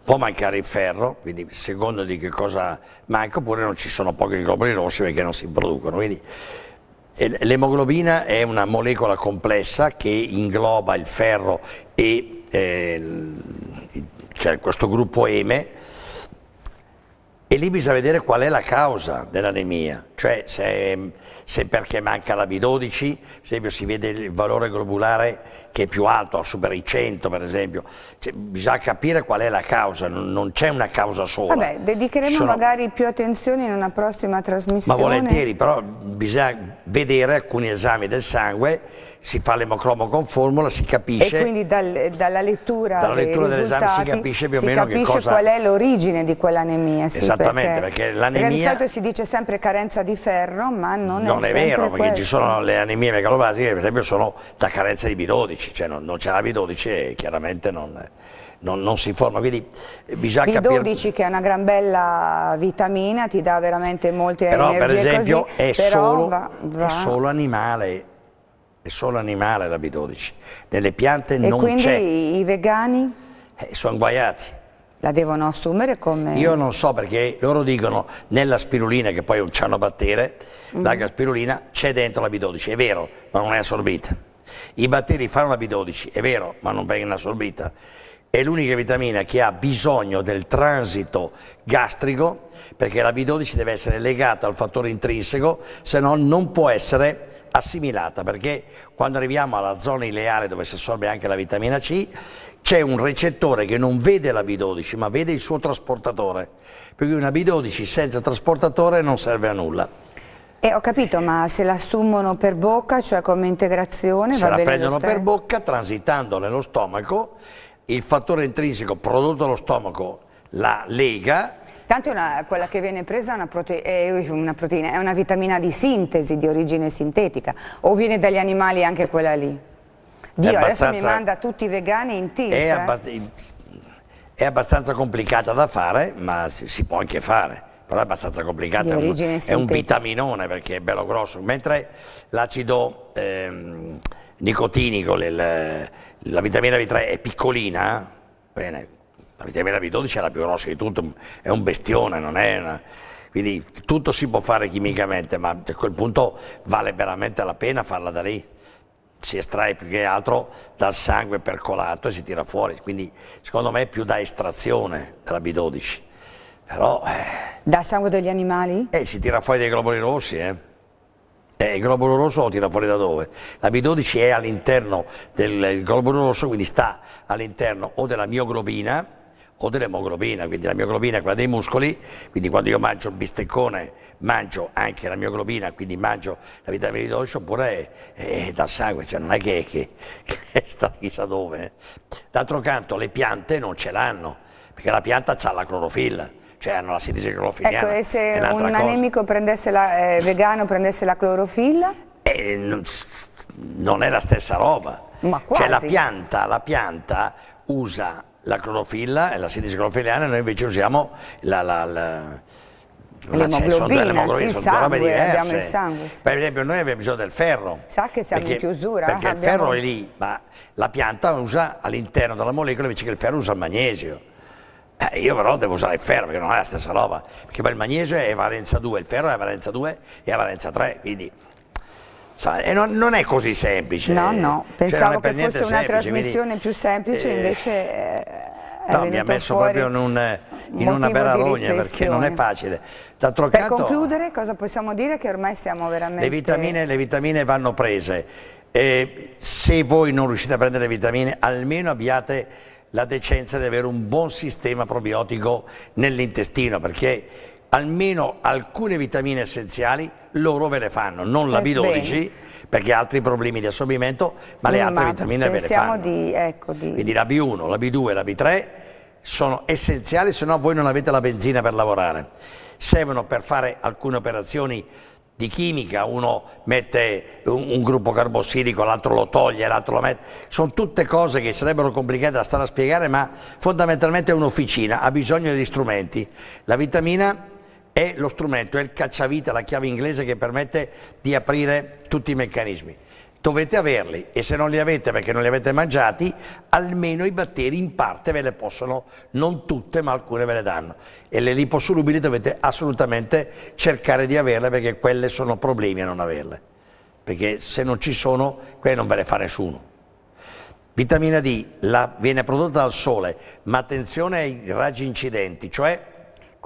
può mancare il ferro, quindi secondo di che cosa manca, oppure non ci sono pochi globuli rossi perché non si producono. Quindi, eh, L'emoglobina è una molecola complessa che ingloba il ferro e eh, cioè questo gruppo M. e lì bisogna vedere qual è la causa dell'anemia, cioè se, se perché manca la B12, per esempio si vede il valore globulare che è più alto, supera i 100 per esempio, cioè, bisogna capire qual è la causa, non, non c'è una causa sola. Vabbè, dedicheremo Sono... magari più attenzione in una prossima trasmissione. Ma volentieri, però bisogna vedere alcuni esami del sangue, si fa l'emocromo con formula, si capisce. E quindi dal, dalla lettura, dalla lettura dell'esame si capisce più o meno che cosa... qual è l'origine di quell'anemia. Sì, Esattamente, perché, perché l'anemia... Di solito si dice sempre carenza di ferro, ma non, non è, è vero, perché questo. ci sono le anemie megalobasiche per esempio sono da carenza di B12 12, cioè non, non ce l'ha B12 e chiaramente non, non, non si forma. Quindi eh, bisogna B12 che è una gran bella vitamina, ti dà veramente molte però, energie. Però per esempio così, è, solo, va, va. è solo animale, è solo animale la B12, nelle piante e non c'è. E quindi i vegani? Eh, sono guaiati la devono assumere come... Io non so perché loro dicono nella spirulina, che poi è un cianobattere, mm. la spirulina, c'è dentro la B12, è vero, ma non è assorbita. I batteri fanno la B12, è vero, ma non vengono assorbita. È l'unica vitamina che ha bisogno del transito gastrico perché la B12 deve essere legata al fattore intrinseco, se no non può essere assimilata perché quando arriviamo alla zona ileare dove si assorbe anche la vitamina C c'è un recettore che non vede la B12 ma vede il suo trasportatore, per cui una B12 senza trasportatore non serve a nulla. Eh, ho capito, ma se l'assumono per bocca, cioè come integrazione, se va bene Se la prendono per bocca, transitando nello stomaco, il fattore intrinseco prodotto dallo stomaco la lega. Tanto una, quella che viene presa è una, prote è una, proteina, è una vitamina di sintesi, di origine sintetica, o viene dagli animali anche quella lì? Dio, adesso mi manda tutti i vegani in tilt. È, eh? è, abbastanza complicata da fare, ma si, si può anche fare però è abbastanza complicato, è un, è un, vitaminone perché è bello grosso, mentre l'acido ehm, nicotinico, le, la vitamina B3 è piccolina, bene, la vitamina B12 è la più grossa di tutto, è un bestione, non è una... Quindi tutto si può fare chimicamente, ma a quel punto vale veramente la pena farla da lì si estrae più che altro dal sangue percolato e si tira fuori, quindi secondo me è più da estrazione della B12. Però... Eh. Dal sangue degli animali? Eh, si tira fuori dei globuli rossi, eh. Eh, il globulo rosso lo tira fuori da dove? La B12 è all'interno del globulo rosso, quindi sta all'interno o della mioglobina o dell'emoglobina, quindi la mioglobina è quella dei muscoli, quindi quando io mangio il bisteccone mangio anche la mioglobina, quindi mangio la vitamina B12 oppure è, eh, è eh, dal sangue, cioè non è che, che, che sta chissà dove. Eh. D'altro canto le piante non ce l'hanno, perché la pianta ha la clorofilla cioè hanno la sintesi clorofiliana. Ecco, e se un cosa. anemico prendesse la, eh, vegano prendesse la clorofilla? Eh, non, non è la stessa roba. Ma quasi. Cioè la pianta, la pianta usa la clorofilla e la sintesi clorofiliana e noi invece usiamo la, la, la L'emoglobina, sì, il sangue, diverse. abbiamo il sangue. Sì. Per esempio noi abbiamo bisogno del ferro. Sa che siamo perché, in chiusura. Perché abbiamo... il ferro è lì, ma la pianta usa all'interno della molecola invece che il ferro usa il magnesio. Eh, io però devo usare il ferro perché non è la stessa roba, perché poi il magnesio è valenza 2, il ferro è valenza 2 e valenza 3, quindi e non, non, è così semplice. No, no, cioè, pensavo cioè, che fosse semplice, una trasmissione quindi, più semplice, eh, invece... Eh, no, mi ha messo proprio in, un, eh, in una bella rogna perché non è facile. D'altro per canto, concludere cosa possiamo dire? Che ormai siamo veramente... Le vitamine, le vitamine vanno prese. E se voi non riuscite a prendere le vitamine, almeno abbiate la decenza di avere un buon sistema probiotico nell'intestino perché almeno alcune vitamine essenziali loro ve le fanno, non la eh, B12 perché ha altri problemi di assorbimento, ma le mm, altre vitamine ve le fanno. Di, ecco, di... Quindi la B1, la B2, la B3 sono essenziali, se no voi non avete la benzina per lavorare. Servono per fare alcune operazioni di chimica, uno mette un, un gruppo carbossilico, l'altro lo toglie, l'altro lo mette, sono tutte cose che sarebbero complicate da stare a spiegare, ma fondamentalmente è un'officina, ha bisogno di strumenti. La vitamina è lo strumento, è il cacciavite, la chiave inglese che permette di aprire tutti i meccanismi dovete averli e se non li avete perché non li avete mangiati, almeno i batteri in parte ve le possono, non tutte ma alcune ve le danno. E le liposolubili dovete assolutamente cercare di averle perché quelle sono problemi a non averle, perché se non ci sono quelle non ve le fa nessuno. Vitamina D la, viene prodotta dal sole, ma attenzione ai raggi incidenti, cioè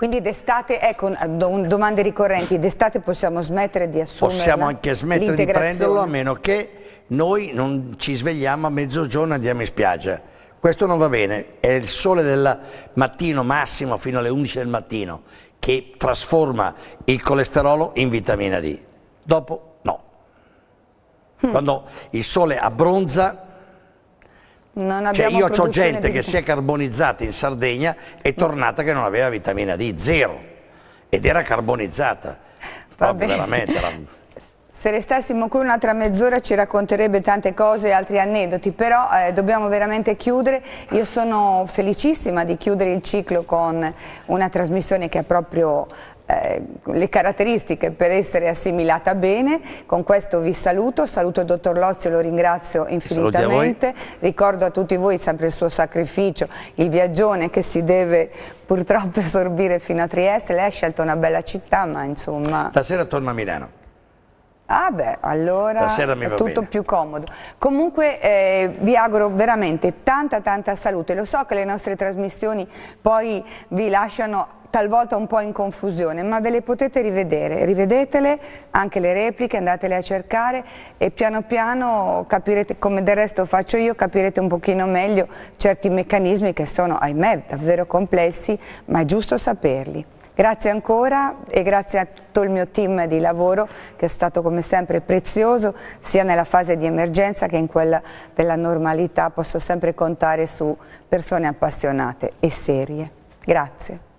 quindi d'estate, ecco, domande ricorrenti, d'estate possiamo smettere di assumere Possiamo anche smettere di prenderlo a meno che noi non ci svegliamo a mezzogiorno e andiamo in spiaggia. Questo non va bene, è il sole del mattino massimo fino alle 11 del mattino che trasforma il colesterolo in vitamina D. Dopo no. Hm. Quando il sole abbronza cioè io ho gente di... che si è carbonizzata in Sardegna e mm. tornata che non aveva vitamina D, zero, ed era carbonizzata. Proprio veramente. Era... *laughs* Se restassimo qui un'altra mezz'ora ci racconterebbe tante cose e altri aneddoti, però eh, dobbiamo veramente chiudere. Io sono felicissima di chiudere il ciclo con una trasmissione che ha proprio eh, le caratteristiche per essere assimilata bene. Con questo vi saluto, saluto il dottor Lozio, lo ringrazio infinitamente. Ricordo a tutti voi sempre il suo sacrificio, il viaggione che si deve purtroppo assorbire fino a Trieste. Lei ha scelto una bella città, ma insomma... Stasera torno a Milano. Ah beh, allora è tutto più comodo. Comunque eh, vi auguro veramente tanta tanta salute. Lo so che le nostre trasmissioni poi vi lasciano talvolta un po' in confusione, ma ve le potete rivedere, rivedetele, anche le repliche, andatele a cercare e piano piano capirete, come del resto faccio io, capirete un pochino meglio certi meccanismi che sono, ahimè, davvero complessi, ma è giusto saperli. Grazie ancora e grazie a tutto il mio team di lavoro che è stato come sempre prezioso sia nella fase di emergenza che in quella della normalità posso sempre contare su persone appassionate e serie. Grazie.